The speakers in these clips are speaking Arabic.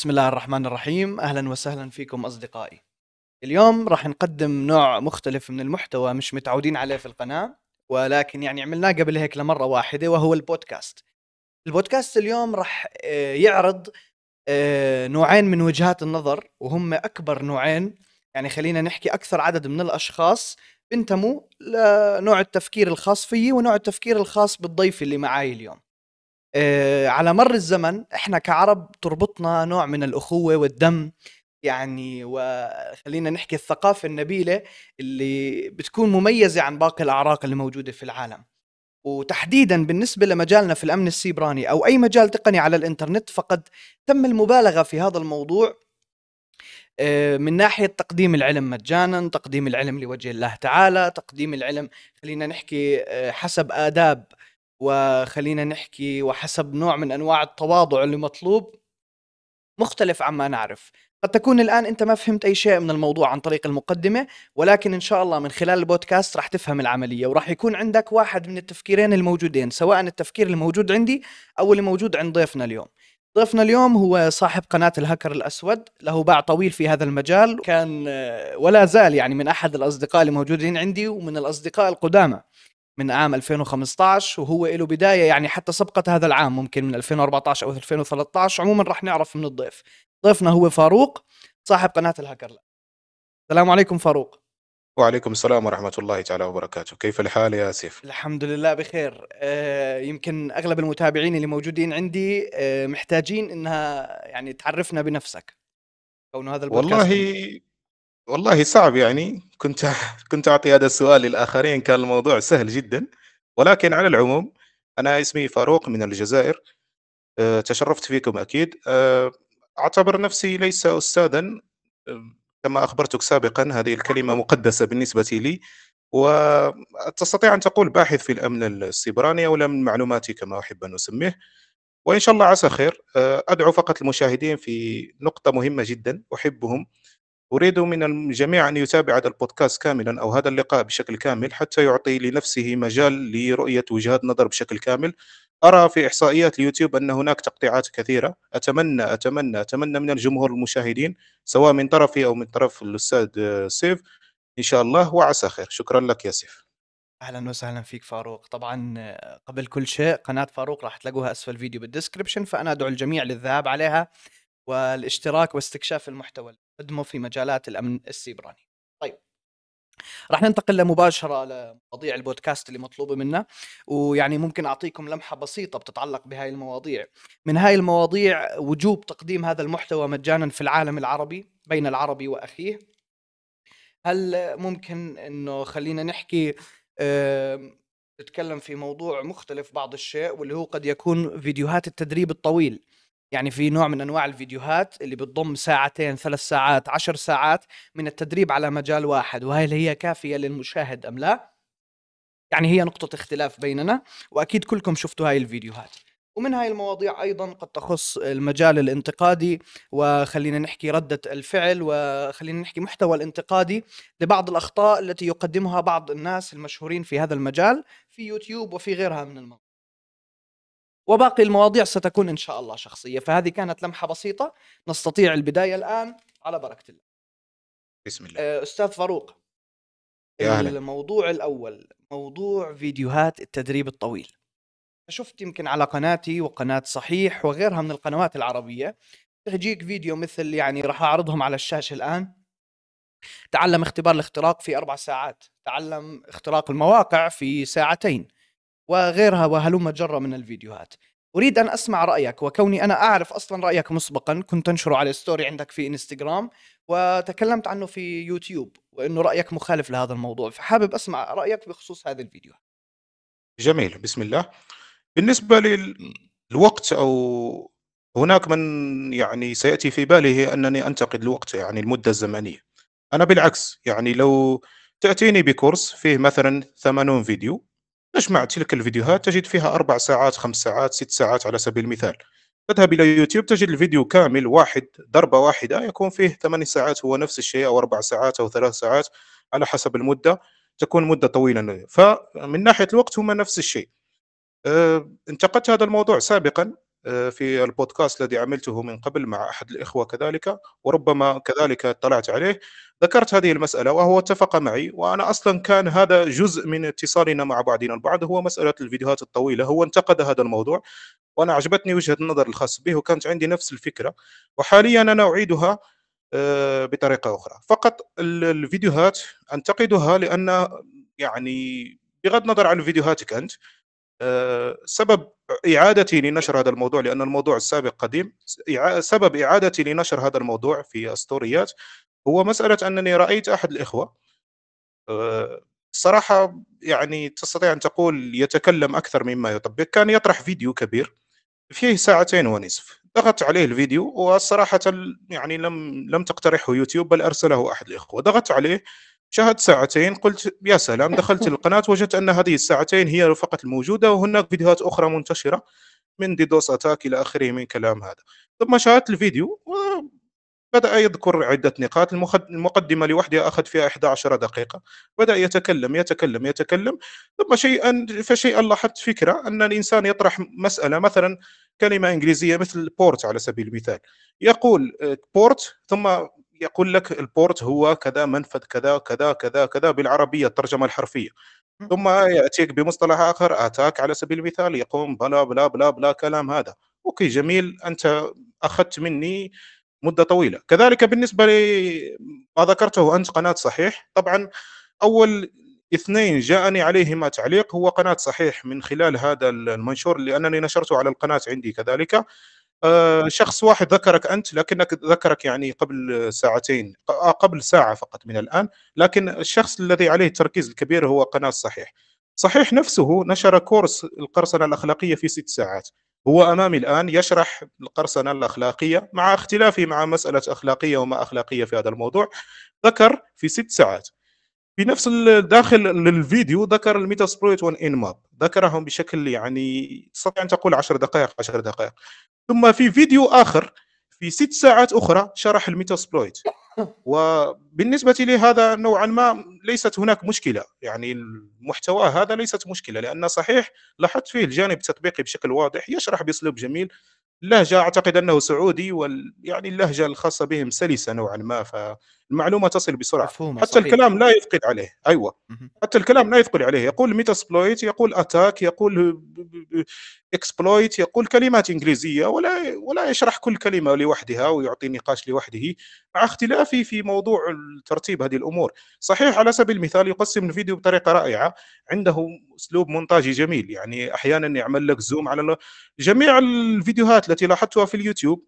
بسم الله الرحمن الرحيم اهلا وسهلا فيكم اصدقائي اليوم راح نقدم نوع مختلف من المحتوى مش متعودين عليه في القناه ولكن يعني عملناه قبل هيك لمره واحده وهو البودكاست البودكاست اليوم راح آه، يعرض آه، نوعين من وجهات النظر وهم اكبر نوعين يعني خلينا نحكي اكثر عدد من الاشخاص بنتموا لنوع التفكير الخاص فيي ونوع التفكير الخاص بالضيف اللي معاي اليوم آه، على مر الزمن احنا كعرب تربطنا نوع من الاخوه والدم يعني وخلينا نحكي الثقافه النبيله اللي بتكون مميزه عن باقي الاعراق اللي موجوده في العالم وتحديدا بالنسبه لمجالنا في الامن السيبراني او اي مجال تقني على الانترنت فقد تم المبالغه في هذا الموضوع آه، من ناحيه تقديم العلم مجانا، تقديم العلم لوجه الله تعالى، تقديم العلم خلينا نحكي آه، حسب اداب وخلينا نحكي وحسب نوع من انواع التواضع اللي مطلوب مختلف عما نعرف قد تكون الآن أنت ما فهمت أي شيء من الموضوع عن طريق المقدمة ولكن إن شاء الله من خلال البودكاست راح تفهم العملية وراح يكون عندك واحد من التفكيرين الموجودين سواء التفكير الموجود عندي أو اللي موجود عند ضيفنا اليوم ضيفنا اليوم هو صاحب قناة الهكر الأسود له باع طويل في هذا المجال كان آه، ولا زال يعني من أحد الأصدقاء الموجودين عندي ومن الأصدقاء القدامى من عام 2015 وهو له بدايه يعني حتى سبقت هذا العام ممكن من 2014 او 2013 عموما راح نعرف من الضيف ضيفنا هو فاروق صاحب قناه الهاكر السلام عليكم فاروق وعليكم السلام ورحمة الله تعالى وبركاته كيف الحال يا سيف؟ الحمد لله بخير آه، يمكن أغلب المتابعين اللي موجودين عندي آه، محتاجين إنها يعني تعرفنا بنفسك كون هذا البودكاست والله والله صعب يعني كنت كنت اعطي هذا السؤال للاخرين كان الموضوع سهل جدا ولكن على العموم انا اسمي فاروق من الجزائر أه، تشرفت فيكم اكيد أه، اعتبر نفسي ليس استاذا أه، كما اخبرتك سابقا هذه الكلمه مقدسه بالنسبه لي وتستطيع ان تقول باحث في الامن السيبراني او الامن المعلوماتي كما احب ان اسميه وان شاء الله عسى خير ادعو فقط المشاهدين في نقطه مهمه جدا احبهم أريد من الجميع أن يتابع هذا البودكاست كاملا أو هذا اللقاء بشكل كامل حتى يعطي لنفسه مجال لرؤية وجهات نظر بشكل كامل أرى في إحصائيات اليوتيوب أن هناك تقطيعات كثيرة أتمنى أتمنى أتمنى من الجمهور المشاهدين سواء من طرفي أو من طرف الأستاذ سيف إن شاء الله وعسى خير شكرا لك يا سيف اهلا وسهلا فيك فاروق طبعا قبل كل شيء قناه فاروق راح تلاقوها اسفل الفيديو بالدسكربشن فانا ادعو الجميع للذهاب عليها والاشتراك واستكشاف المحتوى خدمه في مجالات الامن السيبراني. طيب راح ننتقل لمباشره لمواضيع البودكاست اللي مطلوبه منا ويعني ممكن اعطيكم لمحه بسيطه بتتعلق بهاي المواضيع من هاي المواضيع وجوب تقديم هذا المحتوى مجانا في العالم العربي بين العربي واخيه هل ممكن انه خلينا نحكي أه تتكلم في موضوع مختلف بعض الشيء واللي هو قد يكون فيديوهات التدريب الطويل يعني في نوع من انواع الفيديوهات اللي بتضم ساعتين ثلاث ساعات عشر ساعات من التدريب على مجال واحد وهل هي كافيه للمشاهد ام لا يعني هي نقطه اختلاف بيننا واكيد كلكم شفتوا هاي الفيديوهات ومن هاي المواضيع ايضا قد تخص المجال الانتقادي وخلينا نحكي رده الفعل وخلينا نحكي محتوى الانتقادي لبعض الاخطاء التي يقدمها بعض الناس المشهورين في هذا المجال في يوتيوب وفي غيرها من المواقع وباقي المواضيع ستكون إن شاء الله شخصية فهذه كانت لمحة بسيطة نستطيع البداية الآن على بركة الله بسم الله آه، أستاذ فاروق يا الموضوع الأول موضوع فيديوهات التدريب الطويل شفت يمكن على قناتي وقناة صحيح وغيرها من القنوات العربية تجيك فيديو مثل يعني راح أعرضهم على الشاشة الآن تعلم اختبار الاختراق في أربع ساعات تعلم اختراق المواقع في ساعتين وغيرها وهلم جرة من الفيديوهات اريد ان اسمع رايك وكوني انا اعرف اصلا رايك مسبقا كنت انشره على ستوري عندك في انستغرام وتكلمت عنه في يوتيوب وانه رايك مخالف لهذا الموضوع فحابب اسمع رايك بخصوص هذا الفيديو جميل بسم الله بالنسبه للوقت او هناك من يعني سياتي في باله انني انتقد الوقت يعني المده الزمنيه انا بالعكس يعني لو تاتيني بكورس فيه مثلا 80 فيديو نجمع تلك الفيديوهات تجد فيها أربع ساعات خمس ساعات ست ساعات على سبيل المثال تذهب إلى يوتيوب تجد الفيديو كامل واحد ضربة واحدة يكون فيه ثمان ساعات هو نفس الشيء أو أربع ساعات أو ثلاث ساعات على حسب المدة تكون مدة طويلة فمن ناحية الوقت هما نفس الشيء أه انتقدت هذا الموضوع سابقا آه، في البودكاست الذي عملته من قبل مع احد الاخوه كذلك وربما كذلك اطلعت عليه ذكرت هذه المسألة وهو اتفق معي وأنا أصلا كان هذا جزء من اتصالنا مع بعضنا البعض هو مسألة الفيديوهات الطويلة هو انتقد هذا الموضوع وأنا عجبتني وجهة النظر الخاص به وكانت عندي نفس الفكرة وحاليا أنا أعيدها آه، بطريقة أخرى فقط الفيديوهات أنتقدها لأن يعني بغض النظر عن فيديوهاتك أنت آه، سبب إعادتي لنشر هذا الموضوع لأن الموضوع السابق قديم سبب إعادتي لنشر هذا الموضوع في أسطوريات هو مسألة أنني رأيت أحد الإخوة آه، صراحة يعني تستطيع أن تقول يتكلم أكثر مما يطبق كان يطرح فيديو كبير فيه ساعتين ونصف ضغطت عليه الفيديو والصراحة يعني لم لم تقترحه يوتيوب بل أرسله أحد الإخوة ضغطت عليه شاهدت ساعتين قلت يا سلام دخلت القناة وجدت أن هذه الساعتين هي فقط الموجودة وهناك فيديوهات أخرى منتشرة من ديدوس أتاك إلى آخره من كلام هذا ثم شاهدت الفيديو بدأ يذكر عدة نقاط المقدمة لوحدها أخذ فيها 11 دقيقة بدأ يتكلم يتكلم يتكلم ثم شيئا فشيئا لاحظت فكرة أن الإنسان يطرح مسألة مثلا كلمة إنجليزية مثل بورت على سبيل المثال يقول بورت آه، ثم يقول لك البورت هو كذا منفذ كذا كذا كذا كذا بالعربية الترجمة الحرفية ثم يأتيك بمصطلح آخر آتاك على سبيل المثال يقوم بلا بلا بلا بلا كلام هذا أوكي جميل أنت أخذت مني مده طويله كذلك بالنسبه لما ذكرته انت قناه صحيح طبعا اول اثنين جاءني عليهما تعليق هو قناه صحيح من خلال هذا المنشور لانني نشرته على القناه عندي كذلك آه، شخص واحد ذكرك انت لكنك ذكرك يعني قبل ساعتين آه، قبل ساعه فقط من الان لكن الشخص الذي عليه التركيز الكبير هو قناه صحيح صحيح نفسه نشر كورس القرصنه الاخلاقيه في ست ساعات هو أمامي الآن يشرح القرصنة الأخلاقية مع اختلافه مع مسألة أخلاقية وما أخلاقية في هذا الموضوع ذكر في ست ساعات في نفس داخل الفيديو ذكر الميتا وان ان ماب ذكرهم بشكل يعني تستطيع أن تقول 10 دقائق 10 دقائق ثم في فيديو آخر في ست ساعات أخرى شرح الميتا سبرويت وبالنسبة لي هذا نوعا ما ليست هناك مشكلة يعني المحتوى هذا ليست مشكلة لأن صحيح لاحظت فيه الجانب التطبيقي بشكل واضح يشرح بأسلوب جميل اللهجة أعتقد أنه سعودي واللهجة يعني اللهجة الخاصة بهم سلسة نوعا ما المعلومه تصل بسرعه مفهومة. حتى صحيح. الكلام لا يثقل عليه ايوه حتى الكلام لا يثقل عليه يقول ميتاسبلويت يقول اتاك يقول اكسبلويت يقول كلمات انجليزيه ولا ولا يشرح كل كلمه لوحدها ويعطي نقاش لوحده مع اختلافي في موضوع ترتيب هذه الامور صحيح على سبيل المثال يقسم الفيديو بطريقه رائعه عنده اسلوب مونتاجي جميل يعني احيانا يعمل لك زوم على جميع الفيديوهات التي لاحظتها في اليوتيوب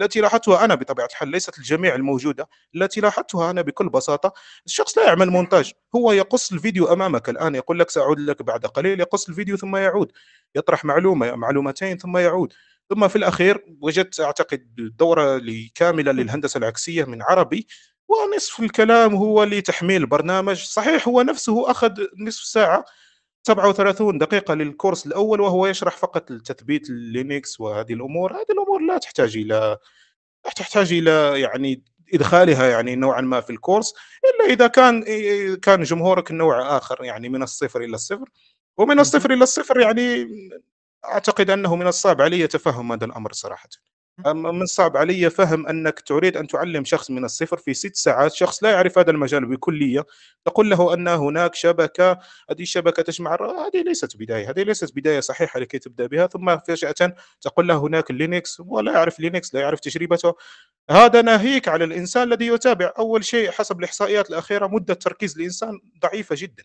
التي لاحظتها انا بطبيعه الحال ليست الجميع الموجوده التي لاحظتها انا بكل بساطه الشخص لا يعمل مونتاج هو يقص الفيديو امامك الان يقول لك ساعود لك بعد قليل يقص الفيديو ثم يعود يطرح معلومه معلومتين ثم يعود ثم في الاخير وجدت اعتقد دوره كامله للهندسه العكسيه من عربي ونصف الكلام هو لتحميل برنامج صحيح هو نفسه اخذ نصف ساعه 37 دقيقة للكورس الأول وهو يشرح فقط التثبيت لينكس وهذه الأمور هذه الأمور لا تحتاج إلى تحتاج إلى يعني ادخالها يعني نوعا ما في الكورس الا اذا كان كان جمهورك نوع اخر يعني من الصفر الى الصفر ومن الصفر الى الصفر يعني اعتقد انه من الصعب علي تفهم هذا الامر صراحه من الصعب علي فهم انك تريد ان تعلم شخص من الصفر في ست ساعات شخص لا يعرف هذا المجال بكليه تقول له ان هناك شبكه هذه الشبكه تجمع هذه ليست بدايه هذه ليست بدايه صحيحه لكي تبدا بها ثم فجاه تقول له هناك لينكس ولا يعرف لينكس لا يعرف تجربته هذا ناهيك على الانسان الذي يتابع اول شيء حسب الاحصائيات الاخيره مده تركيز الانسان ضعيفه جدا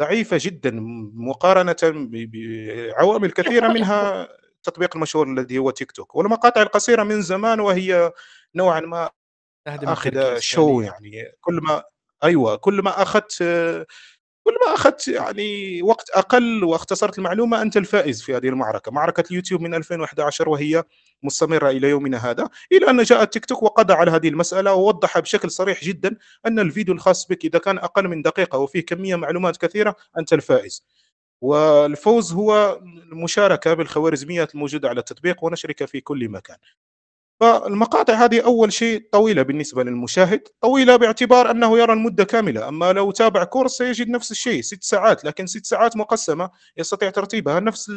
ضعيفه جدا مقارنه بعوامل كثيره منها التطبيق المشهور الذي هو تيك توك والمقاطع القصيره من زمان وهي نوعا ما اخذ شو يعني كل ما ايوه كل ما اخذت كل ما اخذت يعني وقت اقل واختصرت المعلومه انت الفائز في هذه المعركه، معركه اليوتيوب من 2011 وهي مستمره الى يومنا هذا، الى ان جاء تيك توك وقضى على هذه المساله ووضح بشكل صريح جدا ان الفيديو الخاص بك اذا كان اقل من دقيقه وفيه كميه معلومات كثيره انت الفائز. والفوز هو المشاركه بالخوارزميات الموجوده على التطبيق ونشرك في كل مكان فالمقاطع هذه اول شيء طويله بالنسبه للمشاهد طويله باعتبار انه يرى المده كامله اما لو تابع كورس سيجد نفس الشيء ست ساعات لكن ست ساعات مقسمه يستطيع ترتيبها نفس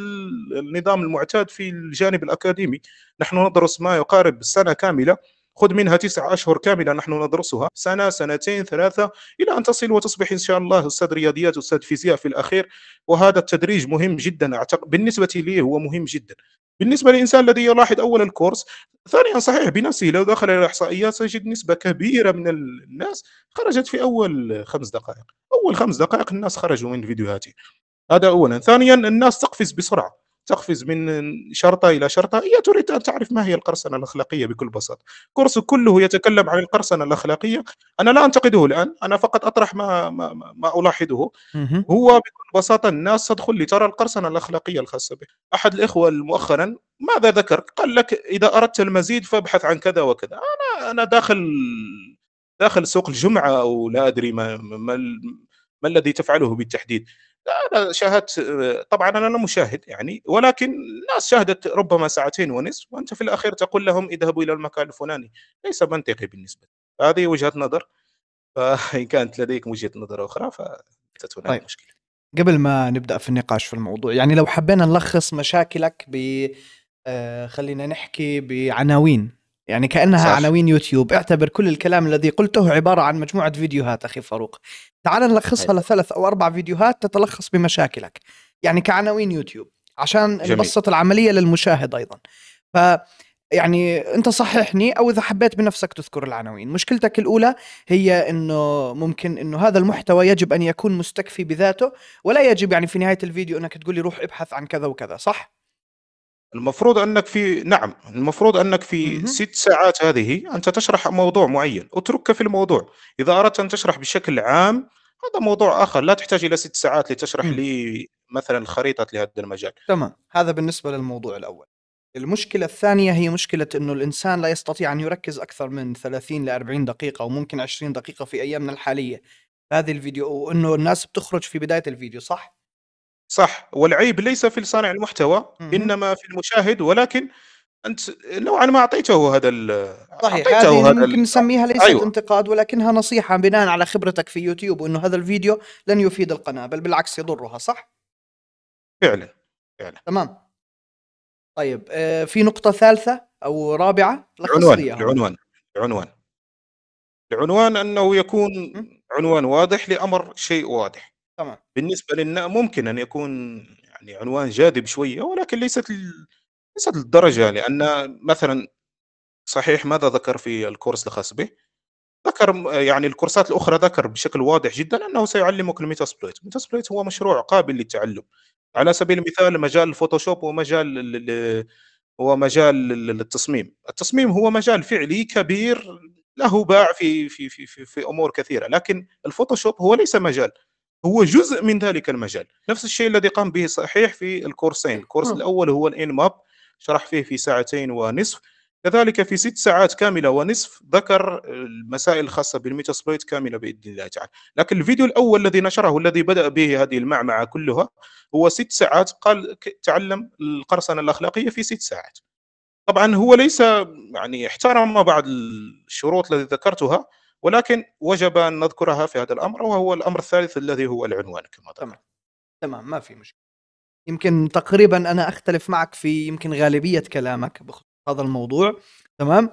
النظام المعتاد في الجانب الاكاديمي نحن ندرس ما يقارب سنه كامله خذ منها تسع أشهر كاملة نحن ندرسها سنة سنتين ثلاثة إلى أن تصل وتصبح إن شاء الله أستاذ رياضيات أستاذ فيزياء في الأخير وهذا التدريج مهم جدا أعتقد بالنسبة لي هو مهم جدا بالنسبة للإنسان الذي يلاحظ أول الكورس ثانيا صحيح بنفسه لو دخل إلى الإحصائيات سيجد نسبة كبيرة من الناس خرجت في أول خمس دقائق أول خمس دقائق الناس خرجوا من فيديوهاتي هذا أولا ثانيا الناس تقفز بسرعة تقفز من شرطة إلى شرطة هي تريد أن تعرف ما هي القرصنة الأخلاقية بكل بساطة كورس كله يتكلم عن القرصنة الأخلاقية أنا لا أنتقده الآن أنا فقط أطرح ما, ما, ما ألاحظه هو بكل بساطة الناس تدخل لترى القرصنة الأخلاقية الخاصة به أحد الإخوة مؤخرا ماذا ذكر قال لك إذا أردت المزيد فابحث عن كذا وكذا أنا أنا داخل داخل سوق الجمعة أو لا أدري ما, ما, ما الذي تفعله بالتحديد انا شاهدت طبعا انا مشاهد يعني ولكن الناس شاهدت ربما ساعتين ونصف وانت في الاخير تقول لهم اذهبوا الى المكان الفلاني ليس منطقي بالنسبه هذه وجهه نظر فان كانت لديك وجهه نظر اخرى هناك طيب. مشكله قبل ما نبدا في النقاش في الموضوع يعني لو حبينا نلخص مشاكلك ب آه، خلينا نحكي بعناوين يعني كانها صح. عناوين يوتيوب اعتبر كل الكلام الذي قلته عباره عن مجموعه فيديوهات اخي فاروق تعال نلخصها طيب. لثلاث او اربع فيديوهات تتلخص بمشاكلك يعني كعناوين يوتيوب عشان نبسط العمليه للمشاهد ايضا ف يعني انت صححني او اذا حبيت بنفسك تذكر العناوين مشكلتك الاولى هي انه ممكن انه هذا المحتوى يجب ان يكون مستكفي بذاته ولا يجب يعني في نهايه الفيديو انك تقول لي روح ابحث عن كذا وكذا صح المفروض انك في نعم المفروض انك في ست ساعات هذه انت تشرح موضوع معين اتركك في الموضوع اذا اردت ان تشرح بشكل عام هذا موضوع اخر لا تحتاج الى ست ساعات لتشرح لي مثلا خريطه لهذا المجال تمام هذا بالنسبه للموضوع الاول المشكلة الثانية هي مشكلة أنه الإنسان لا يستطيع أن يركز أكثر من 30 ل 40 دقيقة وممكن 20 دقيقة في أيامنا الحالية هذه الفيديو وأنه الناس بتخرج في بداية الفيديو صح؟ صح والعيب ليس في صانع المحتوى انما في المشاهد ولكن انت نوعا ما اعطيته هذا صحيح هذه هذا ممكن نسميها ليست أيوة. انتقاد ولكنها نصيحه بناء على خبرتك في يوتيوب انه هذا الفيديو لن يفيد القناه بل بالعكس يضرها صح؟ فعلا فعلا تمام طيب آه، في نقطه ثالثه او رابعه العنوان العنوان العنوان العنوان انه يكون عنوان واضح لامر شيء واضح طبعًا. بالنسبة للناء ممكن أن يكون يعني عنوان جاذب شوية، ولكن ليست ال... ليست للدرجة، لأن مثلًا صحيح ماذا ذكر في الكورس الخاص به؟ ذكر يعني الكورسات الأخرى ذكر بشكل واضح جدًا أنه سيعلمك الميتاسبلويت، الميتاسبلويت هو مشروع قابل للتعلم، على سبيل المثال مجال الفوتوشوب ومجال ال ال ومجال التصميم، التصميم هو مجال فعلي كبير له باع في في في في في أمور كثيرة، لكن الفوتوشوب هو ليس مجال. هو جزء من ذلك المجال نفس الشيء الذي قام به صحيح في الكورسين إيه. الكورس آه. الأول هو الان ماب شرح فيه في ساعتين ونصف كذلك في ست ساعات كامله ونصف ذكر المسائل الخاصه بالميتاسبلويت كامله باذن الله تعالى، لكن الفيديو الاول الذي نشره الذي بدا به هذه المعمعه كلها هو ست ساعات قال تعلم القرصنه الاخلاقيه في ست ساعات. طبعا هو ليس يعني احترم بعض الشروط التي ذكرتها ولكن وجب ان نذكرها في هذا الامر وهو الامر الثالث الذي هو العنوان كما تمام تمام ما في مشكله يمكن تقريبا انا اختلف معك في يمكن غالبيه كلامك بخصوص هذا الموضوع تمام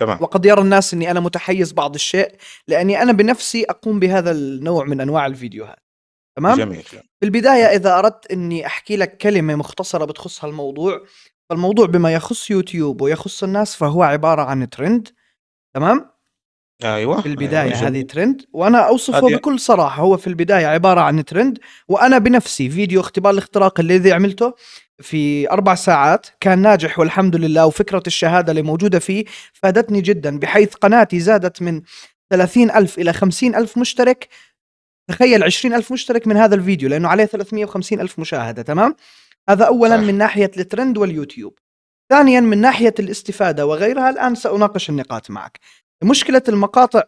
تمام وقد يرى الناس اني انا متحيز بعض الشيء لاني انا بنفسي اقوم بهذا النوع من انواع الفيديوهات تمام جميل في البدايه اذا اردت اني احكي لك كلمه مختصره بتخص هالموضوع فالموضوع بما يخص يوتيوب ويخص الناس فهو عباره عن ترند تمام ايوه في أيوة، البدايه أيوة. هذه ترند وانا اوصفه هذه... بكل صراحه هو في البدايه عباره عن ترند وانا بنفسي فيديو اختبار الاختراق الذي عملته في اربع ساعات كان ناجح والحمد لله وفكره الشهاده اللي موجوده فيه فادتني جدا بحيث قناتي زادت من 30 ألف إلى 50 ألف مشترك تخيل 20 ألف مشترك من هذا الفيديو لأنه عليه 350 ألف مشاهدة تمام هذا أولا صح. من ناحية الترند واليوتيوب ثانيا من ناحيه الاستفاده وغيرها الان ساناقش النقاط معك مشكله المقاطع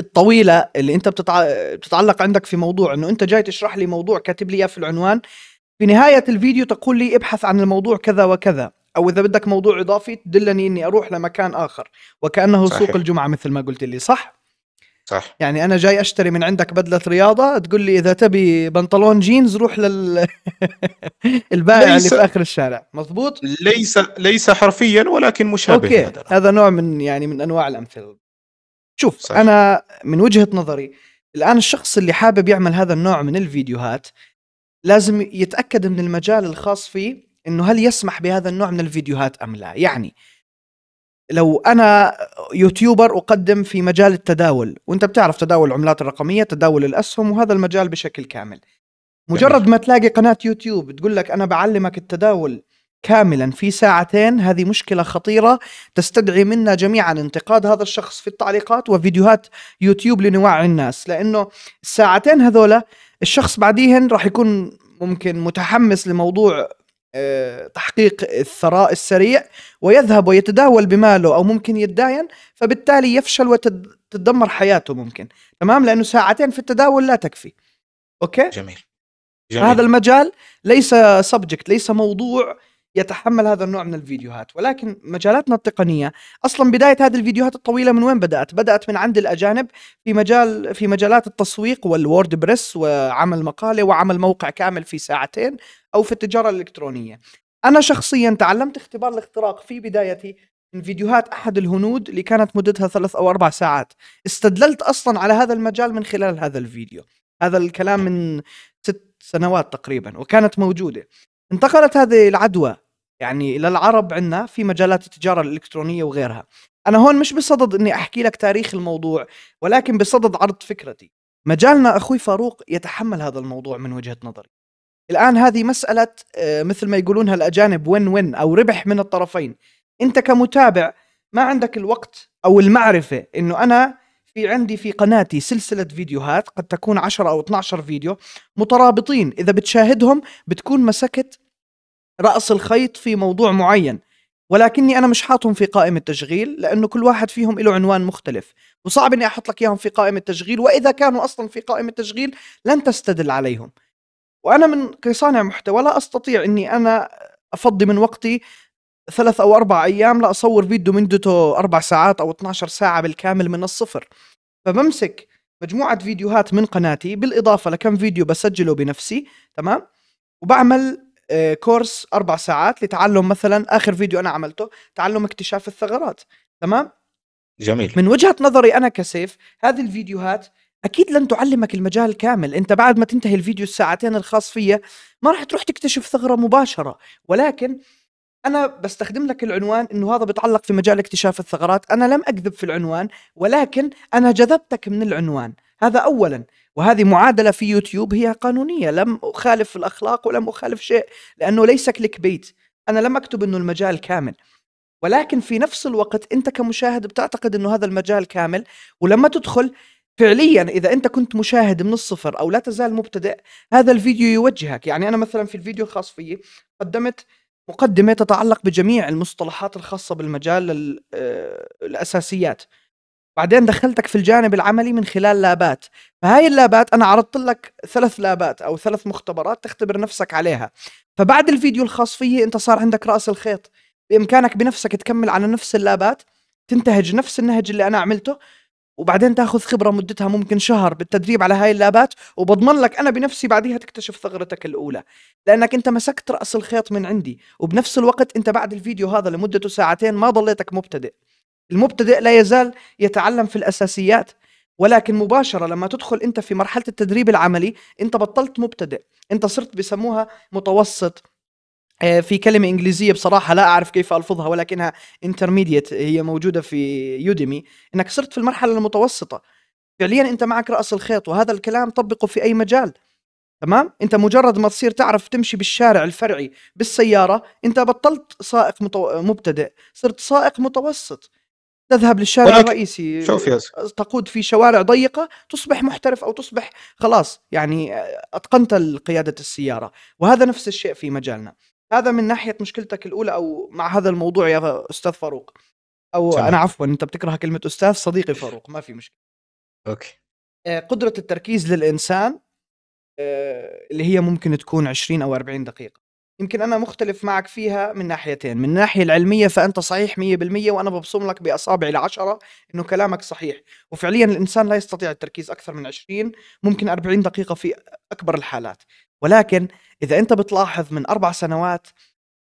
الطويله اللي انت بتتع... بتتعلق عندك في موضوع انه انت جاي تشرح لي موضوع كاتب لي اياه في العنوان في نهايه الفيديو تقول لي ابحث عن الموضوع كذا وكذا او اذا بدك موضوع اضافي تدلني اني اروح لمكان اخر وكانه صحيح. سوق الجمعه مثل ما قلت لي صح صح يعني انا جاي اشتري من عندك بدله رياضه تقول لي اذا تبي بنطلون جينز روح لل البائع اللي في اخر الشارع مضبوط ليس ليس حرفيا ولكن مشابه أوكي. هذا, هذا نوع من يعني من انواع الامثله شوف صح. انا من وجهه نظري الان الشخص اللي حابب يعمل هذا النوع من الفيديوهات لازم يتاكد من المجال الخاص فيه انه هل يسمح بهذا النوع من الفيديوهات ام لا يعني لو انا يوتيوبر اقدم في مجال التداول وانت بتعرف تداول العملات الرقميه تداول الاسهم وهذا المجال بشكل كامل مجرد ما تلاقي قناه يوتيوب تقول لك انا بعلمك التداول كاملا في ساعتين هذه مشكله خطيره تستدعي منا جميعا انتقاد هذا الشخص في التعليقات وفيديوهات يوتيوب لنوعي الناس لانه الساعتين هذولا الشخص بعديهن راح يكون ممكن متحمس لموضوع آه، تحقيق الثراء السريع ويذهب ويتداول بماله او ممكن يتداين فبالتالي يفشل وتتدمر حياته ممكن تمام لانه ساعتين في التداول لا تكفي اوكي جميل, جميل. هذا المجال ليس سبجكت ليس موضوع يتحمل هذا النوع من الفيديوهات ولكن مجالاتنا التقنيه اصلا بدايه هذه الفيديوهات الطويله من وين بدات بدات من عند الاجانب في مجال في مجالات التسويق والوورد بريس وعمل مقاله وعمل موقع كامل في ساعتين او في التجاره الالكترونيه انا شخصيا تعلمت اختبار الاختراق في بدايتي من فيديوهات احد الهنود اللي كانت مدتها ثلاث او اربع ساعات استدللت اصلا على هذا المجال من خلال هذا الفيديو هذا الكلام من ست سنوات تقريبا وكانت موجوده انتقلت هذه العدوى يعني للعرب عندنا في مجالات التجاره الالكترونيه وغيرها انا هون مش بصدد اني احكي لك تاريخ الموضوع ولكن بصدد عرض فكرتي مجالنا اخوي فاروق يتحمل هذا الموضوع من وجهه نظري الان هذه مساله آه، مثل ما يقولونها الاجانب وين وين او ربح من الطرفين انت كمتابع ما عندك الوقت او المعرفه انه انا في عندي في قناتي سلسلة فيديوهات قد تكون 10 أو 12 فيديو مترابطين إذا بتشاهدهم بتكون مسكت راس الخيط في موضوع معين ولكني انا مش حاطهم في قائمه تشغيل لانه كل واحد فيهم له عنوان مختلف وصعب اني احط لك اياهم في قائمه تشغيل واذا كانوا اصلا في قائمه تشغيل لن تستدل عليهم وانا من كصانع محتوى لا استطيع اني انا افضي من وقتي ثلاث او اربع ايام لاصور فيديو مدته اربع ساعات او 12 ساعه بالكامل من الصفر فبمسك مجموعه فيديوهات من قناتي بالاضافه لكم فيديو بسجله بنفسي تمام وبعمل آه، كورس اربع ساعات لتعلم مثلا اخر فيديو انا عملته تعلم اكتشاف الثغرات تمام جميل من وجهه نظري انا كسيف هذه الفيديوهات اكيد لن تعلمك المجال كامل انت بعد ما تنتهي الفيديو الساعتين الخاص فيا ما راح تروح تكتشف ثغره مباشره ولكن انا بستخدم لك العنوان انه هذا بيتعلق في مجال اكتشاف الثغرات انا لم اكذب في العنوان ولكن انا جذبتك من العنوان هذا اولا وهذه معادله في يوتيوب هي قانونيه لم اخالف الاخلاق ولم اخالف شيء لانه ليس كليك بيت انا لم اكتب انه المجال كامل ولكن في نفس الوقت انت كمشاهد بتعتقد انه هذا المجال كامل ولما تدخل فعليا اذا انت كنت مشاهد من الصفر او لا تزال مبتدئ هذا الفيديو يوجهك يعني انا مثلا في الفيديو الخاص فيي قدمت مقدمه تتعلق بجميع المصطلحات الخاصه بالمجال آه، الاساسيات بعدين دخلتك في الجانب العملي من خلال لابات فهاي اللابات انا عرضت لك ثلاث لابات او ثلاث مختبرات تختبر نفسك عليها فبعد الفيديو الخاص فيه انت صار عندك راس الخيط بامكانك بنفسك تكمل على نفس اللابات تنتهج نفس النهج اللي انا عملته وبعدين تاخذ خبره مدتها ممكن شهر بالتدريب على هاي اللابات وبضمن لك انا بنفسي بعديها تكتشف ثغرتك الاولى لانك انت مسكت راس الخيط من عندي وبنفس الوقت انت بعد الفيديو هذا لمدته ساعتين ما ضليتك مبتدئ المبتدئ لا يزال يتعلم في الاساسيات ولكن مباشره لما تدخل انت في مرحله التدريب العملي انت بطلت مبتدئ انت صرت بسموها متوسط آه، في كلمة إنجليزية بصراحة لا أعرف كيف ألفظها ولكنها انترميديت هي موجودة في يوديمي إنك صرت في المرحلة المتوسطة فعليا أنت معك رأس الخيط وهذا الكلام طبقه في أي مجال تمام أنت مجرد ما تصير تعرف تمشي بالشارع الفرعي بالسيارة أنت بطلت سائق مبتدئ صرت سائق متوسط تذهب للشارع ولكن الرئيسي شوف ياسر تقود في شوارع ضيقه تصبح محترف او تصبح خلاص يعني آه، اتقنت قياده السياره وهذا نفس الشيء في مجالنا هذا من ناحيه مشكلتك الاولى او مع هذا الموضوع يا استاذ فاروق او سمع. انا عفوا انت بتكره كلمه استاذ صديقي فاروق ما في مشكله اوكي آه، قدره التركيز للانسان آه، اللي هي ممكن تكون 20 او 40 دقيقه يمكن انا مختلف معك فيها من ناحيتين من الناحيه العلميه فانت صحيح 100% وانا ببصم لك باصابعي العشره انه كلامك صحيح وفعليا الانسان لا يستطيع التركيز اكثر من 20 ممكن 40 دقيقه في اكبر الحالات ولكن اذا انت بتلاحظ من اربع سنوات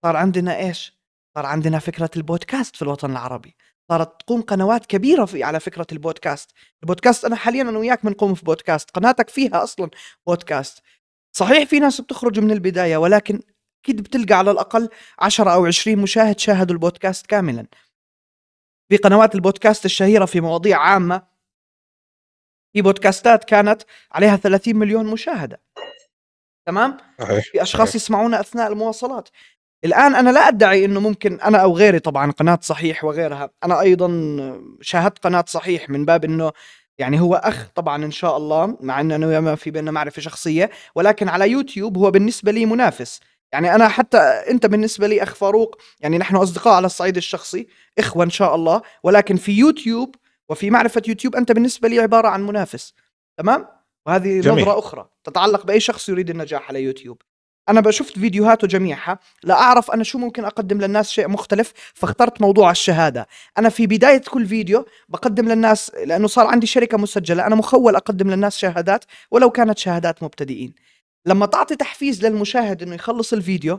صار عندنا ايش صار عندنا فكره البودكاست في الوطن العربي صارت تقوم قنوات كبيره في على فكره البودكاست البودكاست انا حاليا انا وياك بنقوم في بودكاست قناتك فيها اصلا بودكاست صحيح في ناس بتخرج من البدايه ولكن اكيد بتلقى على الاقل 10 او 20 مشاهد شاهدوا البودكاست كاملا في قنوات البودكاست الشهيره في مواضيع عامه في بودكاستات كانت عليها 30 مليون مشاهده تمام في اشخاص يسمعونا اثناء المواصلات الان انا لا ادعي انه ممكن انا او غيري طبعا قناه صحيح وغيرها انا ايضا شاهدت قناه صحيح من باب انه يعني هو اخ طبعا ان شاء الله مع انه انا وياه في بيننا معرفه شخصيه ولكن على يوتيوب هو بالنسبه لي منافس يعني انا حتى انت بالنسبه لي اخ فاروق يعني نحن اصدقاء على الصعيد الشخصي اخوه ان شاء الله ولكن في يوتيوب وفي معرفه يوتيوب انت بالنسبه لي عباره عن منافس تمام وهذه جميل. نظره اخرى تتعلق باي شخص يريد النجاح على يوتيوب انا بشوفت فيديوهاته جميعها لا اعرف انا شو ممكن اقدم للناس شيء مختلف فاخترت موضوع الشهاده انا في بدايه كل فيديو بقدم للناس لانه صار عندي شركه مسجله انا مخول اقدم للناس شهادات ولو كانت شهادات مبتدئين لما تعطي تحفيز للمشاهد انه يخلص الفيديو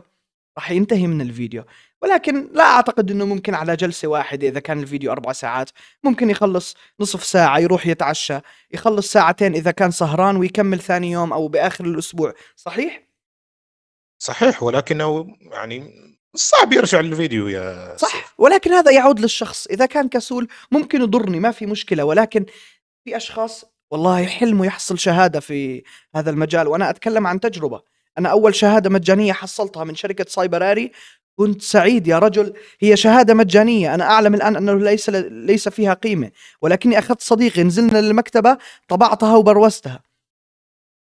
راح ينتهي من الفيديو ولكن لا اعتقد انه ممكن على جلسه واحده اذا كان الفيديو اربع ساعات ممكن يخلص نصف ساعه يروح يتعشى يخلص ساعتين اذا كان سهران ويكمل ثاني يوم او باخر الاسبوع صحيح صحيح ولكنه يعني صعب يرجع للفيديو يا صح ولكن هذا يعود للشخص اذا كان كسول ممكن يضرني ما في مشكله ولكن في اشخاص والله حلمه يحصل شهاده في هذا المجال وانا اتكلم عن تجربه انا اول شهاده مجانيه حصلتها من شركه سايبراري كنت سعيد يا رجل هي شهادة مجانية أنا أعلم الآن أنه ليس ليس فيها قيمة ولكني أخذت صديقي نزلنا للمكتبة طبعتها وبروزتها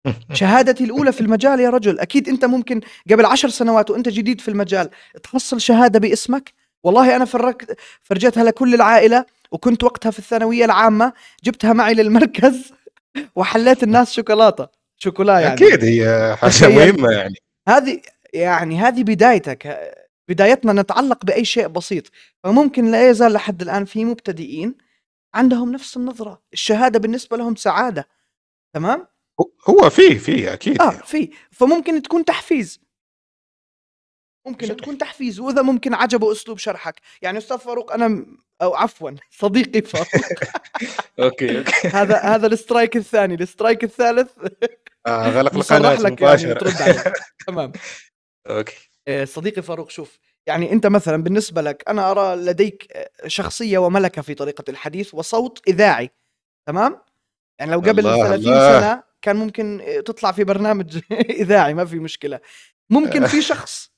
شهادتي الأولى في المجال يا رجل أكيد أنت ممكن قبل عشر سنوات وأنت جديد في المجال تحصل شهادة باسمك والله أنا فرجتها لكل العائلة وكنت وقتها في الثانويه العامه جبتها معي للمركز وحليت الناس شوكولاته شوكولا يعني اكيد هي حاجه مهمه يعني هذه يعني هذه بدايتك بدايتنا نتعلق باي شيء بسيط فممكن لا يزال لحد الان في مبتدئين عندهم نفس النظره الشهاده بالنسبه لهم سعاده تمام هو في في اكيد اه يعني. في فممكن تكون تحفيز ممكن تكون تحفيز واذا ممكن عجبه اسلوب شرحك يعني استاذ فاروق انا او عفوا صديقي فاروق اوكي هذا هذا الاسترايك الثاني الاسترايك الثالث آه غلق القناه مباشر يعني تمام اوكي آه، صديقي فاروق شوف يعني انت مثلا بالنسبه لك انا ارى لديك آه، شخصيه وملكه في طريقه الحديث وصوت اذاعي تمام يعني لو قبل 30 سنه كان ممكن آه، تطلع في برنامج اذاعي ما في مشكله ممكن في شخص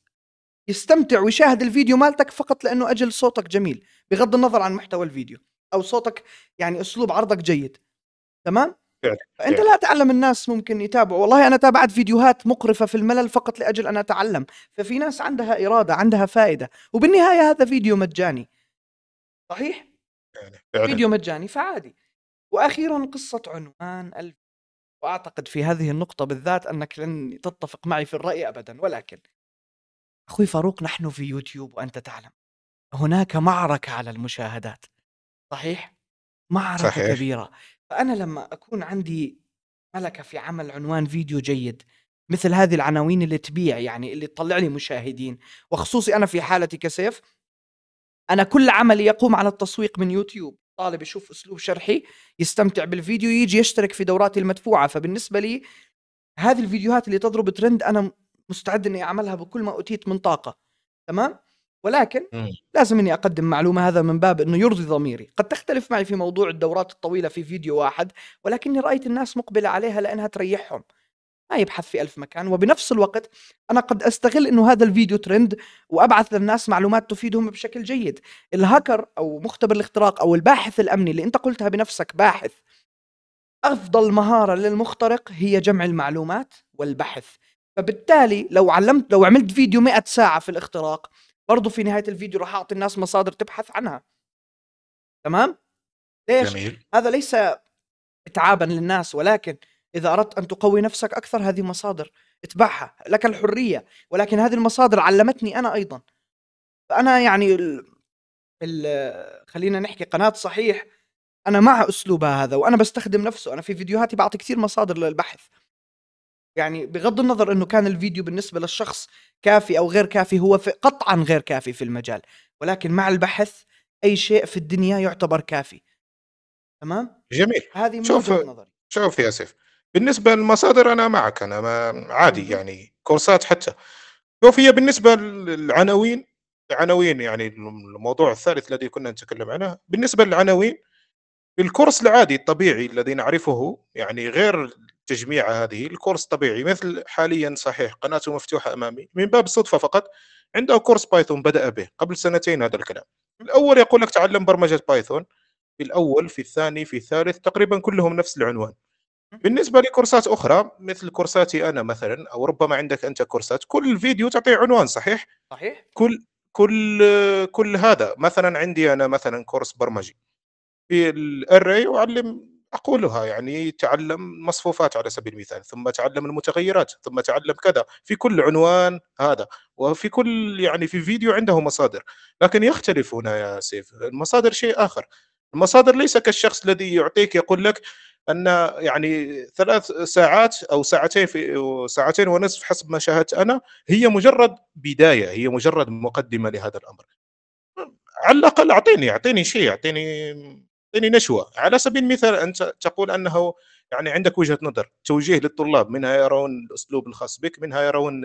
يستمتع ويشاهد الفيديو مالتك فقط لانه اجل صوتك جميل بغض النظر عن محتوى الفيديو او صوتك يعني اسلوب عرضك جيد تمام فانت لا تعلم الناس ممكن يتابعوا والله انا تابعت فيديوهات مقرفه في الملل فقط لاجل ان اتعلم ففي ناس عندها اراده عندها فائده وبالنهايه هذا فيديو مجاني صحيح فيديو مجاني فعادي واخيرا قصه عنوان الف واعتقد في هذه النقطه بالذات انك لن تتفق معي في الراي ابدا ولكن اخوي فاروق نحن في يوتيوب وانت تعلم هناك معركه على المشاهدات صحيح معركه صحيح. كبيره فانا لما اكون عندي ملكه في عمل عنوان فيديو جيد مثل هذه العناوين اللي تبيع يعني اللي تطلع لي مشاهدين وخصوصي انا في حالتي كسيف انا كل عملي يقوم على التسويق من يوتيوب طالب يشوف اسلوب شرحي يستمتع بالفيديو يجي يشترك في دوراتي المدفوعه فبالنسبه لي هذه الفيديوهات اللي تضرب ترند انا مستعد اني اعملها بكل ما اوتيت من طاقه تمام ولكن مم. لازم اني اقدم معلومه هذا من باب انه يرضي ضميري، قد تختلف معي في موضوع الدورات الطويله في فيديو واحد، ولكني رايت الناس مقبله عليها لانها تريحهم. ما يبحث في ألف مكان وبنفس الوقت أنا قد أستغل أنه هذا الفيديو ترند وأبعث للناس معلومات تفيدهم بشكل جيد الهاكر أو مختبر الاختراق أو الباحث الأمني اللي أنت قلتها بنفسك باحث أفضل مهارة للمخترق هي جمع المعلومات والبحث فبالتالي لو علمت لو عملت فيديو 100 ساعة في الاختراق برضه في نهايه الفيديو راح اعطي الناس مصادر تبحث عنها تمام ليش جميل. هذا ليس اتعابا للناس ولكن اذا اردت ان تقوي نفسك اكثر هذه مصادر اتبعها لك الحريه ولكن هذه المصادر علمتني انا ايضا فانا يعني ال... ال... خلينا نحكي قناه صحيح انا مع اسلوبها هذا وانا بستخدم نفسه انا في فيديوهاتي بعطي كثير مصادر للبحث يعني بغض النظر انه كان الفيديو بالنسبه للشخص كافي او غير كافي هو في قطعا غير كافي في المجال ولكن مع البحث اي شيء في الدنيا يعتبر كافي تمام جميل هذه من شوف نظري شوف يا سيف بالنسبه للمصادر انا معك انا ما عادي يعني كورسات حتى شوف هي بالنسبه للعناوين العناوين يعني الموضوع الثالث الذي كنا نتكلم عنه بالنسبه للعناوين الكورس العادي الطبيعي الذي نعرفه يعني غير تجميع هذه الكورس طبيعي مثل حاليا صحيح قناته مفتوحة أمامي من باب الصدفة فقط عنده كورس بايثون بدأ به قبل سنتين هذا الكلام الأول يقول لك تعلم برمجة بايثون في الأول في الثاني في الثالث تقريبا كلهم نفس العنوان بالنسبة لكورسات أخرى مثل كورساتي أنا مثلا أو ربما عندك أنت كورسات كل فيديو تعطيه عنوان صحيح؟ صحيح كل كل كل هذا مثلا عندي أنا مثلا كورس برمجي في الأري أعلم اقولها يعني تعلم مصفوفات على سبيل المثال ثم تعلم المتغيرات ثم تعلم كذا في كل عنوان هذا وفي كل يعني في فيديو عنده مصادر لكن يختلف هنا يا سيف المصادر شيء اخر المصادر ليس كالشخص الذي يعطيك يقول لك ان يعني ثلاث ساعات او ساعتين في ساعتين ونصف حسب ما شاهدت انا هي مجرد بدايه هي مجرد مقدمه لهذا الامر على الاقل اعطيني اعطيني شيء اعطيني اعطيني نشوه على سبيل المثال انت تقول انه يعني عندك وجهه نظر توجيه للطلاب منها يرون الاسلوب الخاص بك منها يرون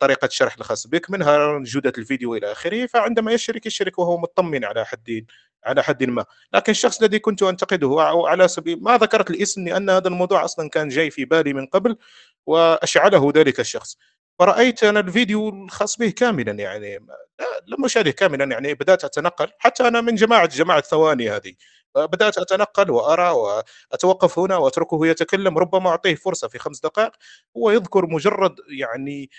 طريقه الشرح الخاص بك منها يرون جوده الفيديو الى اخره فعندما يشترك يشترك وهو مطمن على حد على حد ما لكن الشخص الذي كنت انتقده او على سبيل ما ذكرت الاسم لان هذا الموضوع اصلا كان جاي في بالي من قبل واشعله ذلك الشخص فرأيت أنا الفيديو الخاص به كاملا يعني لم أشاهده كاملا يعني بدأت أتنقل حتى أنا من جماعة جماعة ثواني هذه بدأت أتنقل وأرى وأتوقف هنا وأتركه يتكلم ربما أعطيه فرصة في خمس دقائق هو يذكر مجرد يعني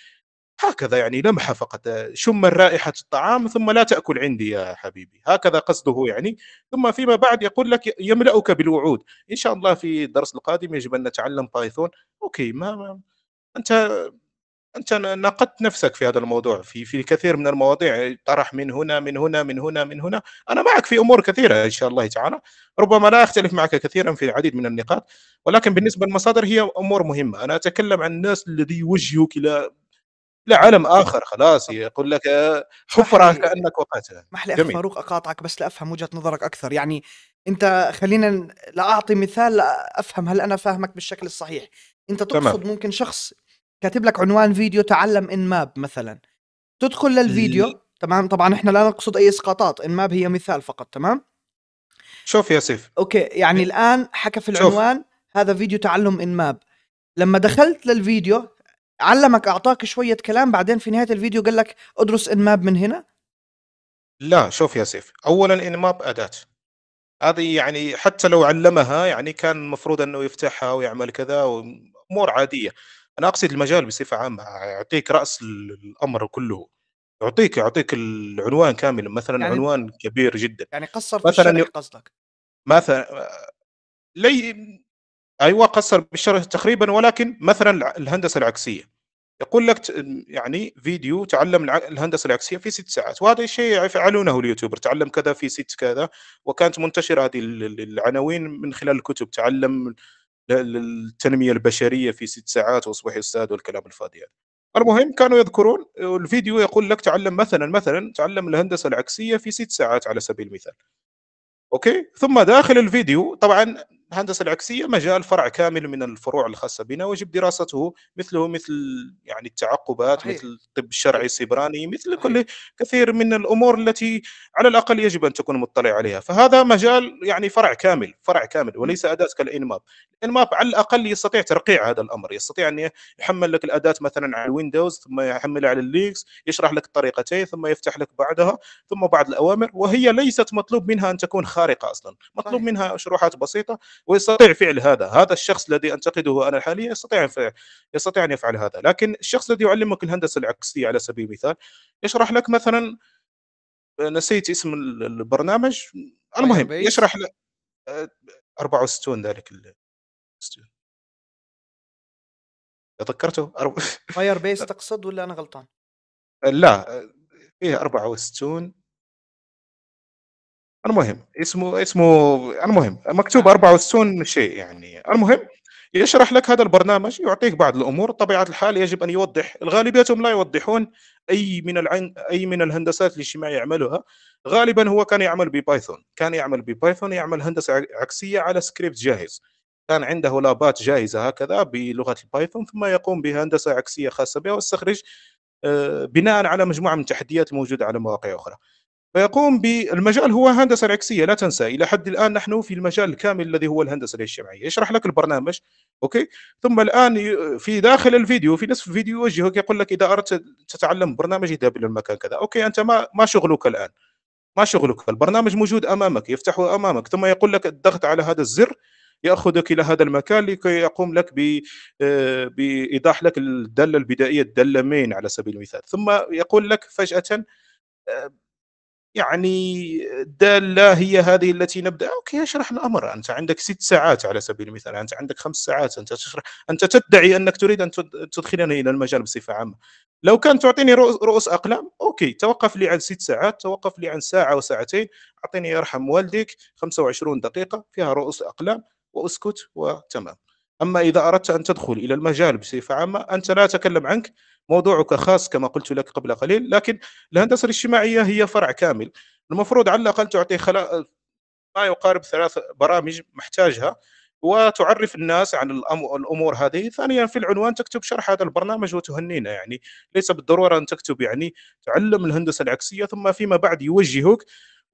هكذا يعني لمحه فقط شم رائحه الطعام ثم لا تاكل عندي يا حبيبي هكذا قصده يعني ثم فيما بعد يقول لك يملاك بالوعود ان شاء الله في الدرس القادم يجب ان نتعلم بايثون اوكي ما, ما انت انت ناقدت نفسك في هذا الموضوع في في كثير من المواضيع طرح من هنا من هنا من هنا من هنا انا معك في امور كثيره ان شاء الله تعالى ربما لا اختلف معك كثيرا في العديد من النقاط ولكن بالنسبه للمصادر هي امور مهمه انا اتكلم عن الناس الذي يوجهك الى لعالم عالم اخر خلاص يقول لك حفره كانك وقعتها محلي اخ فاروق اقاطعك بس لافهم وجهه نظرك اكثر يعني انت خلينا لاعطي مثال افهم هل انا فاهمك بالشكل الصحيح انت تقصد تمام. ممكن شخص كاتب لك عنوان فيديو تعلم ان ماب مثلا تدخل للفيديو تمام طبعا احنا لا نقصد اي اسقاطات ان ماب هي مثال فقط تمام شوف يا سيف اوكي يعني م. إيه. الان حكى في العنوان شوف. هذا فيديو تعلم ان ماب لما دخلت للفيديو علمك اعطاك شويه كلام بعدين في نهايه الفيديو قال لك ادرس ان ماب من هنا لا شوف يا سيف اولا ان ماب اداه هذه يعني حتى لو علمها يعني كان المفروض انه يفتحها ويعمل كذا امور عاديه أنا أقصد المجال بصفة عامة، يعطيك رأس الأمر كله، يعطيك يعطيك العنوان كاملًا، مثلًا يعني عنوان كبير جدًا، يعني قصّر في مثلًا الشرح قصدك. مثلًا لي أيوه قصّر بالشرح تقريبًا، ولكن مثلًا الهندسة العكسية، يقول لك يعني فيديو تعلم الهندسة العكسية في ست ساعات، وهذا الشيء يفعلونه اليوتيوبر، تعلم كذا في ست كذا، وكانت منتشرة هذه العناوين من خلال الكتب، تعلم للتنميه البشريه في ست ساعات واصبح استاذ والكلام الفاضي هذا المهم كانوا يذكرون الفيديو يقول لك تعلم مثلا مثلا تعلم الهندسه العكسيه في ست ساعات على سبيل المثال اوكي ثم داخل الفيديو طبعا الهندسه العكسيه مجال فرع كامل من الفروع الخاصه بنا ويجب دراسته مثله مثل يعني التعقبات صحيح. مثل الطب الشرعي السبراني مثل كل كثير من الامور التي على الاقل يجب ان تكون مطلع عليها فهذا مجال يعني فرع كامل فرع كامل وليس اداه كالانماب الانماب على الاقل يستطيع ترقيع هذا الامر يستطيع ان يحمل لك الاداه مثلا على الويندوز ثم يحملها على الليكس يشرح لك الطريقتين ثم يفتح لك بعدها ثم بعض الاوامر وهي ليست مطلوب منها ان تكون خارقه اصلا مطلوب صحيح. منها شروحات بسيطه ويستطيع فعل هذا هذا الشخص الذي انتقده انا حاليا يستطيع يستطيع ان يفعل هذا لكن الشخص الذي يعلمك الهندسه العكسيه على سبيل المثال يشرح لك مثلا نسيت اسم البرنامج المهم طيب، يشرح لك 64 ذلك تذكرته فاير طيب، بيس تقصد ولا انا غلطان؟ لا فيه 64 المهم اسمه اسمه المهم مكتوب 64 شيء يعني المهم يشرح لك هذا البرنامج يعطيك بعض الامور طبيعه الحال يجب ان يوضح الغالبيتهم لا يوضحون اي من العن... اي من الهندسات الاجتماعيه يعملها غالبا هو كان يعمل ببايثون كان يعمل ببايثون يعمل هندسه عكسيه على سكريبت جاهز كان عنده لابات جاهزه هكذا بلغه البايثون ثم يقوم بهندسه عكسيه خاصه بها ويستخرج آه، بناء على مجموعه من التحديات الموجوده على مواقع اخرى فيقوم بالمجال هو هندسه العكسيه لا تنسى الى حد الان نحن في المجال الكامل الذي هو الهندسه الاجتماعيه يشرح لك البرنامج اوكي ثم الان في داخل الفيديو في نصف الفيديو يوجهك يقول لك اذا اردت تتعلم برنامج اذهب الى المكان كذا اوكي انت ما ما شغلك الان ما شغلك البرنامج موجود امامك يفتحه امامك ثم يقول لك الضغط على هذا الزر ياخذك الى هذا المكان لكي يقوم لك ب آه، بايضاح لك الداله البدائيه الداله مين على سبيل المثال ثم يقول لك فجاه آه، يعني دالة هي هذه التي نبدا اوكي اشرح الامر انت عندك ست ساعات على سبيل المثال انت عندك خمس ساعات انت تشرح انت تدعي انك تريد ان تدخلني الى المجال بصفه عامه لو كان تعطيني رؤوس اقلام اوكي توقف لي عن ست ساعات توقف لي عن ساعه وساعتين اعطيني يرحم والديك 25 دقيقه فيها رؤوس اقلام واسكت وتمام اما اذا اردت ان تدخل الى المجال بصفه عامه انت لا اتكلم عنك موضوعك خاص كما قلت لك قبل قليل لكن الهندسه الاجتماعيه هي فرع كامل المفروض على الاقل تعطي خلا... ما يقارب ثلاث برامج محتاجها وتعرف الناس عن الامور هذه ثانيا في العنوان تكتب شرح هذا البرنامج وتهنينا يعني ليس بالضروره ان تكتب يعني تعلم الهندسه العكسيه ثم فيما بعد يوجهك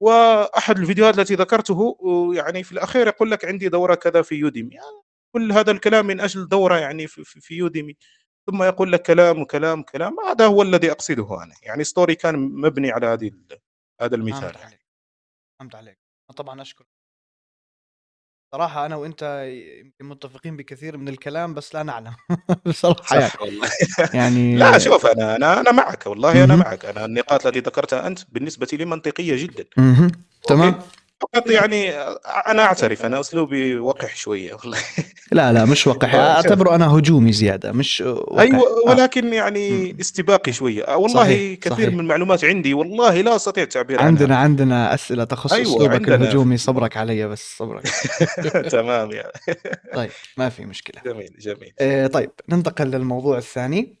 واحد الفيديوهات التي ذكرته يعني في الاخير يقول لك عندي دوره كذا في يوديمي يعني كل هذا الكلام من اجل دوره يعني في, في يوديمي ثم يقول لك كلام وكلام وكلام هذا هو الذي اقصده انا يعني ستوري كان مبني على هذه هذا المثال فهمت يعني. عليك فهمت عليك طبعا اشكر صراحة أنا وأنت يمكن متفقين بكثير من الكلام بس لا نعلم بصراحة صح يعني. والله يعني لا شوف أنا أنا أنا معك والله أنا معك أنا النقاط التي ذكرتها أنت بالنسبة لي منطقية جدا تمام فقط يعني انا اعترف انا اسلوبي وقح شويه والله لا لا مش وقح اعتبره انا هجومي زياده مش وقح. ايوه آه. ولكن آه. يعني استباقي شويه آه، والله صحيح. كثير صحيح. من المعلومات عندي والله لا استطيع التعبير عندنا عنها. عندنا اسئله تخص أيوة اسلوبك عندنا. الهجومي صبرك علي بس صبرك تمام يعني طيب ما في مشكله جميل جميل آه طيب ننتقل للموضوع الثاني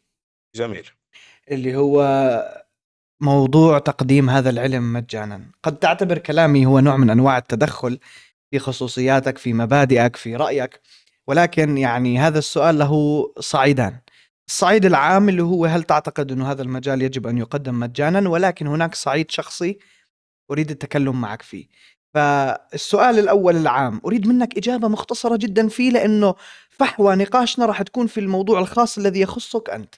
جميل اللي هو موضوع تقديم هذا العلم مجانا قد تعتبر كلامي هو نوع من أنواع التدخل في خصوصياتك في مبادئك في رأيك ولكن يعني هذا السؤال له صعيدان الصعيد العام اللي هو هل تعتقد أن هذا المجال يجب أن يقدم مجانا ولكن هناك صعيد شخصي أريد التكلم معك فيه فالسؤال الأول العام أريد منك إجابة مختصرة جدا فيه لأنه فحوى نقاشنا راح تكون في الموضوع الخاص الذي يخصك أنت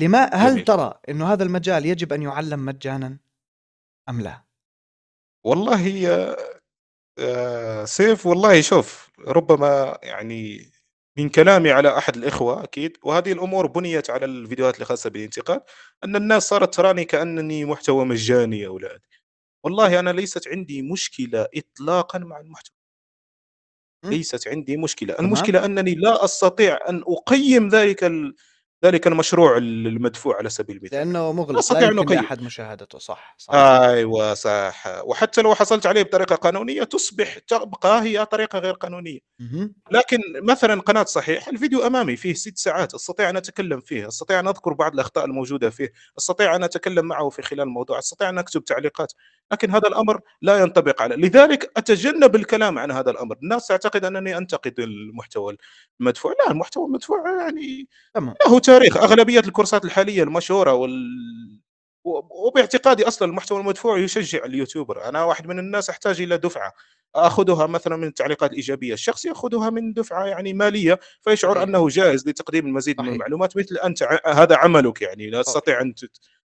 لما هل جميل. ترى انه هذا المجال يجب ان يعلم مجانا ام لا؟ والله يا آه، سيف والله شوف ربما يعني من كلامي على احد الاخوه اكيد وهذه الامور بنيت على الفيديوهات الخاصه بالانتقاد ان الناس صارت تراني كانني محتوى مجاني يا لا والله انا ليست عندي مشكله اطلاقا مع المحتوى ليست عندي مشكله المشكله انني لا استطيع ان اقيم ذلك ذلك المشروع المدفوع على سبيل المثال لانه مغلق لا يمكن احد مشاهدته صح صح ايوه صح وحتى لو حصلت عليه بطريقه قانونيه تصبح تبقى هي طريقه غير قانونيه لكن مثلا قناه صحيح الفيديو امامي فيه ست ساعات استطيع ان اتكلم فيه استطيع ان اذكر بعض الاخطاء الموجوده فيه استطيع ان اتكلم معه في خلال الموضوع استطيع ان اكتب تعليقات لكن هذا الامر لا ينطبق على لذلك اتجنب الكلام عن هذا الامر الناس تعتقد انني انتقد المحتوى المدفوع لا المحتوى المدفوع يعني تمام التاريخ اغلبيه الكورسات الحاليه المشهوره وال وباعتقادي اصلا المحتوى المدفوع يشجع اليوتيوبر انا واحد من الناس احتاج الى دفعه اخذها مثلا من التعليقات الايجابيه الشخص ياخذها من دفعه يعني ماليه فيشعر انه جاهز لتقديم المزيد صحيح. من المعلومات مثل انت ع... هذا عملك يعني لا تستطيع ان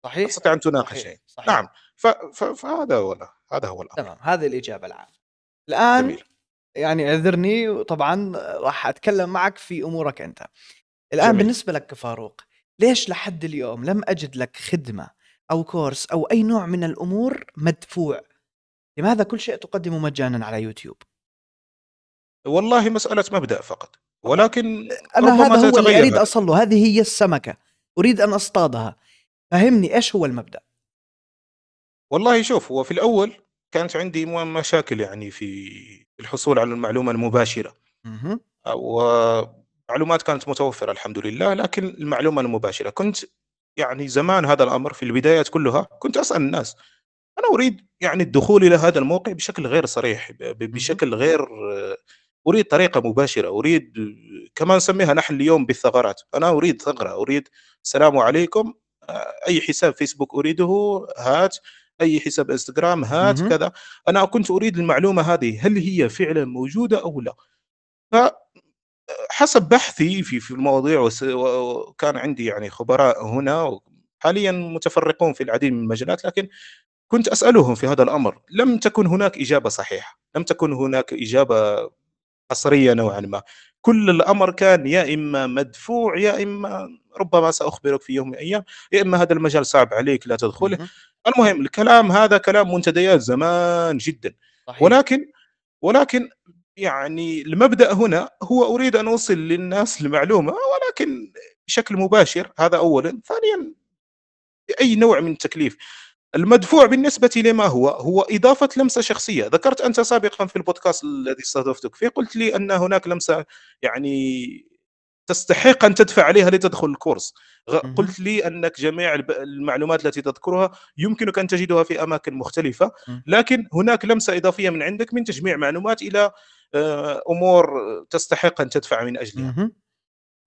صحيح تستطيع ان تناقش صحيح. صحيح. نعم ف... ف... فهذا هو هذا هو الامر تمام هذه الاجابه العامه الان جميل. يعني اعذرني طبعا راح اتكلم معك في امورك انت الان جميل. بالنسبه لك فاروق ليش لحد اليوم لم اجد لك خدمه او كورس او اي نوع من الامور مدفوع لماذا كل شيء تقدمه مجانا على يوتيوب والله مساله مبدا فقط ولكن انا ربما هذا هو اللي اريد اصله هذه هي السمكه اريد ان اصطادها فهمني ايش هو المبدا والله شوف هو في الاول كانت عندي مشاكل يعني في الحصول على المعلومه المباشره معلومات كانت متوفره الحمد لله لكن المعلومه المباشره كنت يعني زمان هذا الامر في البدايات كلها كنت اسال الناس انا اريد يعني الدخول الى هذا الموقع بشكل غير صريح بشكل غير اريد طريقه مباشره اريد كما نسميها نحن اليوم بالثغرات انا اريد ثغره اريد السلام عليكم آه، اي حساب فيسبوك اريده هات اي حساب انستغرام هات كذا انا كنت اريد المعلومه هذه هل هي فعلا موجوده او لا حسب بحثي في في المواضيع وكان عندي يعني خبراء هنا حاليا متفرقون في العديد من المجالات لكن كنت اسالهم في هذا الامر لم تكن هناك اجابه صحيحه لم تكن هناك اجابه حصريه نوعا ما كل الامر كان يا اما مدفوع يا اما ربما ساخبرك في يوم من الايام يا اما هذا المجال صعب عليك لا تدخله المهم الكلام هذا كلام منتديات زمان جدا صحيح. ولكن ولكن يعني المبدا هنا هو اريد ان اوصل للناس المعلومه ولكن بشكل مباشر هذا اولا ثانيا باي نوع من التكليف المدفوع بالنسبة لي ما هو؟ هو إضافة لمسة شخصية، ذكرت أنت سابقا في البودكاست الذي استضفتك فيه قلت لي أن هناك لمسة يعني تستحق أن تدفع عليها لتدخل الكورس، قلت لي أنك جميع المعلومات التي تذكرها يمكنك أن تجدها في أماكن مختلفة، لكن هناك لمسة إضافية من عندك من تجميع معلومات إلى آه، امور تستحق ان تدفع من اجلها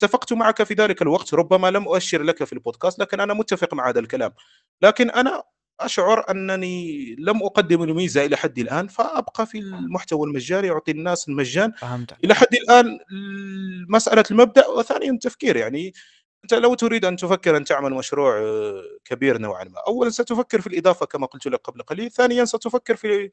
اتفقت معك في ذلك الوقت ربما لم أؤشر لك في البودكاست لكن أنا متفق مع هذا الكلام لكن أنا أشعر أنني لم أقدم الميزة إلى حد الآن فأبقى في المحتوى المجاني أعطي الناس المجان فهمت. إلى حد الآن مسألة المبدأ وثانيا التفكير يعني أنت لو تريد أن تفكر أن تعمل مشروع آه، كبير نوعا ما أولا ستفكر في الإضافة كما قلت لك قبل قليل ثانيا ستفكر في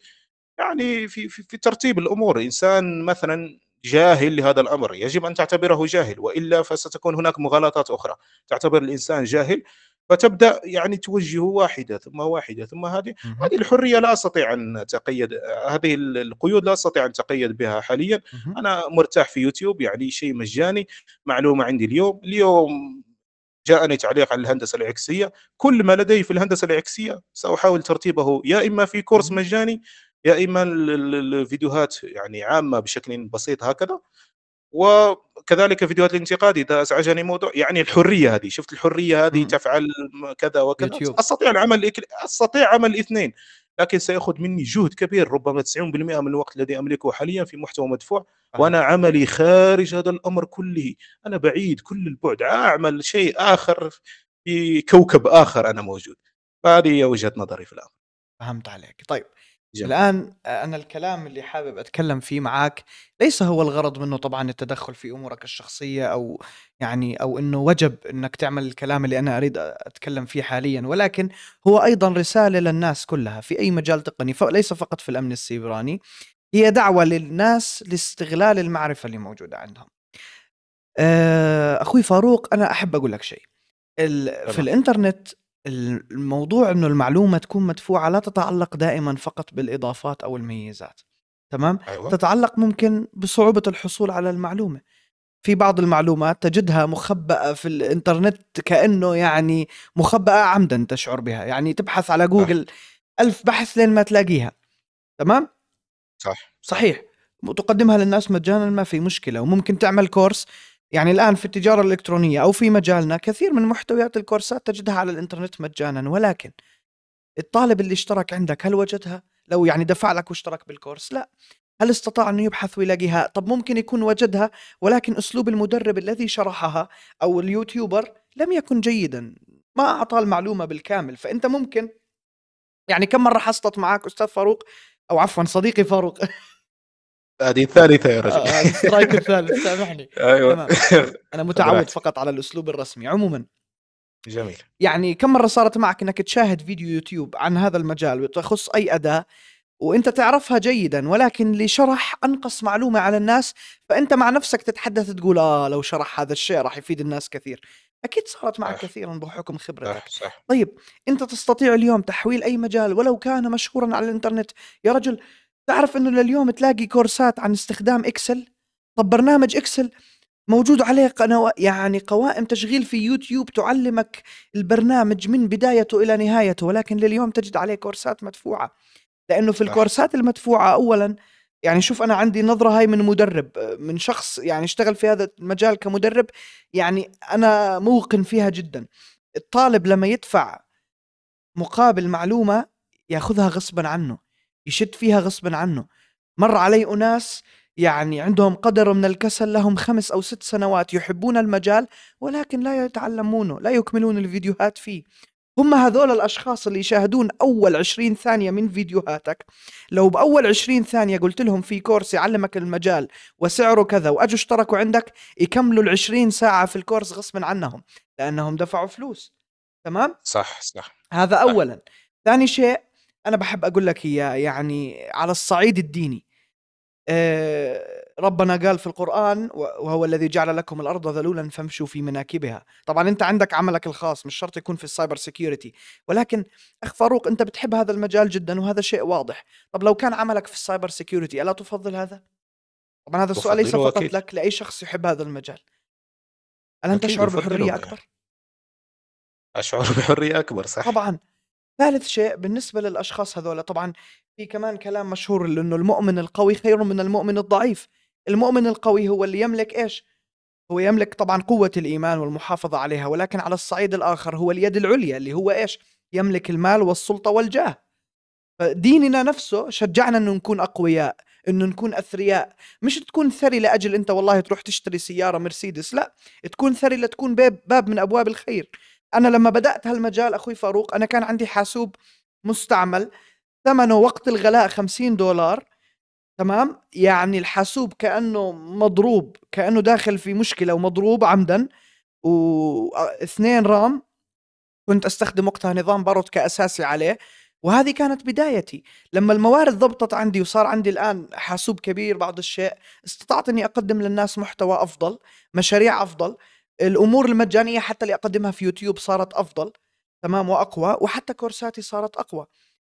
يعني في, في, في ترتيب الامور انسان مثلا جاهل لهذا الامر يجب ان تعتبره جاهل والا فستكون هناك مغالطات اخرى تعتبر الانسان جاهل فتبدا يعني توجه واحده ثم واحده ثم هذه مم. هذه الحريه لا استطيع ان اتقيد هذه القيود لا استطيع ان اتقيد بها حاليا مم. انا مرتاح في يوتيوب يعني شيء مجاني معلومه عندي اليوم اليوم جاءني تعليق على الهندسه العكسيه كل ما لدي في الهندسه العكسيه ساحاول ترتيبه يا اما في كورس مجاني يا اما الفيديوهات يعني عامه بشكل بسيط هكذا وكذلك فيديوهات الانتقاد اذا ازعجني موضوع يعني الحريه هذه شفت الحريه هذه تفعل كذا وكذا يوتيوب. استطيع العمل استطيع عمل الاثنين لكن سيأخذ مني جهد كبير ربما 90% من الوقت الذي أملكه حاليا في محتوى مدفوع آه. وأنا عملي خارج هذا الأمر كله أنا بعيد كل البعد أعمل شيء آخر في كوكب آخر أنا موجود فهذه هي وجهة نظري في الأمر فهمت عليك طيب جميل. الان آه، انا الكلام اللي حابب اتكلم فيه معاك ليس هو الغرض منه طبعا التدخل في امورك الشخصيه او يعني او انه وجب انك تعمل الكلام اللي انا اريد اتكلم فيه حاليا ولكن هو ايضا رساله للناس كلها في اي مجال تقني ليس فقط في الامن السيبراني هي دعوه للناس لاستغلال المعرفه اللي موجوده عندهم. آه، اخوي فاروق انا احب اقول لك شيء في الانترنت الموضوع انه المعلومه تكون مدفوعه لا تتعلق دائما فقط بالاضافات او الميزات تمام أيوة. تتعلق ممكن بصعوبه الحصول على المعلومه في بعض المعلومات تجدها مخبأة في الإنترنت كأنه يعني مخبأة عمدا تشعر بها يعني تبحث على جوجل صح. ألف بحث لين ما تلاقيها تمام؟ صح صحيح وتقدمها للناس مجانا ما في مشكلة وممكن تعمل كورس يعني الآن في التجارة الإلكترونية أو في مجالنا كثير من محتويات الكورسات تجدها على الإنترنت مجانا ولكن الطالب اللي اشترك عندك هل وجدها؟ لو يعني دفع لك واشترك بالكورس لا هل استطاع انه يبحث ويلاقيها؟ طب ممكن يكون وجدها ولكن أسلوب المدرب الذي شرحها أو اليوتيوبر لم يكن جيدا ما أعطى المعلومة بالكامل فأنت ممكن يعني كم مرة حصلت معك أستاذ فاروق أو عفوا صديقي فاروق هذه الثالثة يا رجل آه، السترايك الثالث سامحني ايوه انا متعود فقط على الاسلوب الرسمي عموما جميل يعني كم مرة صارت معك انك تشاهد فيديو يوتيوب عن هذا المجال وتخص اي اداة وانت تعرفها جيدا ولكن لشرح انقص معلومة على الناس فانت مع نفسك تتحدث تقول اه لو شرح هذا الشيء راح يفيد الناس كثير اكيد صارت معك صح. كثيرا بحكم خبرتك صح. صح. طيب انت تستطيع اليوم تحويل اي مجال ولو كان مشهورا على الانترنت يا رجل تعرف انه لليوم تلاقي كورسات عن استخدام اكسل طب برنامج اكسل موجود عليه قنوات يعني قوائم تشغيل في يوتيوب تعلمك البرنامج من بدايته الى نهايته ولكن لليوم تجد عليه كورسات مدفوعه لانه في الكورسات المدفوعه اولا يعني شوف انا عندي نظره هاي من مدرب من شخص يعني اشتغل في هذا المجال كمدرب يعني انا موقن فيها جدا الطالب لما يدفع مقابل معلومه ياخذها غصبا عنه يشد فيها غصبا عنه مر علي أناس يعني عندهم قدر من الكسل لهم خمس أو ست سنوات يحبون المجال ولكن لا يتعلمونه لا يكملون الفيديوهات فيه هم هذول الأشخاص اللي يشاهدون أول عشرين ثانية من فيديوهاتك لو بأول عشرين ثانية قلت لهم في كورس يعلمك المجال وسعره كذا وأجوا اشتركوا عندك يكملوا العشرين ساعة في الكورس غصبا عنهم لأنهم دفعوا فلوس تمام؟ صح صح هذا صح. أولا ثاني شيء انا بحب اقول لك اياه يعني على الصعيد الديني ربنا قال في القرآن وهو الذي جعل لكم الأرض ذلولا فامشوا في مناكبها طبعا أنت عندك عملك الخاص مش شرط يكون في السايبر سيكيورتي ولكن أخ فاروق أنت بتحب هذا المجال جدا وهذا شيء واضح طب لو كان عملك في السايبر سيكيورتي ألا تفضل هذا؟ طبعا هذا السؤال ليس فقط أكيد. لك لأي شخص يحب هذا المجال ألا أنت تشعر بحرية أكبر؟ أشعر بحرية أكبر صح طبعا ثالث شيء بالنسبه للاشخاص هذول طبعا في كمان كلام مشهور انه المؤمن القوي خير من المؤمن الضعيف المؤمن القوي هو اللي يملك ايش هو يملك طبعا قوه الايمان والمحافظه عليها ولكن على الصعيد الاخر هو اليد العليا اللي هو ايش يملك المال والسلطه والجاه فديننا نفسه شجعنا انه نكون اقوياء انه نكون اثرياء مش تكون ثري لاجل انت والله تروح تشتري سياره مرسيدس لا تكون ثري لتكون باب, باب من ابواب الخير انا لما بدات هالمجال اخوي فاروق انا كان عندي حاسوب مستعمل ثمنه وقت الغلاء 50 دولار تمام يعني الحاسوب كانه مضروب كانه داخل في مشكله ومضروب عمدا واثنين آه، رام كنت استخدم وقتها نظام باروت كاساسي عليه وهذه كانت بدايتي لما الموارد ضبطت عندي وصار عندي الآن حاسوب كبير بعض الشيء استطعت أني أقدم للناس محتوى أفضل مشاريع أفضل الامور المجانيه حتى اللي اقدمها في يوتيوب صارت افضل تمام واقوى وحتى كورساتي صارت اقوى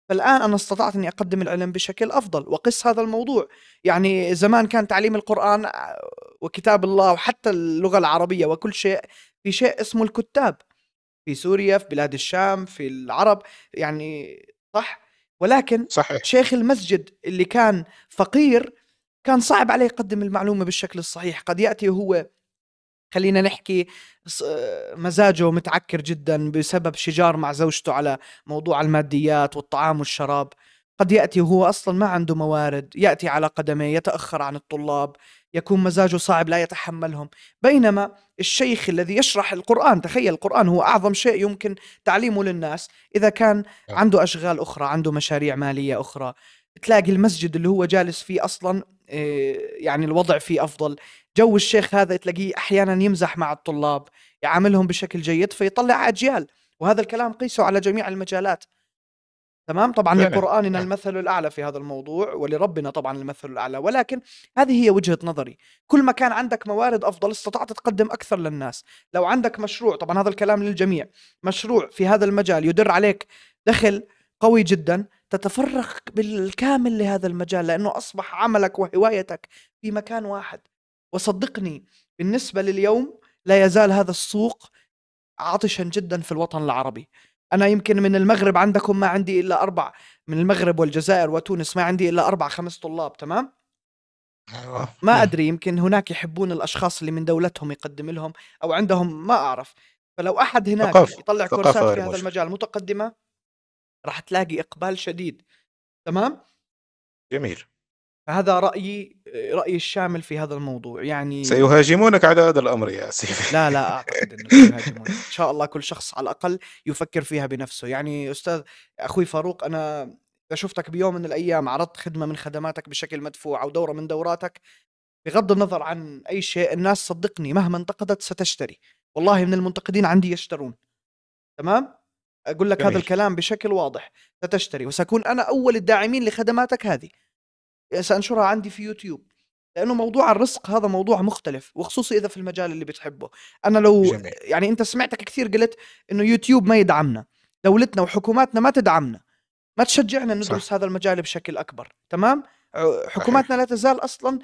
فالان انا استطعت اني اقدم العلم بشكل افضل وقس هذا الموضوع يعني زمان كان تعليم القران آه، وكتاب الله وحتى اللغه العربيه وكل شيء في شيء اسمه الكتاب في سوريا في بلاد الشام في العرب يعني صح ولكن صحيح. شيخ المسجد اللي كان فقير كان صعب عليه يقدم المعلومه بالشكل الصحيح قد ياتي هو خلينا نحكي مزاجه متعكر جدا بسبب شجار مع زوجته على موضوع الماديات والطعام والشراب قد ياتي وهو اصلا ما عنده موارد ياتي على قدميه يتاخر عن الطلاب يكون مزاجه صعب لا يتحملهم بينما الشيخ الذي يشرح القرآن تخيل القرآن هو أعظم شيء يمكن تعليمه للناس إذا كان نعم. عنده أشغال أخرى عنده مشاريع مالية أخرى تلاقي المسجد اللي هو جالس فيه أصلا آه، يعني الوضع فيه أفضل جو الشيخ هذا تلاقيه احيانا يمزح مع الطلاب يعاملهم بشكل جيد فيطلع اجيال وهذا الكلام قيسه على جميع المجالات تمام طبعا لقراننا نعم. المثل الاعلى في هذا الموضوع ولربنا طبعا المثل الاعلى ولكن هذه هي وجهه نظري كل ما كان عندك موارد افضل استطعت تقدم اكثر للناس لو عندك مشروع طبعا هذا الكلام للجميع مشروع في هذا المجال يدر عليك دخل قوي جدا تتفرغ بالكامل لهذا المجال لانه اصبح عملك وهوايتك في مكان واحد وصدقني بالنسبه لليوم لا يزال هذا السوق عاطشا جدا في الوطن العربي انا يمكن من المغرب عندكم ما عندي الا اربع من المغرب والجزائر وتونس ما عندي الا اربع خمس طلاب تمام أيوة. ما ادري يمكن هناك يحبون الاشخاص اللي من دولتهم يقدم لهم او عندهم ما اعرف فلو احد هناك ثقاف. يطلع ثقاف كورسات في هذا المجال متقدمه راح تلاقي اقبال شديد تمام جميل هذا رايي رايي الشامل في هذا الموضوع يعني سيهاجمونك على هذا الامر يا سيف لا لا اعتقد انه سيهاجمونك ان شاء الله كل شخص على الاقل يفكر فيها بنفسه يعني استاذ اخوي فاروق انا اذا شفتك بيوم من الايام عرضت خدمه من خدماتك بشكل مدفوع او دوره من دوراتك بغض النظر عن اي شيء الناس صدقني مهما انتقدت ستشتري والله من المنتقدين عندي يشترون تمام اقول لك جميل. هذا الكلام بشكل واضح ستشتري وساكون انا اول الداعمين لخدماتك هذه سانشرها عندي في يوتيوب لانه موضوع الرزق هذا موضوع مختلف وخصوصي اذا في المجال اللي بتحبه انا لو جميل. يعني انت سمعتك كثير قلت انه يوتيوب ما يدعمنا دولتنا وحكوماتنا ما تدعمنا ما تشجعنا ندرس صح. هذا المجال بشكل اكبر تمام حكوماتنا صحيح. لا تزال اصلا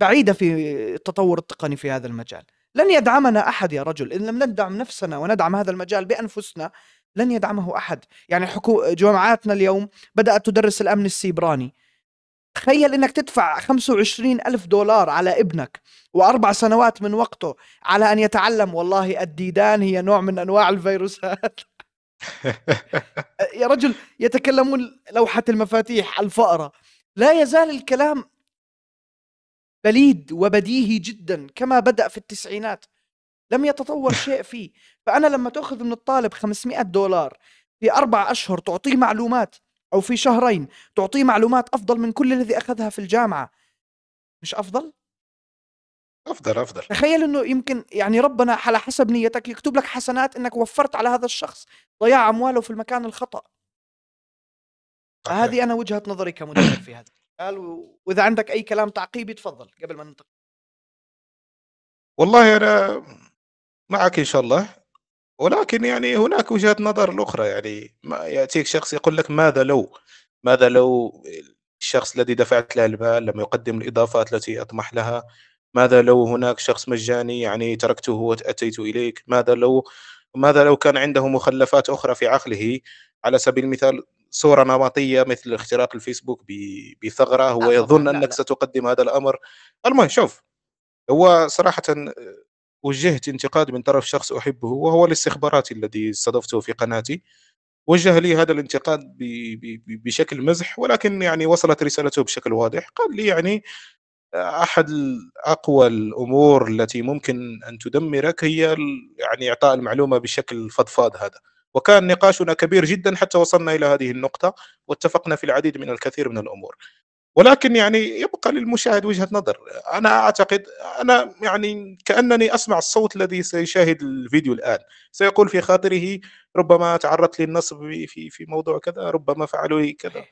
بعيده في التطور التقني في هذا المجال لن يدعمنا احد يا رجل ان لم ندعم نفسنا وندعم هذا المجال بانفسنا لن يدعمه احد يعني حكو... جامعاتنا اليوم بدات تدرس الامن السيبراني تخيل انك تدفع 25 ألف دولار على ابنك واربع سنوات من وقته على ان يتعلم والله الديدان هي نوع من انواع الفيروسات يا رجل يتكلمون لوحه المفاتيح الفأره لا يزال الكلام بليد وبديهي جدا كما بدا في التسعينات لم يتطور شيء فيه فانا لما تاخذ من الطالب 500 دولار في اربع اشهر تعطيه معلومات أو في شهرين تعطيه معلومات أفضل من كل الذي أخذها في الجامعة مش أفضل؟ افضل افضل تخيل انه يمكن يعني ربنا على حسب نيتك يكتب لك حسنات انك وفرت على هذا الشخص ضياع امواله في المكان الخطا هذه انا وجهه نظري كمدرب في هذا قال واذا عندك اي كلام تعقيبي تفضل قبل ما ننتقل والله انا معك ان شاء الله ولكن يعني هناك وجهات نظر أخرى يعني ما يأتيك شخص يقول لك ماذا لو ماذا لو الشخص الذي دفعت له المال لم يقدم الإضافات التي أطمح لها ماذا لو هناك شخص مجاني يعني تركته وأتيت إليك ماذا لو ماذا لو كان عنده مخلفات أخرى في عقله على سبيل المثال صورة نمطية مثل اختراق الفيسبوك بثغرة هو يظن أنك ستقدم هذا الأمر المهم شوف هو صراحة وجهت انتقاد من طرف شخص أحبه وهو الاستخباراتي الذي استضفته في قناتي وجه لي هذا الانتقاد بشكل مزح ولكن يعني وصلت رسالته بشكل واضح قال لي يعني احد اقوى الامور التي ممكن ان تدمرك هي يعني اعطاء المعلومه بشكل فضفاض هذا وكان نقاشنا كبير جدا حتى وصلنا الى هذه النقطه واتفقنا في العديد من الكثير من الامور ولكن يعني يبقى للمشاهد وجهه نظر انا اعتقد انا يعني كانني اسمع الصوت الذي سيشاهد الفيديو الان سيقول في خاطره ربما تعرضت للنصب في في موضوع كذا ربما فعلوا لي كذا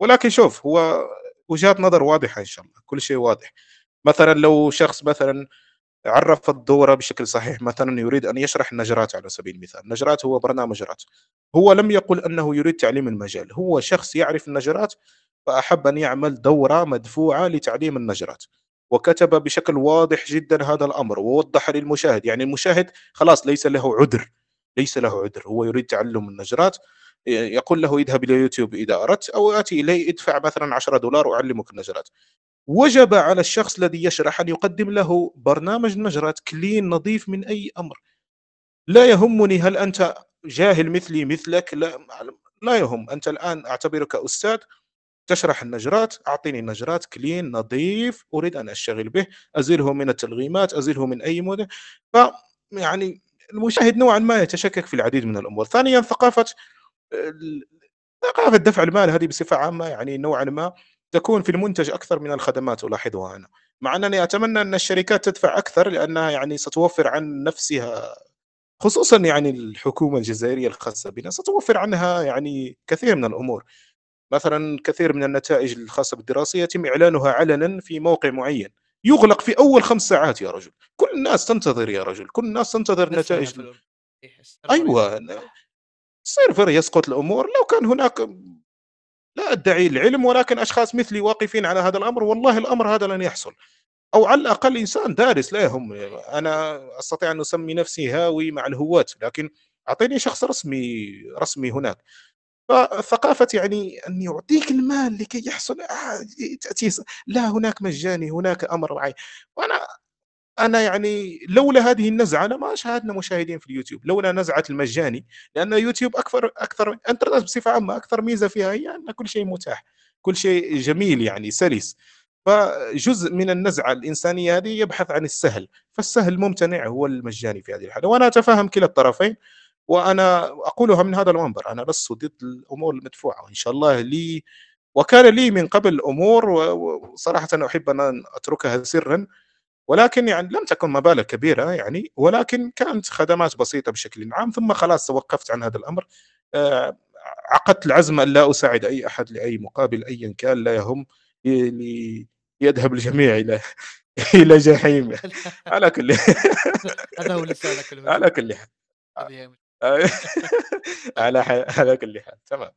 ولكن شوف هو وجهات نظر واضحه ان شاء الله كل شيء واضح مثلا لو شخص مثلا عرف الدوره بشكل صحيح مثلا يريد ان يشرح النجرات على سبيل المثال نجرات هو برنامج رات هو لم يقل انه يريد تعليم المجال هو شخص يعرف النجرات فأحب أن يعمل دورة مدفوعة لتعليم النجرات وكتب بشكل واضح جدا هذا الأمر ووضح للمشاهد يعني المشاهد خلاص ليس له عذر ليس له عذر هو يريد تعلم النجرات يقول له اذهب الى يوتيوب اذا اردت او اتي الي ادفع مثلا 10 دولار اعلمك النجرات. وجب على الشخص الذي يشرح ان يقدم له برنامج نجرات كلين نظيف من اي امر. لا يهمني هل انت جاهل مثلي مثلك لا لا يهم انت الان اعتبرك استاذ تشرح النجرات أعطيني نجرات كلين نظيف أريد أن أشتغل به أزيله من التلغيمات أزيله من أي مود ف يعني المشاهد نوعا ما يتشكك في العديد من الأمور ثانيا ثقافة ثقافة دفع المال هذه بصفة عامة يعني نوعا ما تكون في المنتج أكثر من الخدمات ألاحظها أنا مع أنني أتمنى أن الشركات تدفع أكثر لأنها يعني ستوفر عن نفسها خصوصا يعني الحكومة الجزائرية الخاصة بنا ستوفر عنها يعني كثير من الأمور مثلا كثير من النتائج الخاصه بالدراسه يتم اعلانها علنا في موقع معين يغلق في اول خمس ساعات يا رجل كل الناس تنتظر يا رجل كل الناس تنتظر نتائج إيه، ايوه سيرفر يسقط الامور لو كان هناك لا ادعي العلم ولكن اشخاص مثلي واقفين على هذا الامر والله الامر هذا لن يحصل او على الاقل انسان دارس لا يهم انا استطيع ان اسمي نفسي هاوي مع الهواه لكن اعطيني شخص رسمي رسمي هناك فالثقافة يعني أن يعطيك المال لكي يحصل آه، تأتي لا هناك مجاني هناك أمر معين وأنا انا يعني لولا هذه النزعه لما شاهدنا مشاهدين في اليوتيوب لولا نزعه المجاني لان يوتيوب اكثر اكثر انترنت بصفه عامه اكثر ميزه فيها هي ان كل شيء متاح كل شيء جميل يعني سلس فجزء من النزعه الانسانيه هذه يبحث عن السهل فالسهل ممتنع هو المجاني في هذه الحاله وانا اتفهم كلا الطرفين وانا اقولها من هذا المنبر انا لست ضد الامور المدفوعه وان شاء الله لي وكان لي من قبل امور وصراحه احب ان اتركها سرا ولكن يعني لم تكن مبالغ كبيره يعني ولكن كانت خدمات بسيطه بشكل عام ثم خلاص توقفت عن هذا الامر آه، عقدت العزم ان لا اساعد اي احد لاي مقابل ايا كان لا يهم يذهب الجميع الى الى جحيم على كل هذا هو لسانك على كل حال آه. على على كل حال تمام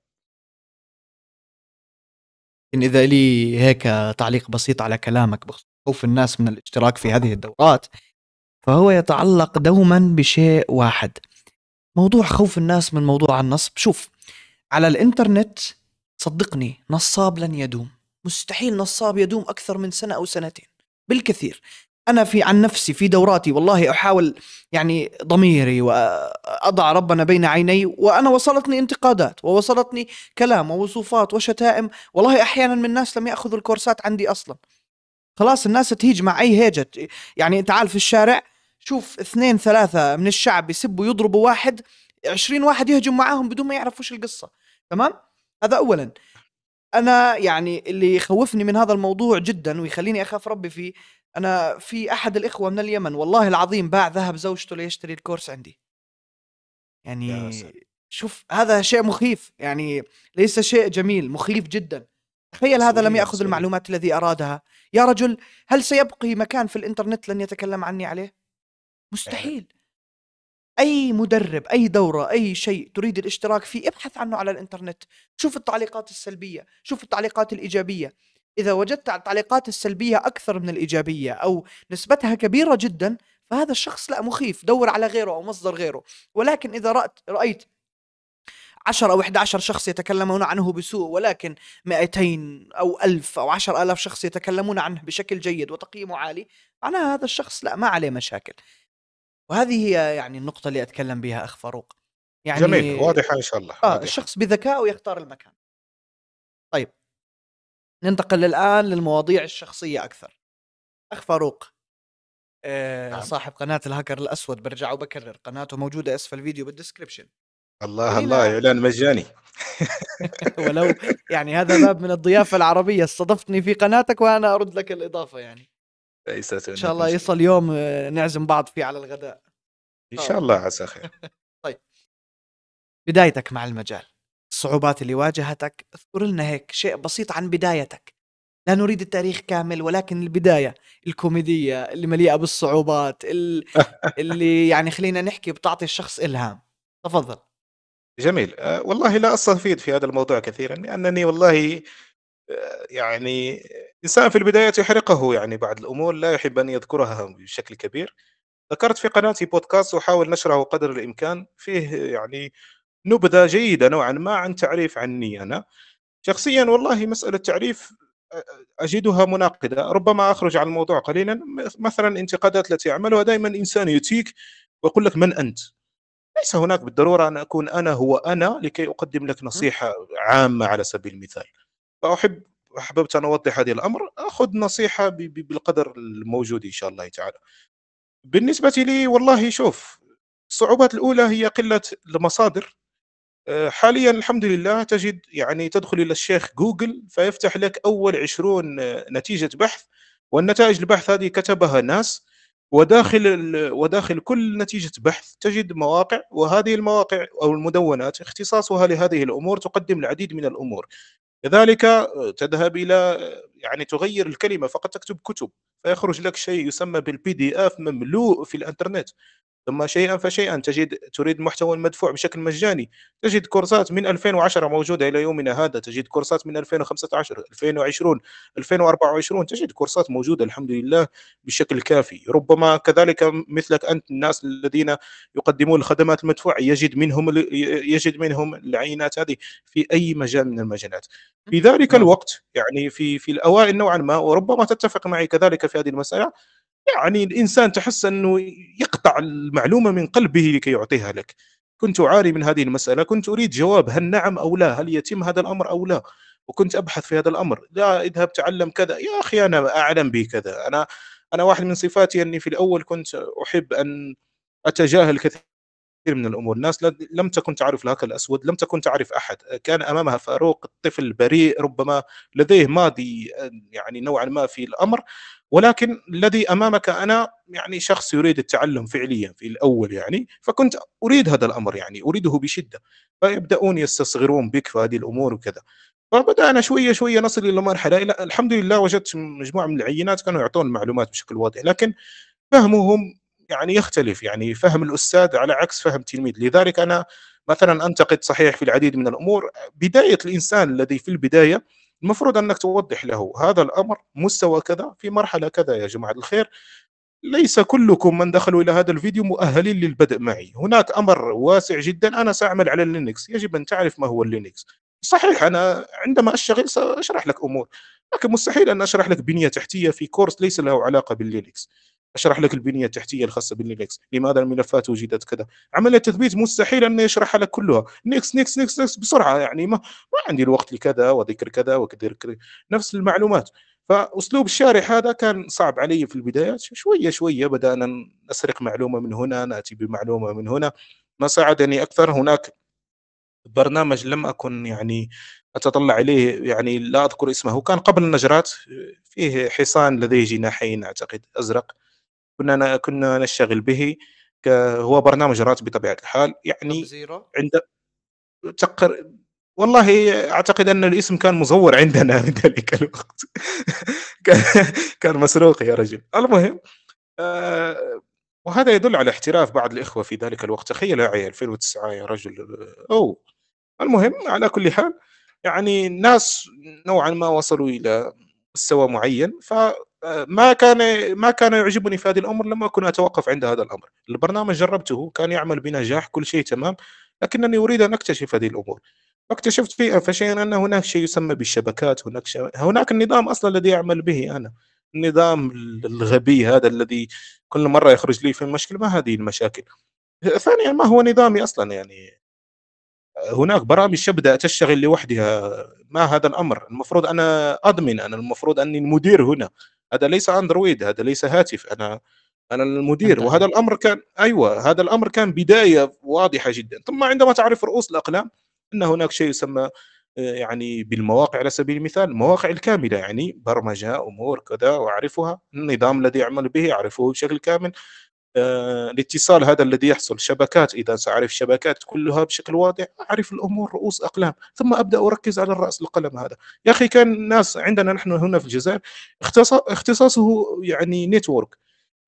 إذا لي هيك تعليق بسيط على كلامك بخصوص خوف الناس من الاشتراك في هذه الدورات فهو يتعلق دوما بشيء واحد موضوع خوف الناس من موضوع النصب شوف على الانترنت صدقني نصاب لن يدوم مستحيل نصاب يدوم أكثر من سنة أو سنتين بالكثير انا في عن نفسي في دوراتي والله احاول يعني ضميري واضع ربنا بين عيني وانا وصلتني انتقادات ووصلتني كلام ووصوفات وشتائم والله احيانا من الناس لم ياخذوا الكورسات عندي اصلا خلاص الناس تهيج مع اي هيجه يعني تعال في الشارع شوف اثنين ثلاثه من الشعب يسبوا يضربوا واحد عشرين واحد يهجم معاهم بدون ما يعرفوا وش القصه تمام هذا اولا انا يعني اللي يخوفني من هذا الموضوع جدا ويخليني اخاف ربي فيه انا في احد الاخوه من اليمن والله العظيم باع ذهب زوجته ليشتري الكورس عندي يعني شوف هذا شيء مخيف يعني ليس شيء جميل مخيف جدا تخيل هذا لم ياخذ المعلومات الذي ارادها يا رجل هل سيبقي مكان في الانترنت لن يتكلم عني عليه إيه. مستحيل اي مدرب اي دوره اي شيء تريد الاشتراك فيه ابحث عنه على الانترنت شوف التعليقات السلبيه شوف التعليقات الايجابيه إذا وجدت التعليقات السلبية أكثر من الإيجابية أو نسبتها كبيرة جدا فهذا الشخص لا مخيف دور على غيره أو مصدر غيره ولكن إذا رأت رأيت 10 أو 11 شخص يتكلمون عنه بسوء ولكن 200 أو 1000 أو 10000 شخص يتكلمون عنه بشكل جيد وتقييمه عالي معناها هذا الشخص لا ما عليه مشاكل وهذه هي يعني النقطة اللي أتكلم بها أخ فاروق يعني جميل واضحة إن شاء الله آه الشخص بذكائه يختار المكان ننتقل الآن للمواضيع الشخصية أكثر أخ فاروق آه نعم. صاحب قناة الهاكر الأسود برجع وبكرر قناته موجودة أسفل الفيديو بالدسكربشن الله الله إعلان مجاني ولو يعني هذا باب من الضيافة العربية استضفتني في قناتك وأنا أرد لك الإضافة يعني إن شاء الله يصل يوم آه، نعزم بعض فيه على الغداء إن طيب. شاء الله عسى خير طيب بدايتك مع المجال الصعوبات اللي واجهتك اذكر لنا هيك شيء بسيط عن بدايتك لا نريد التاريخ كامل ولكن البدايه الكوميديه اللي مليئه بالصعوبات اللي يعني خلينا نحكي بتعطي الشخص الهام تفضل جميل آه، والله لا استفيد في هذا الموضوع كثيرا لانني والله آه، يعني انسان في البدايه يحرقه يعني بعض الامور لا يحب ان يذكرها بشكل كبير ذكرت في قناتي بودكاست احاول نشره قدر الامكان فيه يعني نبذه جيده نوعا ما عن تعريف عني انا شخصيا والله مساله تعريف اجدها مناقضه ربما اخرج عن الموضوع قليلا مثلا الانتقادات التي اعملها دائما انسان يتيك ويقول لك من انت ليس هناك بالضروره ان اكون انا هو انا لكي اقدم لك نصيحه عامه على سبيل المثال فاحب احببت ان اوضح هذا الامر اخذ نصيحه بالقدر الموجود ان شاء الله تعالى بالنسبه لي والله شوف الصعوبات الاولى هي قله المصادر آه، حاليا الحمد لله تجد يعني تدخل الى الشيخ جوجل فيفتح لك اول 20 آه، نتيجه بحث والنتائج البحث هذه كتبها ناس وداخل وداخل كل نتيجه بحث تجد مواقع وهذه المواقع او المدونات اختصاصها لهذه الامور تقدم العديد من الامور لذلك آه، تذهب الى يعني تغير الكلمه فقط تكتب كتب فيخرج لك شيء يسمى بالبي دي اف مملوء في الانترنت ثم شيئا فشيئا تجد تريد محتوى مدفوع بشكل مجاني تجد كورسات من 2010 موجوده الى يومنا هذا تجد كورسات من 2015 2020 2024 تجد كورسات موجوده الحمد لله بشكل كافي ربما كذلك مثلك انت الناس الذين يقدمون الخدمات المدفوعه يجد منهم يجد منهم العينات هذه في اي مجال من المجالات في ذلك نعم. الوقت يعني في في الاوائل نوعا ما وربما تتفق معي كذلك في هذه المساله يعني الانسان تحس انه يقطع المعلومه من قلبه لكي يعطيها لك كنت اعاني من هذه المساله كنت اريد جواب هل نعم او لا هل يتم هذا الامر او لا وكنت ابحث في هذا الامر لا اذهب تعلم كذا يا اخي انا اعلم به كذا انا انا واحد من صفاتي اني في الاول كنت احب ان اتجاهل كثير كثير من الامور، الناس لم تكن تعرف الهاك الاسود، لم تكن تعرف احد، كان امامها فاروق الطفل بريء ربما لديه ماضي يعني نوعا ما في الامر، ولكن الذي امامك انا يعني شخص يريد التعلم فعليا في الاول يعني، فكنت اريد هذا الامر يعني اريده بشده، فيبداون يستصغرون بك في هذه الامور وكذا. فبدانا شويه شويه نصل الى مرحله الحمد لله وجدت مجموعه من العينات كانوا يعطون المعلومات بشكل واضح، لكن فهمهم يعني يختلف يعني فهم الاستاذ على عكس فهم التلميذ لذلك انا مثلا انتقد صحيح في العديد من الامور بدايه الانسان الذي في البدايه المفروض انك توضح له هذا الامر مستوى كذا في مرحله كذا يا جماعه الخير ليس كلكم من دخلوا الى هذا الفيديو مؤهلين للبدء معي هناك امر واسع جدا انا ساعمل على لينكس يجب ان تعرف ما هو اللينكس صحيح انا عندما اشتغل ساشرح لك امور لكن مستحيل ان اشرح لك بنيه تحتيه في كورس ليس له علاقه باللينكس اشرح لك البنيه التحتيه الخاصه باللينكس لماذا الملفات وجدت كذا عمليه التثبيت مستحيل ان يشرحها لك كلها نيكس نيكس نيكس, نيكس بسرعه يعني ما, ما عندي الوقت لكذا وذكر كذا وذكر نفس المعلومات فاسلوب الشارح هذا كان صعب علي في البدايه شويه شويه بدانا نسرق معلومه من هنا ناتي بمعلومه من هنا ما ساعدني اكثر هناك برنامج لم اكن يعني اتطلع اليه يعني لا اذكر اسمه كان قبل النجرات فيه حصان لديه جناحين اعتقد ازرق كنا كنا نشتغل به هو برنامج رات بطبيعه الحال يعني عند تقر والله اعتقد ان الاسم كان مزور عندنا في ذلك الوقت كان مسروق يا رجل المهم آه، وهذا يدل على احتراف بعض الاخوه في ذلك الوقت تخيل يا 2009 يا رجل او المهم على كل حال يعني الناس نوعا ما وصلوا الى مستوى معين فما آه، كان ما كان يعجبني في هذه الامور لما كنت اتوقف عند هذا الامر البرنامج جربته كان يعمل بنجاح كل شيء تمام لكنني اريد ان اكتشف هذه الامور فاكتشفت فيها فشيء ان هناك شيء يسمى بالشبكات هناك ش... هناك النظام اصلا الذي اعمل به انا النظام الغبي هذا الذي كل مره يخرج لي في مشكله ما هذه المشاكل ثانيا ما هو نظامي اصلا يعني هناك برامج تبدا تشتغل لوحدها ما هذا الامر المفروض انا ادمن انا المفروض اني المدير هنا هذا ليس اندرويد هذا ليس هاتف انا انا المدير وهذا الامر كان ايوه هذا الامر كان بدايه واضحه جدا ثم عندما تعرف رؤوس الاقلام ان هناك شيء يسمى آه، يعني بالمواقع على سبيل المثال المواقع الكامله يعني برمجه امور كذا واعرفها النظام الذي يعمل به اعرفه بشكل كامل آه، الاتصال هذا الذي يحصل شبكات اذا ساعرف شبكات كلها بشكل واضح اعرف الامور رؤوس اقلام ثم ابدا اركز على الراس القلم هذا يا اخي كان الناس عندنا نحن هنا في الجزائر اختصاصه يعني نتورك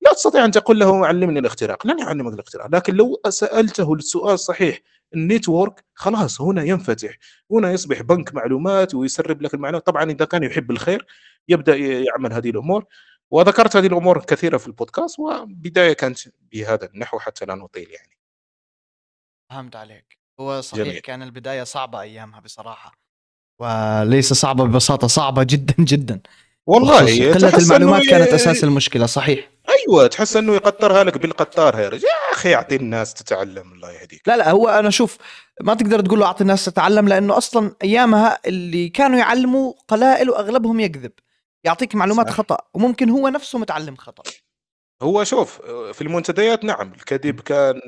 لا تستطيع ان تقول له علمني الاختراق لن يعلمك الاختراق لكن لو سالته السؤال الصحيح النيتورك خلاص هنا ينفتح هنا يصبح بنك معلومات ويسرب لك المعلومات طبعا اذا كان يحب الخير يبدا يعمل هذه الامور وذكرت هذه الامور كثيره في البودكاست وبدايه كانت بهذا النحو حتى لا نطيل يعني فهمت عليك هو صحيح جميل. كان البدايه صعبه ايامها بصراحه وليس صعبه ببساطه صعبه جدا جدا والله قله المعلومات إنه... كانت اساس المشكله صحيح ايوه تحس انه يقطرها لك بالقطار رجل يا اخي اعطي الناس تتعلم الله يهديك لا لا هو انا شوف ما تقدر تقول له اعطي الناس تتعلم لانه اصلا ايامها اللي كانوا يعلموا قلائل واغلبهم يكذب يعطيك معلومات صح. خطا وممكن هو نفسه متعلم خطا هو شوف في المنتديات نعم الكذب كان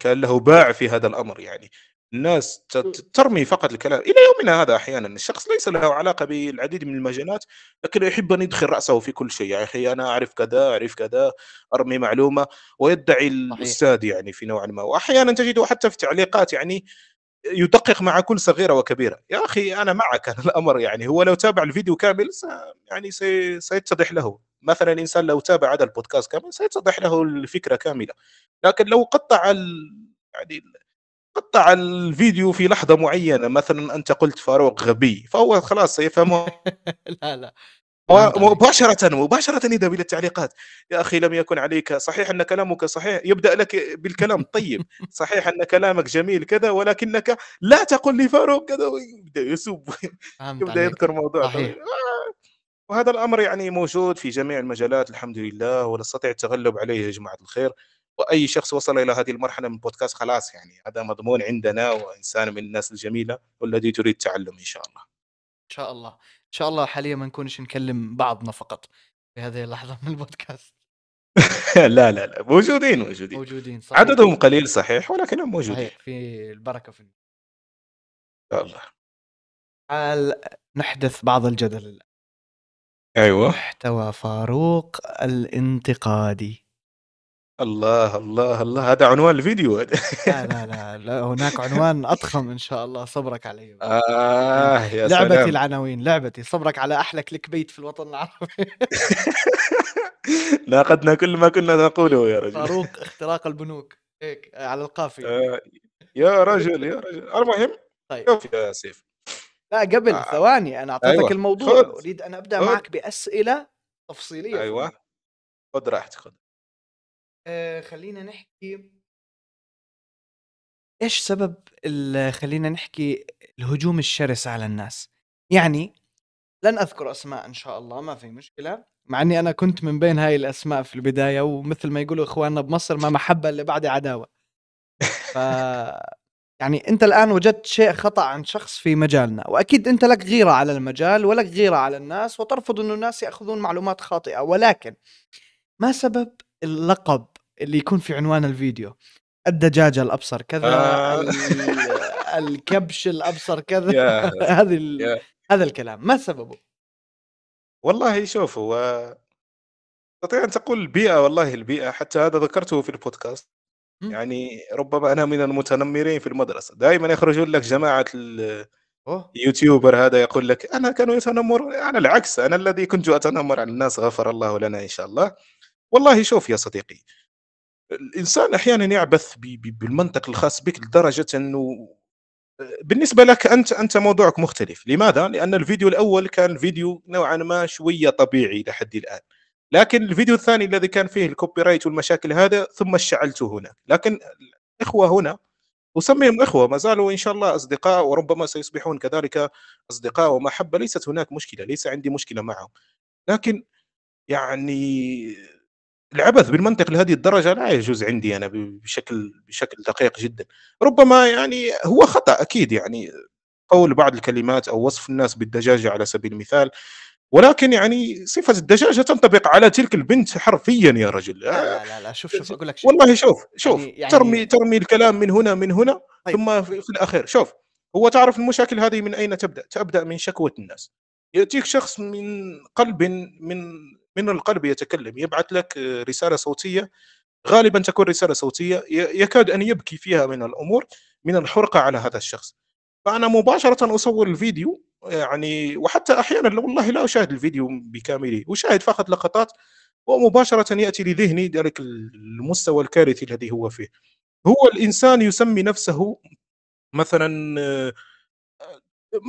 كان له باع في هذا الامر يعني الناس ترمي فقط الكلام الى يومنا هذا احيانا الشخص ليس له علاقه بالعديد من المجالات لكن يحب ان يدخل راسه في كل شيء يا اخي انا اعرف كذا اعرف كذا ارمي معلومه ويدعي الاستاذ يعني في نوع ما واحيانا تجده حتى في تعليقات يعني يدقق مع كل صغيره وكبيره يا اخي انا معك أنا الامر يعني هو لو تابع الفيديو كامل يعني سي... سيتضح له مثلا الانسان لو تابع هذا البودكاست كامل سيتضح له الفكره كامله لكن لو قطع ال... يعني قطع الفيديو في لحظه معينه مثلا انت قلت فاروق غبي فهو خلاص سيفهمه لا لا نعم، نعم. مباشرة مباشرة يذهب إلى التعليقات يا أخي لم يكن عليك صحيح أن كلامك صحيح يبدأ لك بالكلام طيب صحيح أن كلامك جميل كذا ولكنك لا تقل لفاروق كذا يبدأ يسب يبدأ يذكر موضوع صحيح. آه. وهذا الأمر يعني موجود في جميع المجالات الحمد لله ونستطيع التغلب عليه يا جماعة الخير واي شخص وصل الى هذه المرحله من بودكاست خلاص يعني هذا مضمون عندنا وانسان من الناس الجميله والذي تريد التعلم ان شاء الله. ان شاء الله، شاء الله حاليا ما نكونش نكلم بعضنا فقط في هذه اللحظه من البودكاست لا لا لا موجودين موجودين موجودين صحيح. عددهم قليل صحيح ولكنهم موجودين صحيح في البركه في الله تعال نحدث بعض الجدل ايوه محتوى فاروق الانتقادي الله الله الله هذا عنوان الفيديو لا, لا لا لا هناك عنوان اضخم ان شاء الله صبرك علي اه يا لعبتي سلام. العناوين لعبتي صبرك على احلى كليك بيت في الوطن العربي ناقدنا كل ما كنا نقوله يا رجل فاروق اختراق البنوك هيك على القافيه آه يا رجل يا رجل المهم طيب يا سيف لا قبل آه. ثواني انا اعطيتك أيوة. الموضوع خد. اريد ان ابدا خد. معك باسئله تفصيليه ايوه خذ راحتك خذ آه، خلينا نحكي ايش سبب خلينا نحكي الهجوم الشرس على الناس يعني لن اذكر اسماء ان شاء الله ما في مشكله مع اني انا كنت من بين هاي الاسماء في البدايه ومثل ما يقولوا اخواننا بمصر ما محبه اللي بعد عداوه ف يعني انت الان وجدت شيء خطا عن شخص في مجالنا واكيد انت لك غيره على المجال ولك غيره على الناس وترفض انه الناس ياخذون معلومات خاطئه ولكن ما سبب اللقب اللي يكون في عنوان الفيديو الدجاجه الابصر كذا آه. الكبش الابصر كذا هذه هذا الكلام ما سببه؟ والله شوف هو تستطيع ان تقول البيئه والله البيئه حتى هذا ذكرته في البودكاست م? يعني ربما انا من المتنمرين في المدرسه دائما يخرجون لك جماعه اليوتيوبر هذا يقول لك انا كانوا يتنمرون على العكس انا الذي كنت اتنمر على الناس غفر الله لنا ان شاء الله والله شوف يا صديقي الانسان احيانا يعبث بالمنطق الخاص بك لدرجه انه بالنسبه لك انت انت موضوعك مختلف، لماذا؟ لان الفيديو الاول كان فيديو نوعا ما شويه طبيعي لحد الان. لكن الفيديو الثاني الذي كان فيه الكوبي رايت والمشاكل هذا ثم شعلته هنا، لكن الاخوه هنا اسميهم اخوه ما زالوا ان شاء الله اصدقاء وربما سيصبحون كذلك اصدقاء ومحبه ليست هناك مشكله، ليس عندي مشكله معهم. لكن يعني العبث بالمنطق لهذه الدرجه لا يجوز عندي انا بشكل بشكل دقيق جدا ربما يعني هو خطا اكيد يعني قول بعض الكلمات او وصف الناس بالدجاجه على سبيل المثال ولكن يعني صفه الدجاجه تنطبق على تلك البنت حرفيا يا رجل لا لا لا شوف شوف آه، اقول لك شوف. والله شوف يعني شوف يعني يعني... ترمي ترمي الكلام من هنا من هنا طيب. ثم في الاخير شوف هو تعرف المشاكل هذه من اين تبدا؟ تبدا من شكوى الناس ياتيك شخص من قلب من من القلب يتكلم يبعث لك آه، رساله صوتيه غالبا تكون رساله صوتيه يكاد ان يبكي فيها من الامور من الحرقه على هذا الشخص فانا مباشره اصور الفيديو آه، يعني وحتى احيانا والله لا اشاهد الفيديو بكامله اشاهد فقط لقطات ومباشره ياتي لذهني ذلك المستوى الكارثي الذي هو فيه هو الانسان يسمي نفسه مثلا آه،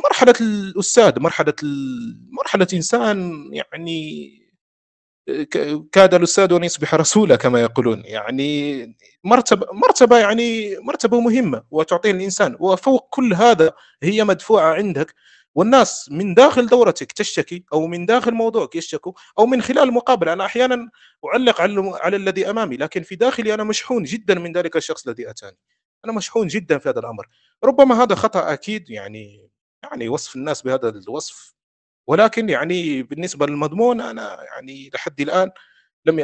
مرحله الاستاذ مرحله مرحله انسان يعني كاد الاستاذ ان يصبح رسولا كما يقولون يعني مرتبه مرتبه يعني مرتبه مهمه وتعطيه الانسان وفوق كل هذا هي مدفوعه عندك والناس من داخل دورتك تشتكي او من داخل موضوعك يشتكوا او من خلال مقابله انا احيانا اعلق على, على الذي امامي لكن في داخلي انا مشحون جدا من ذلك الشخص الذي اتاني انا مشحون جدا في هذا الامر ربما هذا خطا اكيد يعني يعني وصف الناس بهذا الوصف ولكن يعني بالنسبه للمضمون انا يعني لحد الان لم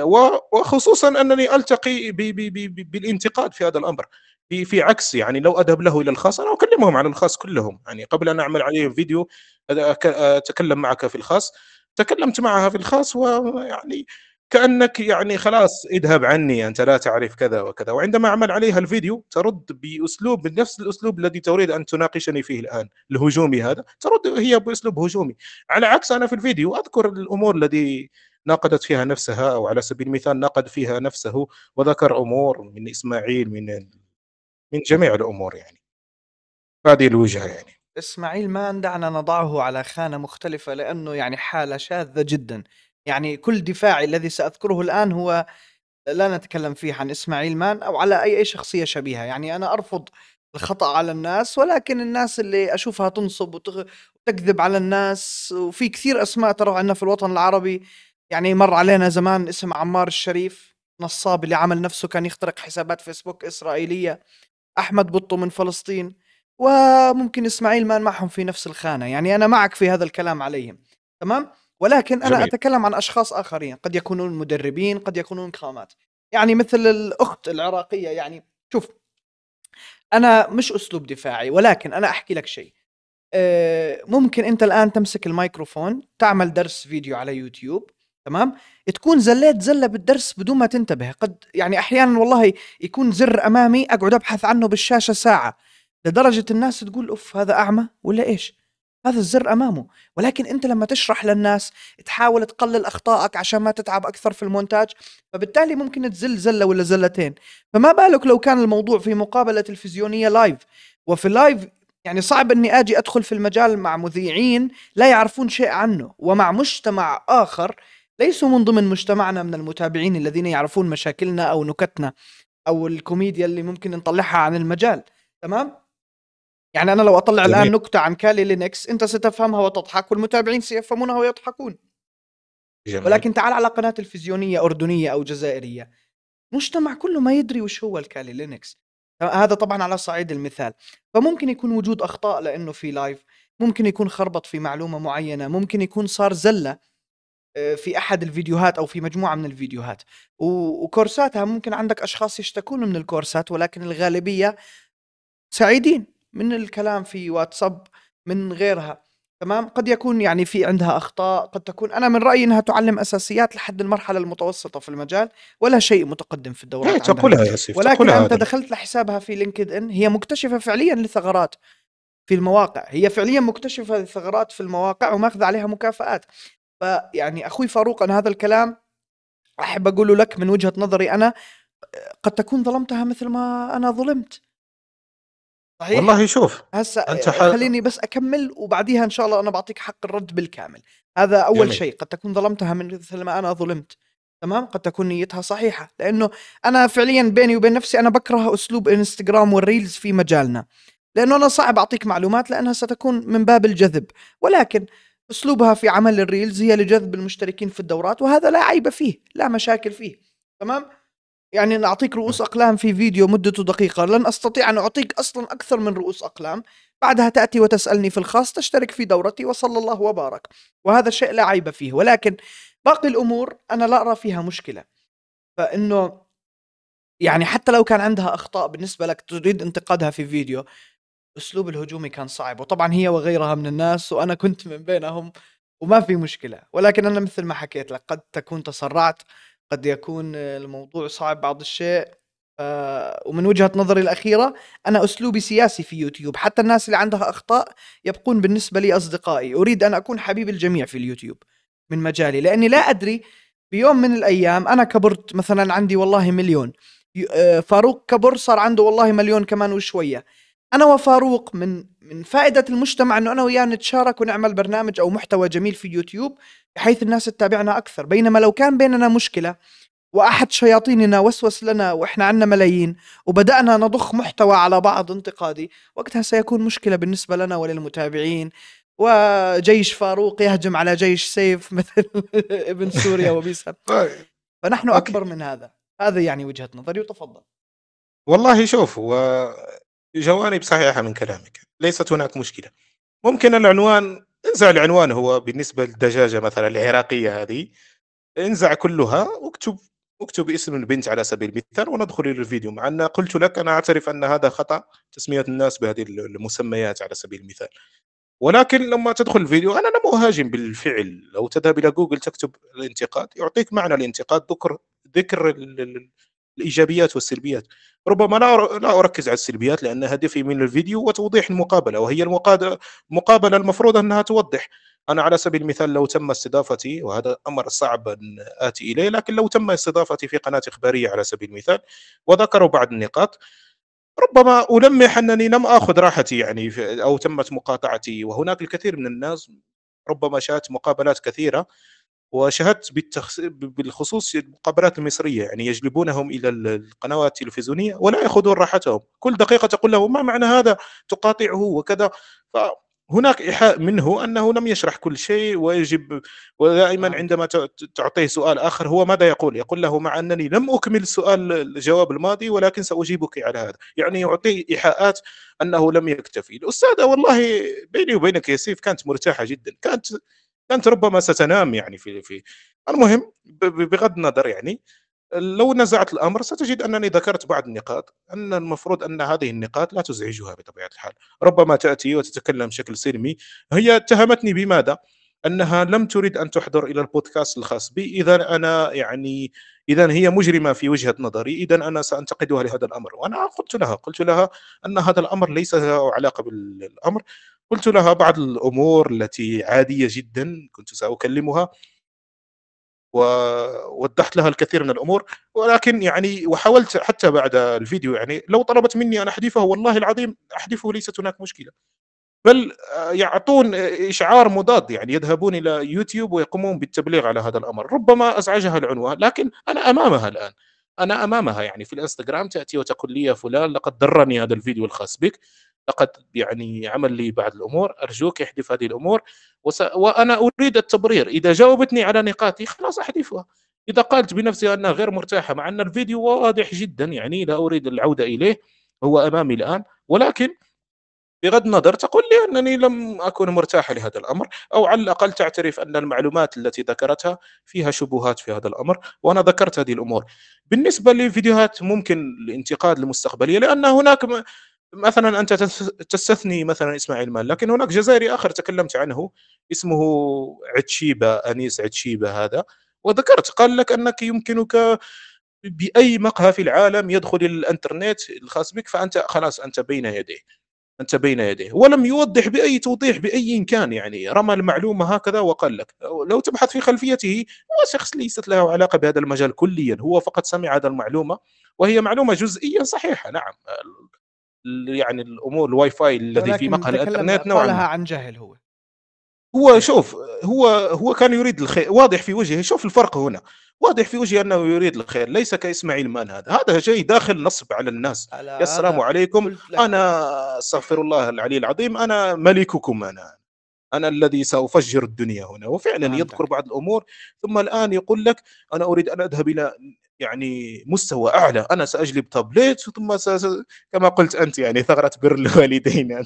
وخصوصا انني التقي بي بي بي بالانتقاد في هذا الامر في في عكس يعني لو اذهب له الى الخاص انا اكلمهم عن الخاص كلهم يعني قبل ان اعمل عليه فيديو اتكلم معك في الخاص تكلمت معها في الخاص ويعني كانك يعني خلاص اذهب عني انت لا تعرف كذا وكذا وعندما اعمل عليها الفيديو ترد باسلوب بنفس الاسلوب الذي تريد ان تناقشني فيه الان الهجومي هذا ترد هي باسلوب هجومي على عكس انا في الفيديو اذكر الامور الذي ناقدت فيها نفسها او على سبيل المثال ناقد فيها نفسه وذكر امور من اسماعيل من من جميع الامور يعني هذه الوجهه يعني اسماعيل ما دعنا نضعه على خانه مختلفه لانه يعني حاله شاذه جدا يعني كل دفاعي الذي ساذكره الان هو لا نتكلم فيه عن اسماعيل مان او على اي اي شخصيه شبيهه يعني انا ارفض الخطا على الناس ولكن الناس اللي اشوفها تنصب وتكذب على الناس وفي كثير اسماء ترى عندنا في الوطن العربي يعني مر علينا زمان اسم عمار الشريف نصاب اللي عمل نفسه كان يخترق حسابات فيسبوك اسرائيليه احمد بطو من فلسطين وممكن اسماعيل مان معهم في نفس الخانه يعني انا معك في هذا الكلام عليهم تمام ولكن انا جميل. اتكلم عن اشخاص اخرين قد يكونون مدربين قد يكونون قامات يعني مثل الاخت العراقيه يعني شوف انا مش اسلوب دفاعي ولكن انا احكي لك شيء آه، ممكن انت الان تمسك الميكروفون تعمل درس فيديو على يوتيوب تمام تكون زليت زله بالدرس بدون ما تنتبه قد يعني احيانا والله يكون زر امامي اقعد ابحث عنه بالشاشه ساعه لدرجه الناس تقول اوف هذا اعمى ولا ايش هذا الزر امامه ولكن انت لما تشرح للناس تحاول تقلل اخطائك عشان ما تتعب اكثر في المونتاج فبالتالي ممكن تزل زله ولا زلتين فما بالك لو كان الموضوع في مقابله تلفزيونيه لايف وفي لايف يعني صعب اني اجي ادخل في المجال مع مذيعين لا يعرفون شيء عنه ومع مجتمع اخر ليسوا من ضمن مجتمعنا من المتابعين الذين يعرفون مشاكلنا او نكتنا او الكوميديا اللي ممكن نطلعها عن المجال تمام يعني انا لو اطلع الان نكته عن كالي لينكس انت ستفهمها وتضحك والمتابعين سيفهمونها ويضحكون جميل. ولكن تعال على قناه تلفزيونيه اردنيه او جزائريه مجتمع كله ما يدري وش هو الكالي لينكس هذا طبعا على صعيد المثال فممكن يكون وجود اخطاء لانه في لايف ممكن يكون خربط في معلومه معينه ممكن يكون صار زله آه، في احد الفيديوهات او في مجموعه من الفيديوهات وكورساتها ممكن عندك اشخاص يشتكون من الكورسات ولكن الغالبيه سعيدين من الكلام في واتساب من غيرها تمام قد يكون يعني في عندها اخطاء قد تكون انا من رايي انها تعلم اساسيات لحد المرحله المتوسطه في المجال ولا شيء متقدم في الدورات تقولها يا سيف ولكن انت هذا. دخلت لحسابها في لينكد ان هي مكتشفه فعليا لثغرات في المواقع هي فعليا مكتشفه لثغرات في المواقع وماخذه عليها مكافآت فيعني اخوي فاروق انا هذا الكلام احب اقوله لك من وجهه نظري انا قد تكون ظلمتها مثل ما انا ظلمت صحيح والله شوف هسه انت حل... خليني بس اكمل وبعديها ان شاء الله انا بعطيك حق الرد بالكامل هذا اول شيء قد تكون ظلمتها من مثل ما انا ظلمت تمام قد تكون نيتها صحيحه لانه انا فعليا بيني وبين نفسي انا بكره اسلوب انستغرام والريلز في مجالنا لانه انا صعب اعطيك معلومات لانها ستكون من باب الجذب ولكن اسلوبها في عمل الريلز هي لجذب المشتركين في الدورات وهذا لا عيب فيه لا مشاكل فيه تمام يعني اعطيك رؤوس أقلام في فيديو مدته دقيقة لن أستطيع أن أعطيك أصلا أكثر من رؤوس أقلام بعدها تأتي وتسألني في الخاص تشترك في دورتي وصلى الله وبارك وهذا شيء لا عيب فيه ولكن باقي الأمور أنا لا أرى فيها مشكلة فإنه يعني حتى لو كان عندها أخطاء بالنسبة لك تريد انتقادها في فيديو أسلوب الهجومي كان صعب وطبعا هي وغيرها من الناس وأنا كنت من بينهم وما في مشكلة ولكن أنا مثل ما حكيت لك قد تكون تسرعت قد يكون الموضوع صعب بعض الشيء آه، ومن وجهه نظري الاخيره انا اسلوبي سياسي في يوتيوب حتى الناس اللي عندها اخطاء يبقون بالنسبه لي اصدقائي اريد ان اكون حبيب الجميع في اليوتيوب من مجالي لاني لا ادري بيوم من الايام انا كبرت مثلا عندي والله مليون آه، فاروق كبر صار عنده والله مليون كمان وشويه انا وفاروق من من فائده المجتمع انه انا وياه نتشارك ونعمل برنامج او محتوى جميل في يوتيوب بحيث الناس تتابعنا اكثر بينما لو كان بيننا مشكله واحد شياطيننا وسوس لنا واحنا عندنا ملايين وبدانا نضخ محتوى على بعض انتقادي وقتها سيكون مشكله بالنسبه لنا وللمتابعين وجيش فاروق يهجم على جيش سيف مثل ابن سوريا وبيسهم طيب. فنحن اكبر من هذا هذا يعني وجهه نظري وتفضل والله شوف هو جوانب صحيحه من كلامك ليست هناك مشكله ممكن العنوان انزع العنوان هو بالنسبه للدجاجه مثلا العراقيه هذه انزع كلها واكتب اكتب اسم البنت على سبيل المثال وندخل الى الفيديو مع ان قلت لك انا اعترف ان هذا خطا تسميه الناس بهذه المسميات على سبيل المثال ولكن لما تدخل الفيديو انا لم اهاجم بالفعل لو تذهب الى جوجل تكتب الانتقاد يعطيك معنى الانتقاد ذكر ذكر الايجابيات والسلبيات ربما لا لا اركز على السلبيات لان هدفي من الفيديو هو توضيح المقابله وهي المقابله المفروض انها توضح انا على سبيل المثال لو تم استضافتي وهذا امر صعب ان اتي اليه لكن لو تم استضافتي في قناه اخباريه على سبيل المثال وذكروا بعض النقاط ربما ألمح أنني لم أخذ راحتي يعني أو تمت مقاطعتي وهناك الكثير من الناس ربما شاهدت مقابلات كثيرة وشاهدت بالتخص... بالخصوص المقابلات المصريه يعني يجلبونهم الى القنوات التلفزيونيه ولا ياخذون راحتهم، كل دقيقه تقول له ما معنى هذا؟ تقاطعه وكذا ف... هناك إيحاء منه أنه لم يشرح كل شيء ويجب ودائما نعم. عندما تعطيه سؤال آخر هو ماذا يقول يقول له مع أنني لم أكمل سؤال الجواب الماضي ولكن سأجيبك على هذا يعني يعطي إيحاءات أنه لم يكتفي الأستاذة والله بيني وبينك يا سيف كانت مرتاحة جدا كانت أنت ربما ستنام يعني في في المهم بغض النظر يعني لو نزعت الامر ستجد انني ذكرت بعض النقاط ان المفروض ان هذه النقاط لا تزعجها بطبيعه الحال، ربما تاتي وتتكلم بشكل سلمي، هي اتهمتني بماذا؟ انها لم تريد ان تحضر الى البودكاست الخاص بي، اذا انا يعني اذا هي مجرمه في وجهه نظري، اذا انا سانتقدها لهذا الامر، وانا قلت لها قلت لها ان هذا الامر ليس له علاقه بالامر، قلت لها بعض الامور التي عاديه جدا كنت ساكلمها ووضحت لها الكثير من الامور ولكن يعني وحاولت حتى بعد الفيديو يعني لو طلبت مني ان احذفه والله العظيم احذفه ليست هناك مشكله بل آه، يعطون اشعار مضاد يعني يذهبون الى يوتيوب ويقومون بالتبليغ على هذا الامر ربما ازعجها العنوان لكن انا امامها الان انا امامها يعني في الانستغرام تاتي وتقول لي يا فلان لقد ضرني هذا الفيديو الخاص بك لقد يعني عمل لي بعض الامور ارجوك احذف هذه الامور وس... وانا اريد التبرير اذا جاوبتني على نقاطي خلاص احذفها اذا قالت بنفسها انها غير مرتاحه مع ان الفيديو واضح جدا يعني لا اريد العوده اليه هو امامي الان ولكن بغض النظر تقول لي انني لم اكن مرتاحه لهذا الامر او على الاقل تعترف ان المعلومات التي ذكرتها فيها شبهات في هذا الامر وانا ذكرت هذه الامور بالنسبه لفيديوهات ممكن الانتقاد المستقبليه لان هناك مثلا انت تستثني مثلا اسماعيل مال لكن هناك جزائري اخر تكلمت عنه اسمه عتشيبه انيس عتشيبه هذا وذكرت قال لك انك يمكنك باي مقهى في العالم يدخل الانترنت الخاص بك فانت خلاص انت بين يديه انت بين يديه ولم يوضح باي توضيح باي كان يعني رمى المعلومه هكذا وقال لك لو تبحث في خلفيته هو شخص ليست له علاقه بهذا المجال كليا هو فقط سمع هذا المعلومه وهي معلومه جزئيا صحيحه نعم يعني الامور الواي فاي الذي في مقهى الانترنت نوعا ما عن جهل هو هو شوف هو هو كان يريد الخير واضح في وجهه شوف الفرق هنا واضح في وجهه انه يريد الخير ليس كاسماعيل مان هذا هذا شيء داخل نصب على الناس على يا السلام عليكم انا استغفر الله العلي العظيم انا ملككم انا انا الذي سافجر الدنيا هنا وفعلا يذكر بعض الامور ثم الان يقول لك انا اريد ان اذهب الى يعني مستوى اعلى انا ساجلب تابلت ثم س... كما قلت انت يعني ثغره بر الوالدين يعني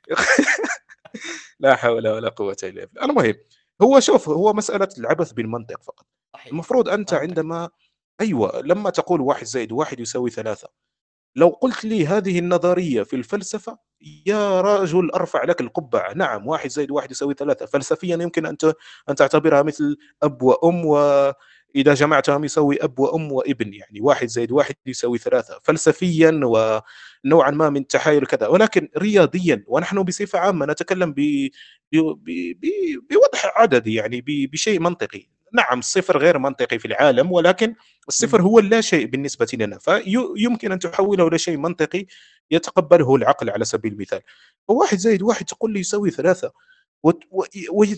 لا حول ولا قوه الا بالله المهم هو شوف هو مساله العبث بالمنطق فقط المفروض انت عندما ايوه لما تقول واحد زائد واحد يساوي ثلاثه لو قلت لي هذه النظريه في الفلسفه يا رجل ارفع لك القبعه نعم واحد زائد واحد يساوي ثلاثه فلسفيا يمكن ان ان تعتبرها مثل اب وام و اذا جمعتهم يساوي اب وام وابن يعني واحد زائد واحد يساوي ثلاثه فلسفيا ونوعا ما من تحايل كذا ولكن رياضيا ونحن بصفه عامه نتكلم بوضح عددي يعني بشيء منطقي نعم الصفر غير منطقي في العالم ولكن الصفر هو لا شيء بالنسبه لنا فيمكن ان تحوله الى شيء منطقي يتقبله العقل على سبيل المثال فواحد زائد واحد تقول لي يساوي ثلاثه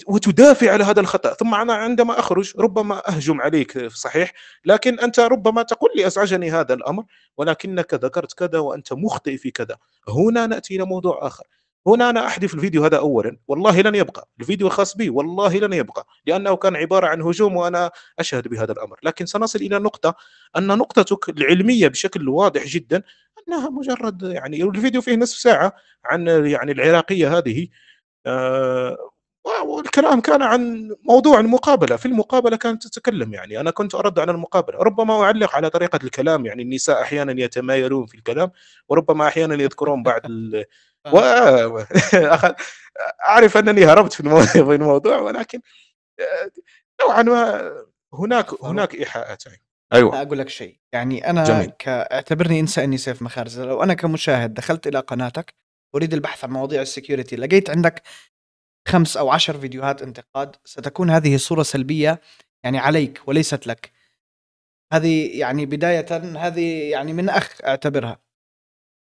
وتدافع على هذا الخطا ثم انا عندما اخرج ربما اهجم عليك صحيح لكن انت ربما تقول لي ازعجني هذا الامر ولكنك ذكرت كذا وانت مخطئ في كذا هنا ناتي الى موضوع اخر هنا أنا أحذف الفيديو هذا أولا والله لن يبقى الفيديو الخاص بي والله لن يبقى لأنه كان عبارة عن هجوم وأنا أشهد بهذا الأمر لكن سنصل إلى نقطة أن نقطتك العلمية بشكل واضح جدا أنها مجرد يعني الفيديو فيه نصف ساعة عن يعني العراقية هذه آه والكلام كان عن موضوع المقابلة في المقابلة كانت تتكلم يعني أنا كنت أرد على المقابلة ربما أعلق على طريقة الكلام يعني النساء أحيانا يتمايلون في الكلام وربما أحيانا يذكرون بعض و... اعرف انني هربت في الموضوع ولكن آه، نوعا ما هناك هناك ايحاءات ايوه اقول لك شيء يعني انا جميل. اعتبرني انسى اني سيف مخارز لو انا كمشاهد دخلت الى قناتك اريد البحث عن مواضيع السكيورتي لقيت عندك خمس او عشر فيديوهات انتقاد ستكون هذه صوره سلبيه يعني عليك وليست لك هذه يعني بدايه هذه يعني من اخ اعتبرها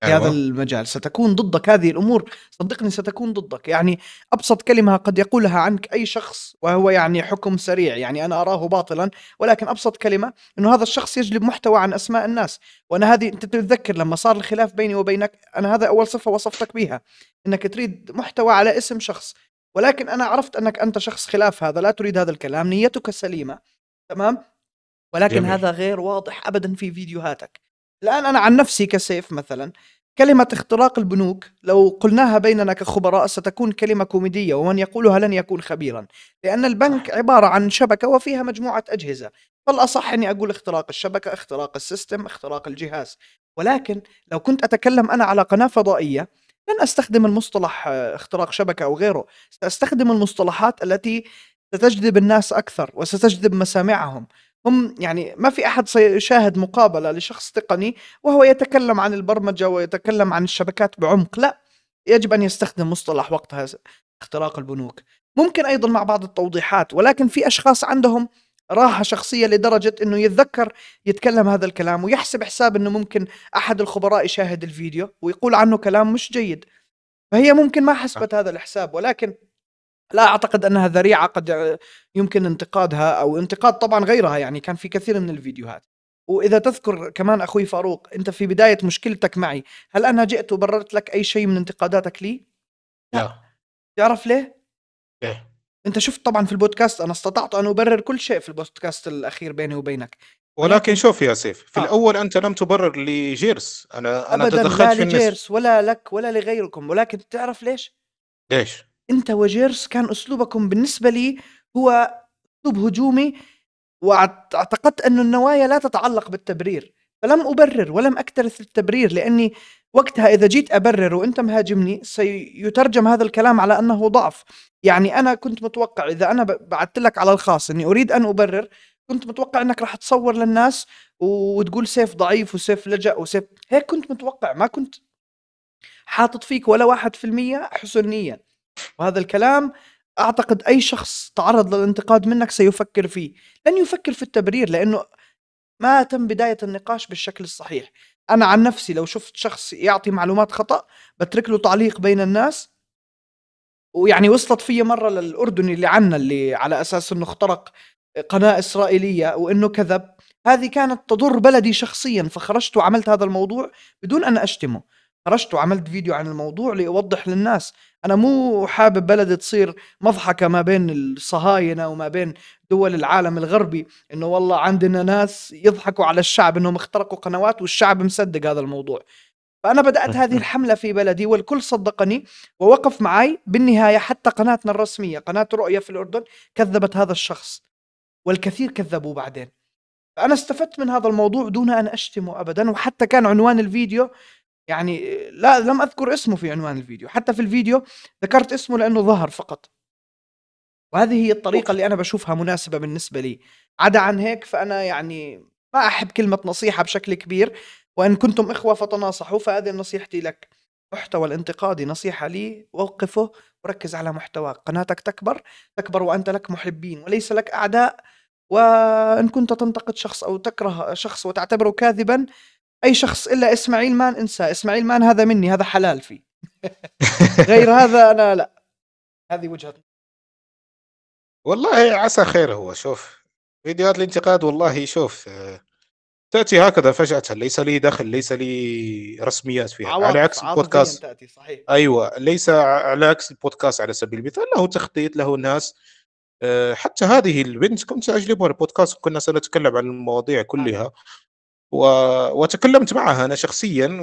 في أيوة. هذا المجال ستكون ضدك هذه الامور صدقني ستكون ضدك يعني ابسط كلمه قد يقولها عنك اي شخص وهو يعني حكم سريع يعني انا اراه باطلا ولكن ابسط كلمه انه هذا الشخص يجلب محتوى عن اسماء الناس وانا هذه انت تتذكر لما صار الخلاف بيني وبينك انا هذا اول صفه وصفتك بها انك تريد محتوى على اسم شخص ولكن انا عرفت انك انت شخص خلاف هذا لا تريد هذا الكلام نيتك سليمه تمام ولكن جميل. هذا غير واضح ابدا في فيديوهاتك الان انا عن نفسي كسيف مثلا كلمة اختراق البنوك لو قلناها بيننا كخبراء ستكون كلمة كوميدية ومن يقولها لن يكون خبيرا لأن البنك عبارة عن شبكة وفيها مجموعة أجهزة فالأصح أني أقول اختراق الشبكة اختراق السيستم اختراق الجهاز ولكن لو كنت أتكلم أنا على قناة فضائية لن أستخدم المصطلح آه، اختراق شبكة أو غيره سأستخدم المصطلحات التي ستجذب الناس أكثر وستجذب مسامعهم هم يعني ما في احد سيشاهد مقابله لشخص تقني وهو يتكلم عن البرمجه ويتكلم عن الشبكات بعمق لا يجب ان يستخدم مصطلح وقتها اختراق البنوك ممكن ايضا مع بعض التوضيحات ولكن في اشخاص عندهم راحة شخصية لدرجة أنه يتذكر يتكلم هذا الكلام ويحسب حساب أنه ممكن أحد الخبراء يشاهد الفيديو ويقول عنه كلام مش جيد فهي ممكن ما حسبت هذا الحساب ولكن لا اعتقد انها ذريعه قد يمكن انتقادها او انتقاد طبعا غيرها يعني كان في كثير من الفيديوهات واذا تذكر كمان اخوي فاروق انت في بدايه مشكلتك معي هل انا جئت وبررت لك اي شيء من انتقاداتك لي لا تعرف ليه ليه انت شفت طبعا في البودكاست انا استطعت ان ابرر كل شيء في البودكاست الاخير بيني وبينك ولكن شوف يا سيف في آه. الاول انت لم تبرر لجيرس انا انا تدخلت في لا لجيرس ولا لك ولا لغيركم ولكن تعرف ليش ليش انت وجيرس كان اسلوبكم بالنسبه لي هو اسلوب هجومي واعتقدت أن النوايا لا تتعلق بالتبرير فلم أبرر ولم أكترث التبرير لأني وقتها إذا جيت أبرر وأنت مهاجمني سيترجم هذا الكلام على أنه ضعف يعني أنا كنت متوقع إذا أنا بعثت لك على الخاص أني أريد أن أبرر كنت متوقع أنك راح تصور للناس وتقول سيف ضعيف وسيف لجأ وسيف هيك كنت متوقع ما كنت حاطط فيك ولا واحد في المية حسن نية وهذا الكلام اعتقد اي شخص تعرض للانتقاد منك سيفكر فيه لن يفكر في التبرير لانه ما تم بدايه النقاش بالشكل الصحيح انا عن نفسي لو شفت شخص يعطي معلومات خطا بترك له تعليق بين الناس ويعني وصلت في مره للاردني اللي عنا اللي على اساس انه اخترق قناه اسرائيليه وانه كذب هذه كانت تضر بلدي شخصيا فخرجت وعملت هذا الموضوع بدون ان اشتمه خرجت وعملت فيديو عن الموضوع لأوضح للناس أنا مو حابب بلدي تصير مضحكة ما بين الصهاينة وما بين دول العالم الغربي إنه والله عندنا ناس يضحكوا على الشعب إنهم اخترقوا قنوات والشعب مصدق هذا الموضوع فأنا بدأت هذه الحملة في بلدي والكل صدقني ووقف معي بالنهاية حتى قناتنا الرسمية قناة رؤية في الأردن كذبت هذا الشخص والكثير كذبوا بعدين فأنا استفدت من هذا الموضوع دون أن أشتمه أبدا وحتى كان عنوان الفيديو يعني لا لم اذكر اسمه في عنوان الفيديو حتى في الفيديو ذكرت اسمه لانه ظهر فقط وهذه هي الطريقة اللي أنا بشوفها مناسبة بالنسبة لي عدا عن هيك فأنا يعني ما أحب كلمة نصيحة بشكل كبير وإن كنتم إخوة فتناصحوا فهذه نصيحتي لك محتوى الانتقادي نصيحة لي وقفه وركز على محتواك قناتك تكبر تكبر وأنت لك محبين وليس لك أعداء وإن كنت تنتقد شخص أو تكره شخص وتعتبره كاذبا اي شخص الا اسماعيل مان انسى اسماعيل مان هذا مني هذا حلال فيه غير هذا انا لا هذه وجهه والله عسى خير هو شوف فيديوهات الانتقاد والله شوف آه، تاتي هكذا فجاه ليس لي دخل ليس لي رسميات فيها على عكس البودكاست تأتي صحيح. ايوه ليس على عكس البودكاست على سبيل المثال له تخطيط له ناس آه، حتى هذه البنت كنت اجلبها البودكاست كنا سنتكلم عن المواضيع آه. كلها و... وتكلمت معها انا شخصيا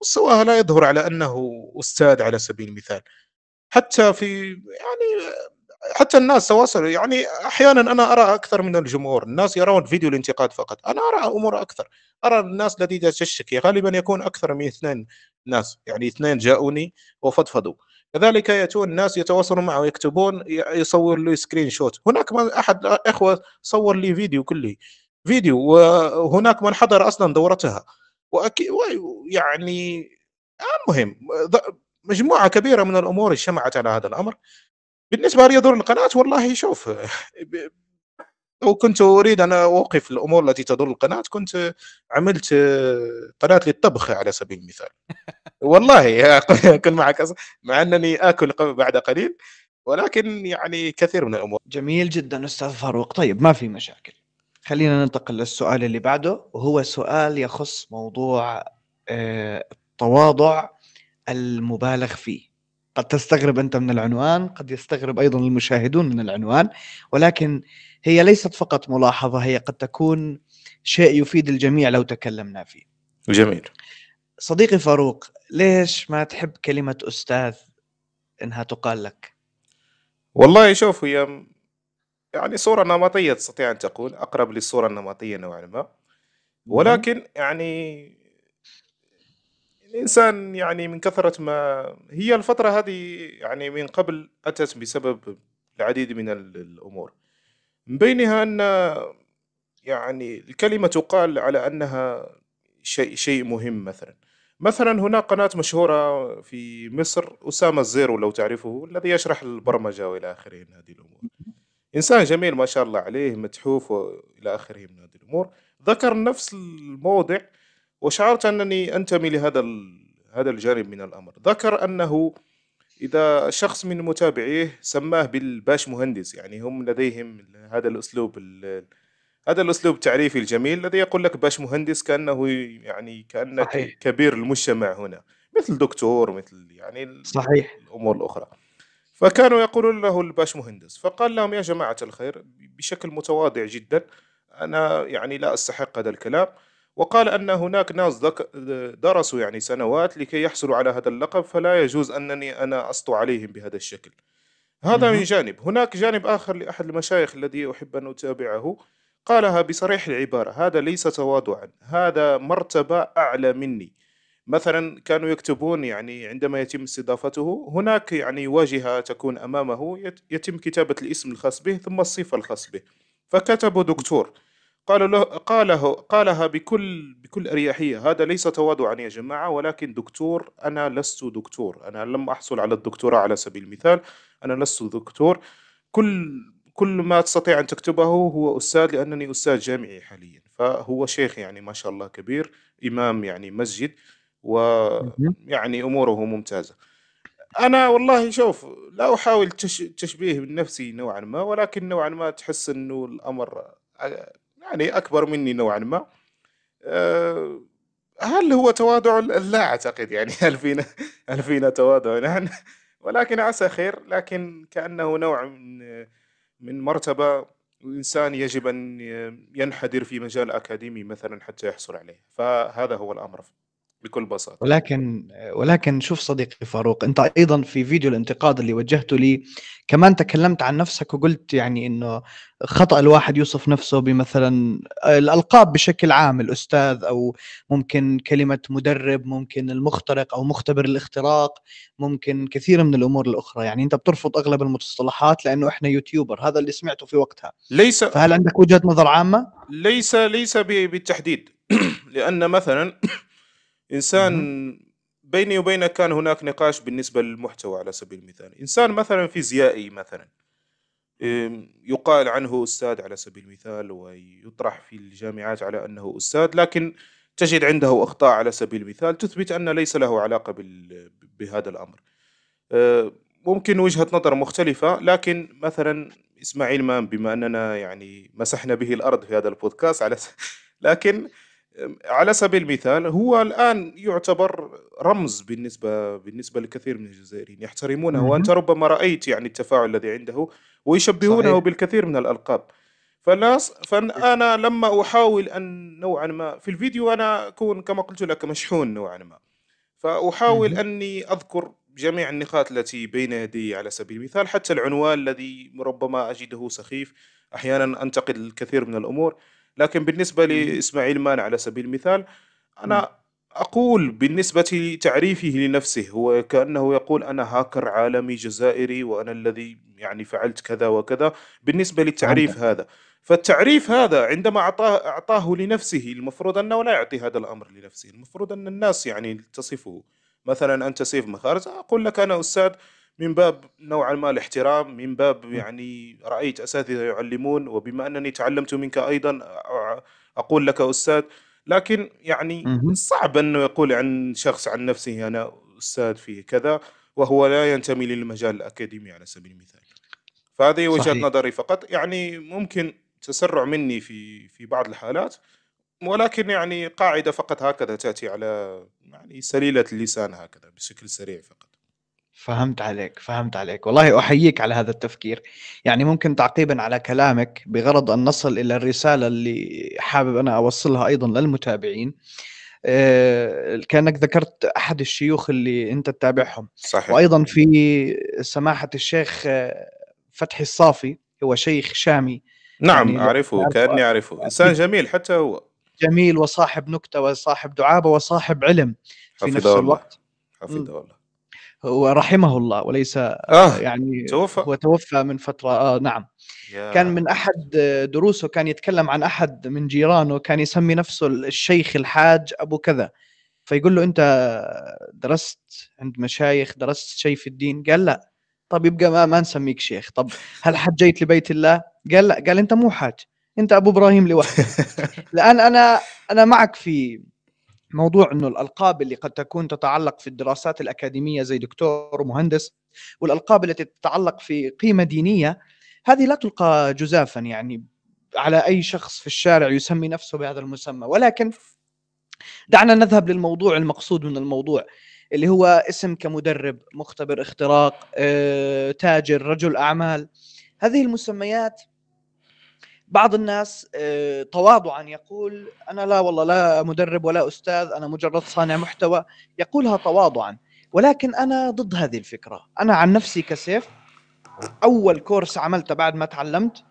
ومستواها لا يظهر على انه استاذ على سبيل المثال حتى في يعني حتى الناس تواصلوا يعني احيانا انا ارى اكثر من الجمهور، الناس يرون فيديو الانتقاد فقط، انا ارى امور اكثر، ارى الناس الذي تشكي غالبا يكون اكثر من اثنين ناس، يعني اثنين جاؤوني وفضفضوا، كذلك ياتون الناس يتواصلون معه يكتبون يصور لي سكرين شوت، هناك احد الاخوه صور لي فيديو كلي فيديو وهناك من حضر اصلا دورتها واكيد يعني المهم آه، مجموعه كبيره من الامور اجتمعت على هذا الامر بالنسبه لي دور القناه والله شوف لو كنت اريد ان اوقف الامور التي تضر القناه كنت عملت قناه للطبخ على سبيل المثال والله اكون معك مع انني اكل بعد قليل ولكن يعني كثير من الامور جميل جدا استاذ فاروق طيب ما في مشاكل خلينا ننتقل للسؤال اللي بعده وهو سؤال يخص موضوع آه، التواضع المبالغ فيه قد تستغرب انت من العنوان قد يستغرب ايضا المشاهدون من العنوان ولكن هي ليست فقط ملاحظه هي قد تكون شيء يفيد الجميع لو تكلمنا فيه جميل صديقي فاروق ليش ما تحب كلمه استاذ انها تقال لك والله شوف هي يعني صورة نمطية تستطيع أن تقول أقرب للصورة النمطية نوعا ما ولكن يعني الإنسان يعني من كثرة ما هي الفترة هذه يعني من قبل أتت بسبب العديد من الأمور من بينها أن يعني الكلمة تقال على أنها شيء شيء مهم مثلا مثلا هناك قناة مشهورة في مصر أسامة الزيرو لو تعرفه الذي يشرح البرمجة وإلى آخره هذه الأمور انسان جميل ما شاء الله عليه متحوف والى اخره من هذه الامور ذكر نفس الموضع وشعرت انني انتمي لهذا هذا الجانب من الامر ذكر انه اذا شخص من متابعيه سماه بالباش مهندس يعني هم لديهم هذا الاسلوب هذا الاسلوب التعريفي الجميل الذي يقول لك باش مهندس كانه يعني كانك صحيح. كبير المجتمع هنا مثل دكتور مثل يعني صحيح الامور الاخرى فكانوا يقولون له الباش مهندس فقال لهم يا جماعة الخير بشكل متواضع جدا أنا يعني لا أستحق هذا الكلام وقال أن هناك ناس درسوا يعني سنوات لكي يحصلوا على هذا اللقب فلا يجوز أنني أنا أسطو عليهم بهذا الشكل هذا من جانب هناك جانب آخر لأحد المشايخ الذي أحب أن أتابعه قالها بصريح العبارة هذا ليس تواضعا هذا مرتبة أعلى مني مثلا كانوا يكتبون يعني عندما يتم استضافته هناك يعني واجهة تكون أمامه يتم كتابة الاسم الخاص به ثم الصفة الخاص به فكتبوا دكتور قال له قاله قالها بكل بكل اريحيه هذا ليس تواضعا يا جماعه ولكن دكتور انا لست دكتور انا لم احصل على الدكتوراه على سبيل المثال انا لست دكتور كل كل ما تستطيع ان تكتبه هو استاذ لانني استاذ جامعي حاليا فهو شيخ يعني ما شاء الله كبير امام يعني مسجد ويعني اموره ممتازه انا والله شوف لا احاول تشبيه بنفسي نوعا ما ولكن نوعا ما تحس انه الامر يعني اكبر مني نوعا ما آه، هل هو تواضع لا اعتقد يعني هل فينا هل فينا تواضع نحن نعم. ولكن عسى خير لكن كانه نوع من من مرتبه الانسان يجب ان ينحدر في مجال اكاديمي مثلا حتى يحصل عليه فهذا هو الامر بكل بساطه ولكن ولكن شوف صديقي فاروق انت ايضا في فيديو الانتقاد اللي وجهته لي كمان تكلمت عن نفسك وقلت يعني انه خطا الواحد يوصف نفسه بمثلا الالقاب بشكل عام الاستاذ او ممكن كلمه مدرب ممكن المخترق او مختبر الاختراق ممكن كثير من الامور الاخرى يعني انت بترفض اغلب المصطلحات لانه احنا يوتيوبر هذا اللي سمعته في وقتها ليس فهل عندك وجهه نظر عامه ليس ليس بالتحديد لان مثلا انسان بيني وبينك كان هناك نقاش بالنسبه للمحتوى على سبيل المثال انسان مثلا فيزيائي مثلا يقال عنه استاذ على سبيل المثال ويطرح في الجامعات على انه استاذ لكن تجد عنده اخطاء على سبيل المثال تثبت ان ليس له علاقه بهذا الامر أه، ممكن وجهه نظر مختلفه لكن مثلا اسماعيل مام بما اننا يعني مسحنا به الارض في هذا البودكاست على س... لكن على سبيل المثال هو الان يعتبر رمز بالنسبه بالنسبه لكثير من الجزائريين يحترمونه وانت ربما رايت يعني التفاعل الذي عنده ويشبهونه صحيح. بالكثير من الالقاب فالناس فانا إيه. لما احاول ان نوعا ما في الفيديو انا اكون كما قلت لك مشحون نوعا ما فاحاول اني اذكر جميع النقاط التي بين يدي على سبيل المثال حتى العنوان الذي ربما اجده سخيف احيانا انتقد الكثير من الامور لكن بالنسبه لاسماعيل مان على سبيل المثال انا اقول بالنسبه لتعريفه لنفسه هو كانه يقول انا هاكر عالمي جزائري وانا الذي يعني فعلت كذا وكذا بالنسبه للتعريف عندك. هذا فالتعريف هذا عندما اعطاه اعطاه لنفسه المفروض انه لا يعطي هذا الامر لنفسه المفروض ان الناس يعني تصفه مثلا انت سيف مخارج اقول لك انا استاذ من باب نوعا ما الاحترام من باب يعني رأيت أساتذة يعلمون وبما أنني تعلمت منك أيضا أقول لك أستاذ لكن يعني صعب أنه يقول عن شخص عن نفسه أنا أستاذ في كذا وهو لا ينتمي للمجال الأكاديمي على سبيل المثال فهذه وجهة صحيح. نظري فقط يعني ممكن تسرع مني في في بعض الحالات ولكن يعني قاعدة فقط هكذا تأتي على يعني سليلة اللسان هكذا بشكل سريع فقط فهمت عليك فهمت عليك والله أحييك على هذا التفكير يعني ممكن تعقيبا على كلامك بغرض أن نصل إلى الرسالة اللي حابب أنا أوصلها أيضا للمتابعين آه، كانك ذكرت احد الشيوخ اللي انت تتابعهم صحيح. وايضا في سماحه الشيخ آه، فتحي الصافي هو شيخ شامي نعم يعني اعرفه كاني اعرفه انسان جميل حتى هو جميل وصاحب نكته وصاحب دعابه وصاحب علم في نفس الله. الوقت حفظه الله ورحمه الله وليس آه. يعني توفى هو توفى من فتره آه نعم يا. كان من احد دروسه كان يتكلم عن احد من جيرانه كان يسمي نفسه الشيخ الحاج ابو كذا فيقول له انت درست عند مشايخ درست شيء في الدين قال لا طب يبقى ما ما نسميك شيخ طب هل حجيت لبيت الله قال لا قال انت مو حاج انت ابو ابراهيم لوحدك الان انا انا معك في موضوع انه الالقاب اللي قد تكون تتعلق في الدراسات الاكاديميه زي دكتور ومهندس والالقاب التي تتعلق في قيمه دينيه هذه لا تلقى جزافا يعني على اي شخص في الشارع يسمي نفسه بهذا المسمى ولكن دعنا نذهب للموضوع المقصود من الموضوع اللي هو اسم كمدرب مختبر اختراق آه، تاجر رجل اعمال هذه المسميات بعض الناس آه، تواضعا يقول انا لا والله لا مدرب ولا استاذ انا مجرد صانع محتوى يقولها تواضعا ولكن انا ضد هذه الفكره انا عن نفسي كسيف اول كورس عملته بعد ما تعلمت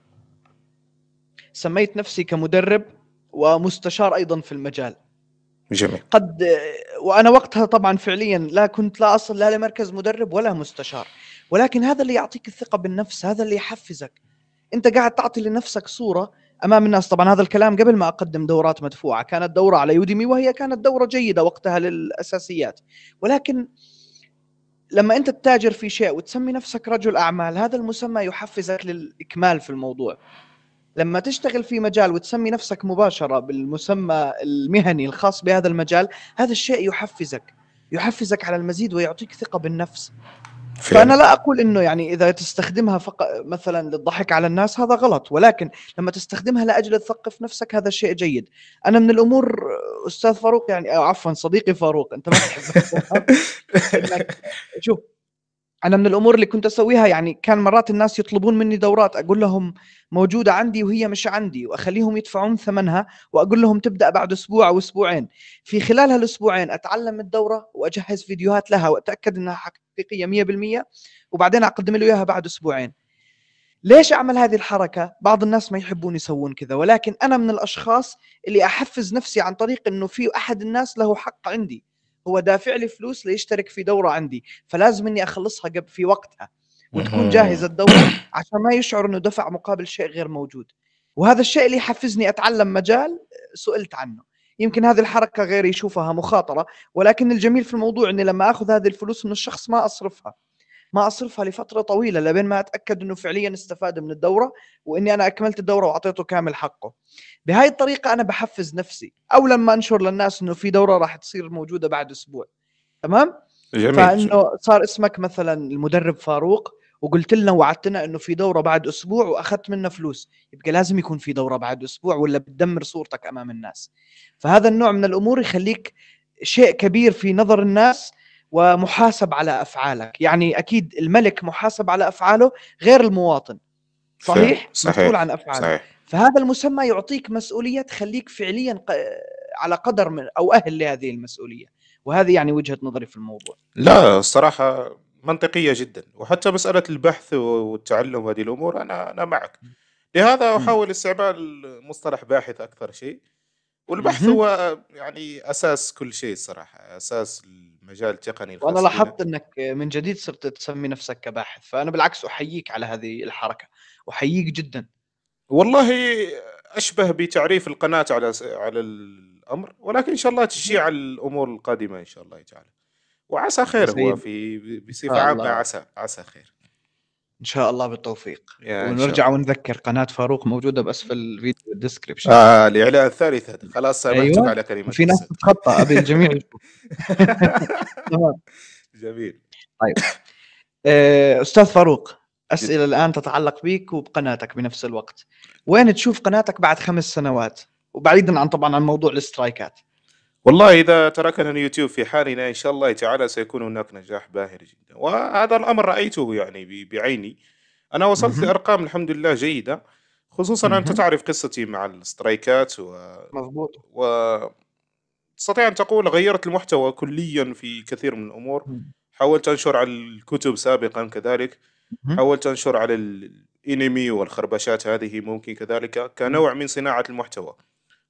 سميت نفسي كمدرب ومستشار ايضا في المجال جميل قد وانا وقتها طبعا فعليا لا كنت لا اصل لا لمركز مدرب ولا مستشار ولكن هذا اللي يعطيك الثقه بالنفس هذا اللي يحفزك انت قاعد تعطي لنفسك صوره امام الناس طبعا هذا الكلام قبل ما اقدم دورات مدفوعه كانت دوره على يوديمي وهي كانت دوره جيده وقتها للاساسيات ولكن لما انت تتاجر في شيء وتسمي نفسك رجل اعمال هذا المسمى يحفزك للاكمال في الموضوع لما تشتغل في مجال وتسمي نفسك مباشره بالمسمى المهني الخاص بهذا المجال هذا الشيء يحفزك يحفزك على المزيد ويعطيك ثقه بالنفس فانا لا اقول انه يعني اذا تستخدمها فقط مثلا للضحك على الناس هذا غلط ولكن لما تستخدمها لاجل تثقف نفسك هذا شيء جيد انا من الامور استاذ فاروق يعني عفوا صديقي فاروق انت ما تحس شوف انا من الامور اللي كنت اسويها يعني كان مرات الناس يطلبون مني دورات اقول لهم موجوده عندي وهي مش عندي واخليهم يدفعون ثمنها واقول لهم تبدا بعد اسبوع او اسبوعين في خلال هالاسبوعين اتعلم الدوره واجهز فيديوهات لها واتاكد انها حقيقيه 100% وبعدين اقدم له اياها بعد اسبوعين ليش اعمل هذه الحركه بعض الناس ما يحبون يسوون كذا ولكن انا من الاشخاص اللي احفز نفسي عن طريق انه في احد الناس له حق عندي هو دافع لي فلوس ليشترك في دوره عندي فلازم اني اخلصها قبل في وقتها وتكون جاهزه الدوره عشان ما يشعر انه دفع مقابل شيء غير موجود وهذا الشيء اللي يحفزني اتعلم مجال آه، سئلت عنه يمكن هذه الحركه غيري يشوفها مخاطره ولكن الجميل في الموضوع اني لما اخذ هذه الفلوس من الشخص ما اصرفها ما اصرفها لفتره طويله لبين ما اتاكد انه فعليا استفاد من الدوره واني انا اكملت الدوره واعطيته كامل حقه بهاي الطريقه انا بحفز نفسي او لما انشر للناس انه في دوره راح تصير موجوده بعد اسبوع تمام جميل. فانه صار اسمك مثلا المدرب فاروق وقلت لنا وعدتنا انه في دوره بعد اسبوع واخذت منه فلوس يبقى لازم يكون في دوره بعد اسبوع ولا بتدمر صورتك امام الناس فهذا النوع من الامور يخليك شيء كبير في نظر الناس ومحاسب على افعالك يعني اكيد الملك محاسب على افعاله غير المواطن صحيح, صحيح. مسؤول عن افعاله صحيح. فهذا المسمى يعطيك مسؤوليه تخليك فعليا على قدر من او اهل لهذه المسؤوليه وهذه يعني وجهه نظري في الموضوع لا الصراحه منطقيه جدا وحتى مساله البحث والتعلم وهذه الامور انا انا معك لهذا احاول استعمال مصطلح باحث اكثر شيء والبحث هو يعني اساس كل شيء صراحه اساس مجال تقني وانا لاحظت انك من جديد صرت تسمي نفسك كباحث فانا بالعكس احييك على هذه الحركه احييك جدا والله اشبه بتعريف القناه على على الامر ولكن ان شاء الله تشيع نعم. الامور القادمه ان شاء الله تعالى وعسى خير هو في بصفه عامه عسى عسى خير ان شاء الله بالتوفيق يعني ونرجع ونذكر قناه فاروق موجوده باسفل الفيديو الديسكربشن اه الاعلان الثالث خلاص أيوة. على كلمه في ناس تتخطى ابي الجميع تمام جميل طيب آه، استاذ فاروق اسئله الان تتعلق بك وبقناتك بنفس الوقت وين تشوف قناتك بعد خمس سنوات وبعيدا عن طبعا عن موضوع الاسترايكات والله إذا تركنا اليوتيوب في حالنا إن شاء الله تعالى سيكون هناك نجاح باهر جدا وهذا الأمر رأيته يعني بعيني أنا وصلت لأرقام الحمد لله جيدة خصوصا أنت تعرف قصتي مع الاسترايكات و مضبوط و تستطيع أن تقول غيرت المحتوى كليا في كثير من الأمور حاولت أنشر على الكتب سابقا كذلك حاولت أنشر على الإنمي والخربشات هذه ممكن كذلك كنوع من صناعة المحتوى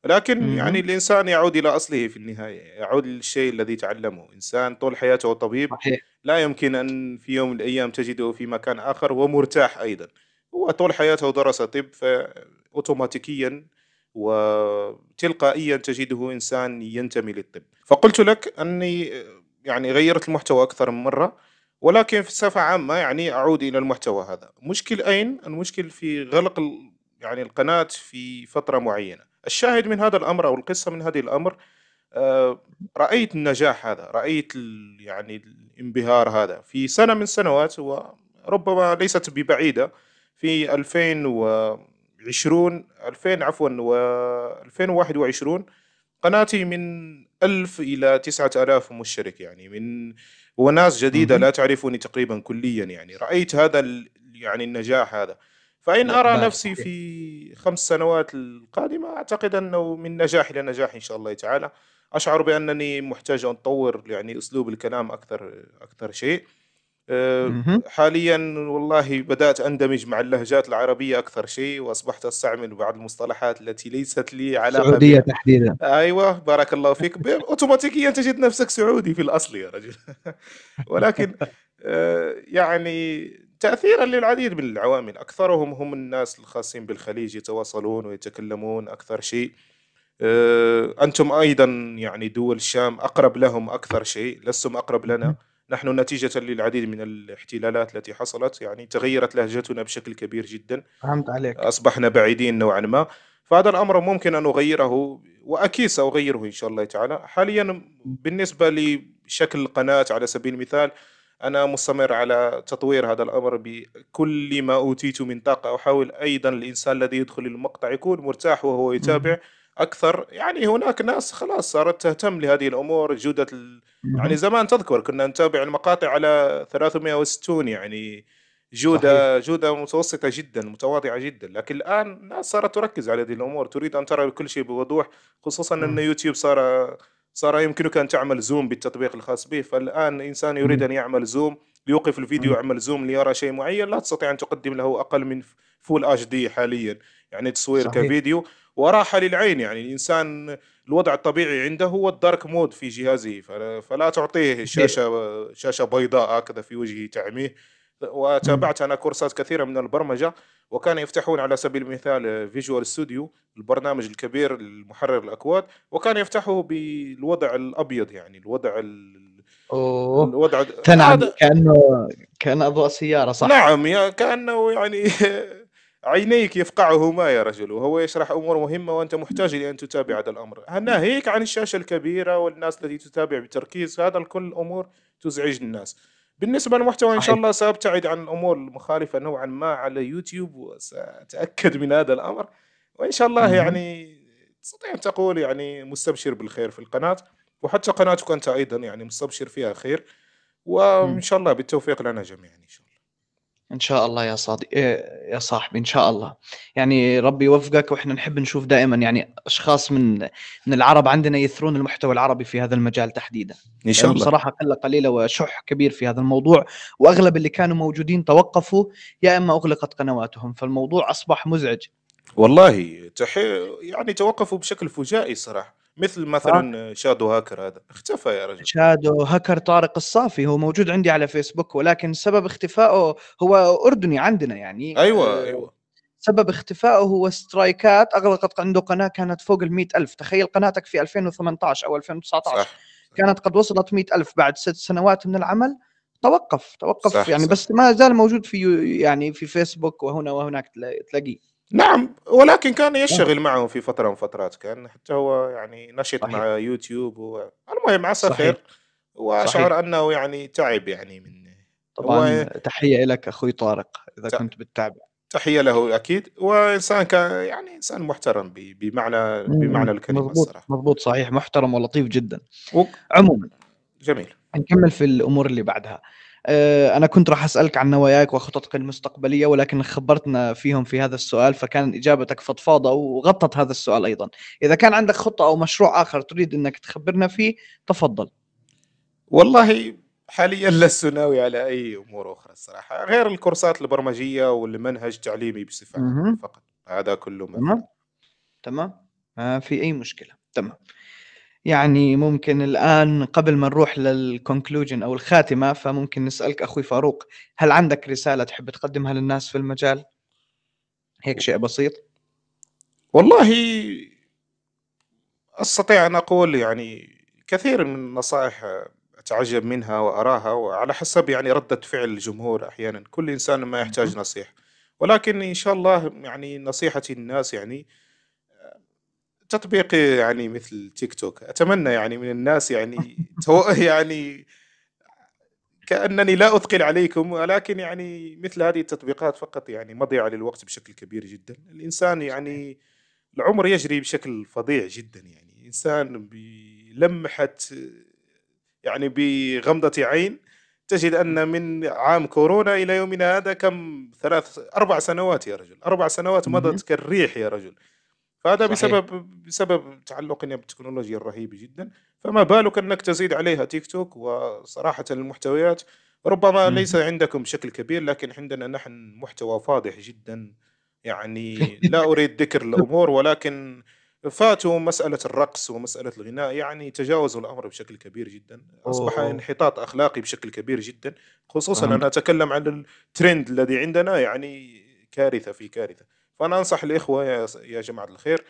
لكن مم. يعني الانسان يعود الى اصله في النهايه يعود للشيء الذي تعلمه انسان طول حياته طبيب صحيح. لا يمكن ان في يوم من الايام تجده في مكان اخر ومرتاح ايضا هو طول حياته درس طب فاوتوماتيكيا وتلقائيا تجده انسان ينتمي للطب فقلت لك اني يعني غيرت المحتوى اكثر من مره ولكن في صفه عامه يعني اعود الى المحتوى هذا مشكل اين المشكل في غلق يعني القناه في فتره معينه الشاهد من هذا الامر او القصه من هذا الامر آه، رايت النجاح هذا رايت يعني الانبهار هذا في سنه من السنوات وربما ليست ببعيده في 2020 2000 عفوا و 2021 قناتي من ألف الى تسعة ألاف مشترك يعني من وناس جديده لا تعرفني تقريبا كليا يعني رايت هذا يعني النجاح هذا فإن أرى نفسي في خمس سنوات القادمة أعتقد أنه من نجاح إلى نجاح إن شاء الله تعالى أشعر بأنني محتاج أن أطور يعني أسلوب الكلام أكثر أكثر شيء أه، حاليا والله بدأت أندمج مع اللهجات العربية أكثر شيء وأصبحت أستعمل بعض المصطلحات التي ليست لي علاقة سعودية تحديدا أيوة بارك الله فيك أوتوماتيكيا تجد نفسك سعودي في الأصل يا رجل ولكن أه، يعني تأثيرا للعديد من العوامل أكثرهم هم الناس الخاصين بالخليج يتواصلون ويتكلمون أكثر شيء آه، أنتم أيضا يعني دول الشام أقرب لهم أكثر شيء لستم أقرب لنا نحن نتيجة للعديد من الاحتلالات التي حصلت يعني تغيرت لهجتنا بشكل كبير جدا فهمت عليك أصبحنا بعيدين نوعا ما فهذا الأمر ممكن أن أغيره وأكيد سأغيره إن شاء الله تعالى حاليا بالنسبة لشكل القناة على سبيل المثال أنا مستمر على تطوير هذا الأمر بكل ما أوتيت من طاقة أحاول أيضا الإنسان الذي يدخل المقطع يكون مرتاح وهو يتابع اكثر يعني هناك ناس خلاص صارت تهتم لهذه الامور جوده ال... يعني زمان تذكر كنا نتابع المقاطع على 360 يعني جوده صحيح. جوده متوسطه جدا متواضعه جدا لكن الان الناس صارت تركز على هذه الامور تريد ان ترى كل شيء بوضوح خصوصا ان يوتيوب صار صار يمكنك أن تعمل زوم بالتطبيق الخاص به فالآن إنسان يريد أن يعمل زوم ليوقف الفيديو يعمل زوم ليرى شيء معين لا تستطيع أن تقدم له أقل من فول اتش دي حاليا يعني تصوير صحيح. كفيديو وراحة للعين يعني الإنسان الوضع الطبيعي عنده هو الدارك مود في جهازه فلا تعطيه شاشة شاشة بيضاء هكذا في وجهه تعميه وتابعت انا كورسات كثيره من البرمجه وكان يفتحون على سبيل المثال فيجوال ستوديو البرنامج الكبير المحرر الاكواد وكان يفتحه بالوضع الابيض يعني الوضع ال... الوضع تنعم هذا... كانه كان اضواء سياره صح نعم يا كانه يعني عينيك يفقعهما يا رجل وهو يشرح امور مهمه وانت محتاج لان تتابع هذا الامر ناهيك عن الشاشه الكبيره والناس التي تتابع بتركيز هذا الكل امور تزعج الناس بالنسبة للمحتوى إن شاء الله سأبتعد عن الأمور المخالفة نوعا ما على يوتيوب وسأتأكد من هذا الأمر وإن شاء الله يعني تستطيع أن تقول يعني مستبشر بالخير في القناة وحتى قناتك أنت أيضا يعني مستبشر فيها خير وإن شاء الله بالتوفيق لنا جميعا إن شاء الله ان شاء الله يا صادق إيه، يا صاحبي ان شاء الله يعني ربي يوفقك واحنا نحب نشوف دائما يعني اشخاص من من العرب عندنا يثرون المحتوى العربي في هذا المجال تحديدا ان شاء يعني الله بصراحه قله قليله وشح كبير في هذا الموضوع واغلب اللي كانوا موجودين توقفوا يا اما اغلقت قنواتهم فالموضوع اصبح مزعج والله تحي... يعني توقفوا بشكل فجائي صراحه مثل مثلا شادو هاكر هذا اختفى يا رجل شادو هاكر طارق الصافي هو موجود عندي على فيسبوك ولكن سبب اختفائه هو اردني عندنا يعني ايوه آه، ايوه سبب اختفائه هو سترايكات اغلقت عنده قناه كانت فوق ال ألف تخيل قناتك في 2018 او 2019 صح. كانت قد وصلت مئة ألف بعد ست سنوات من العمل توقف توقف صح يعني صح. بس ما زال موجود في يعني في فيسبوك وهنا وهناك تلاقيه نعم ولكن كان يشتغل معه في فتره من فترات كان حتى هو يعني نشط صحيح. مع يوتيوب المهم عسى خير واشعر صحيح. انه يعني تعب يعني من طبعا و... تحيه لك اخوي طارق اذا ت... كنت بتتابع تحيه له اكيد وانسان كان يعني انسان محترم بمعنى بمعنى الكلمه مضبوط الصراحه مضبوط صحيح محترم ولطيف جدا و... عموما جميل نكمل في الامور اللي بعدها آه، انا كنت راح اسالك عن نواياك وخططك المستقبليه ولكن خبرتنا فيهم في هذا السؤال فكان اجابتك فضفاضه وغطت هذا السؤال ايضا اذا كان عندك خطه او مشروع اخر تريد انك تخبرنا فيه تفضل والله حاليا لست ناوي على اي امور اخرى الصراحه غير الكورسات البرمجيه والمنهج التعليمي بصفه عامه فقط هذا كله تمام تمام ما آه، في اي مشكله تمام يعني ممكن الان قبل ما نروح للكونكلوجن او الخاتمه فممكن نسالك اخوي فاروق هل عندك رساله تحب تقدمها للناس في المجال؟ هيك شيء بسيط والله استطيع ان اقول يعني كثير من النصائح اتعجب منها واراها وعلى حسب يعني رده فعل الجمهور احيانا كل انسان ما يحتاج نصيحه ولكن ان شاء الله يعني نصيحه الناس يعني تطبيق يعني مثل تيك توك اتمنى يعني من الناس يعني تو يعني كانني لا اثقل عليكم ولكن يعني مثل هذه التطبيقات فقط يعني مضيعه للوقت بشكل كبير جدا الانسان يعني العمر يجري بشكل فظيع جدا يعني انسان بلمحه يعني بغمضه عين تجد ان نعم. من عام كورونا الى يومنا هذا كم ثلاث اربع سنوات يا رجل اربع سنوات مضت كالريح يا رجل فهذا صحيح. بسبب بسبب تعلقنا بالتكنولوجيا الرهيبه جدا فما بالك انك تزيد عليها تيك توك وصراحه المحتويات ربما م. ليس عندكم بشكل كبير لكن عندنا نحن محتوى فاضح جدا يعني لا اريد ذكر الامور ولكن فاتوا مساله الرقص ومساله الغناء يعني تجاوزوا الامر بشكل كبير جدا اصبح أوه. انحطاط اخلاقي بشكل كبير جدا خصوصا انا اتكلم عن الترند الذي عندنا يعني كارثه في كارثه فأنا أنصح الإخوة يا جماعة الخير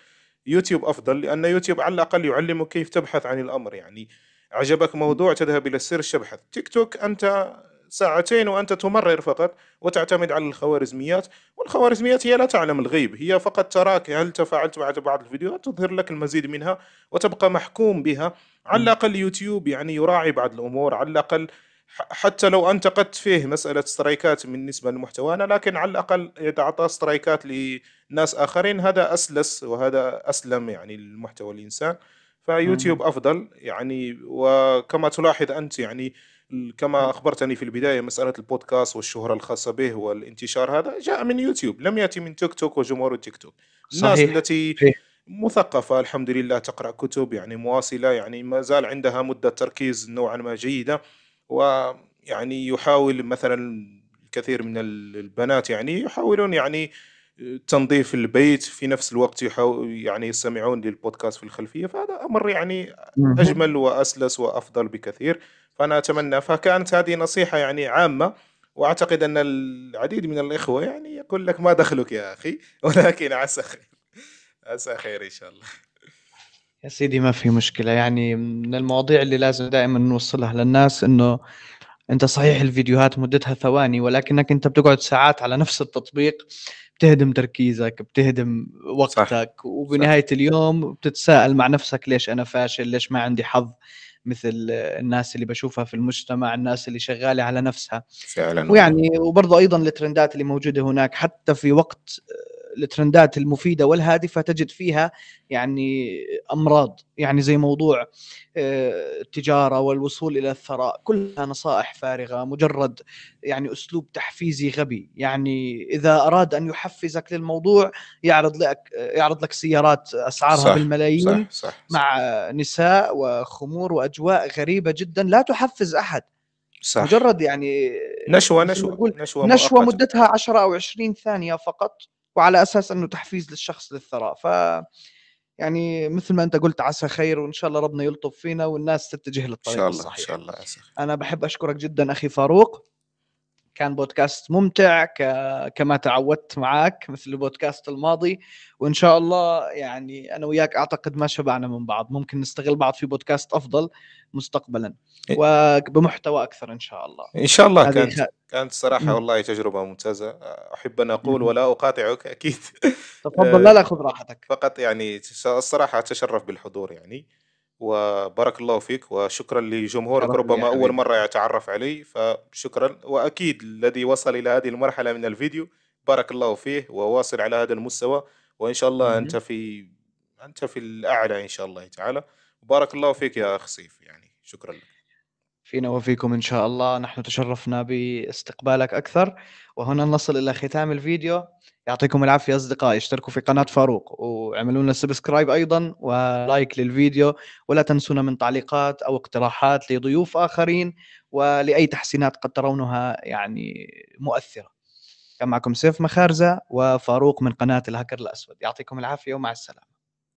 يوتيوب أفضل لأن يوتيوب على الأقل يعلمك كيف تبحث عن الأمر يعني عجبك موضوع تذهب إلى السير تبحث تيك توك أنت ساعتين وأنت تمرر فقط وتعتمد على الخوارزميات والخوارزميات هي لا تعلم الغيب هي فقط تراك هل تفاعلت مع بعض الفيديوهات تظهر لك المزيد منها وتبقى محكوم بها على الأقل يوتيوب يعني يراعي بعض الأمور على الأقل حتى لو انتقدت فيه مساله سترايكات بالنسبه لمحتوانا لكن على الاقل أعطى سترايكات لناس اخرين هذا اسلس وهذا اسلم يعني المحتوى الانسان فيوتيوب افضل يعني وكما تلاحظ انت يعني كما اخبرتني في البدايه مساله البودكاست والشهره الخاصه به والانتشار هذا جاء من يوتيوب لم ياتي من تيك توك وجمهور التيك توك الناس صحيح. التي مثقفه الحمد لله تقرا كتب يعني مواصله يعني ما زال عندها مده تركيز نوعا ما جيده ويعني يحاول مثلا الكثير من البنات يعني يحاولون يعني تنظيف البيت في نفس الوقت يعني يستمعون للبودكاست في الخلفية فهذا أمر يعني أجمل وأسلس وأفضل بكثير فأنا أتمنى فكانت هذه نصيحة يعني عامة وأعتقد أن العديد من الإخوة يعني يقول لك ما دخلك يا أخي ولكن عسى خير عسى خير إن شاء الله يا سيدي ما في مشكلة يعني من المواضيع اللي لازم دائما نوصلها للناس انه انت صحيح الفيديوهات مدتها ثواني ولكنك انت بتقعد ساعات على نفس التطبيق بتهدم تركيزك بتهدم وقتك صح. وبنهاية صح. اليوم بتتساءل مع نفسك ليش انا فاشل ليش ما عندي حظ مثل الناس اللي بشوفها في المجتمع الناس اللي شغالة على نفسها فعلا ويعني وبرضه أيضا الترندات اللي موجودة هناك حتى في وقت الترندات المفيده والهادفه تجد فيها يعني امراض يعني زي موضوع آه، التجاره والوصول الى الثراء كلها نصائح فارغه مجرد يعني اسلوب تحفيزي غبي يعني اذا اراد ان يحفزك للموضوع يعرض لك يعرض لك سيارات اسعارها صح بالملايين صح صح صح مع نساء وخمور واجواء غريبه جدا لا تحفز احد صح مجرد يعني نشوه نشوه نشوه, نشوة مدتها 10 او 20 ثانيه فقط وعلى اساس انه تحفيز للشخص للثراء ف يعني مثل ما انت قلت عسى خير وان شاء الله ربنا يلطف فينا والناس تتجه للطريق الصحيح ان شاء الله ان شاء الله انا بحب اشكرك جدا اخي فاروق كان بودكاست ممتع ك... كما تعودت معك مثل البودكاست الماضي وان شاء الله يعني انا وياك اعتقد ما شبعنا من بعض ممكن نستغل بعض في بودكاست افضل مستقبلا إيه. وبمحتوى اكثر ان شاء الله ان شاء الله كانت كانت صراحه والله تجربه ممتازه احب ان اقول ولا اقاطعك اكيد تفضل لا لا خذ راحتك فقط يعني الصراحه اتشرف بالحضور يعني وبارك الله فيك وشكرا لجمهورك ربما اول مره يتعرف علي فشكرا واكيد الذي وصل الى هذه المرحله من الفيديو بارك الله فيه وواصل على هذا المستوى وان شاء الله انت في انت في الاعلى ان شاء الله تعالى بارك الله فيك يا اخ سيف يعني شكرا لك فينا وفيكم إن شاء الله نحن تشرفنا باستقبالك أكثر وهنا نصل إلى ختام الفيديو يعطيكم العافية أصدقائي اشتركوا في قناة فاروق واعملوا لنا سبسكرايب أيضا ولايك للفيديو ولا تنسونا من تعليقات أو اقتراحات لضيوف آخرين ولأي تحسينات قد ترونها يعني مؤثرة كان معكم سيف مخارزة وفاروق من قناة الهكر الأسود يعطيكم العافية ومع السلامة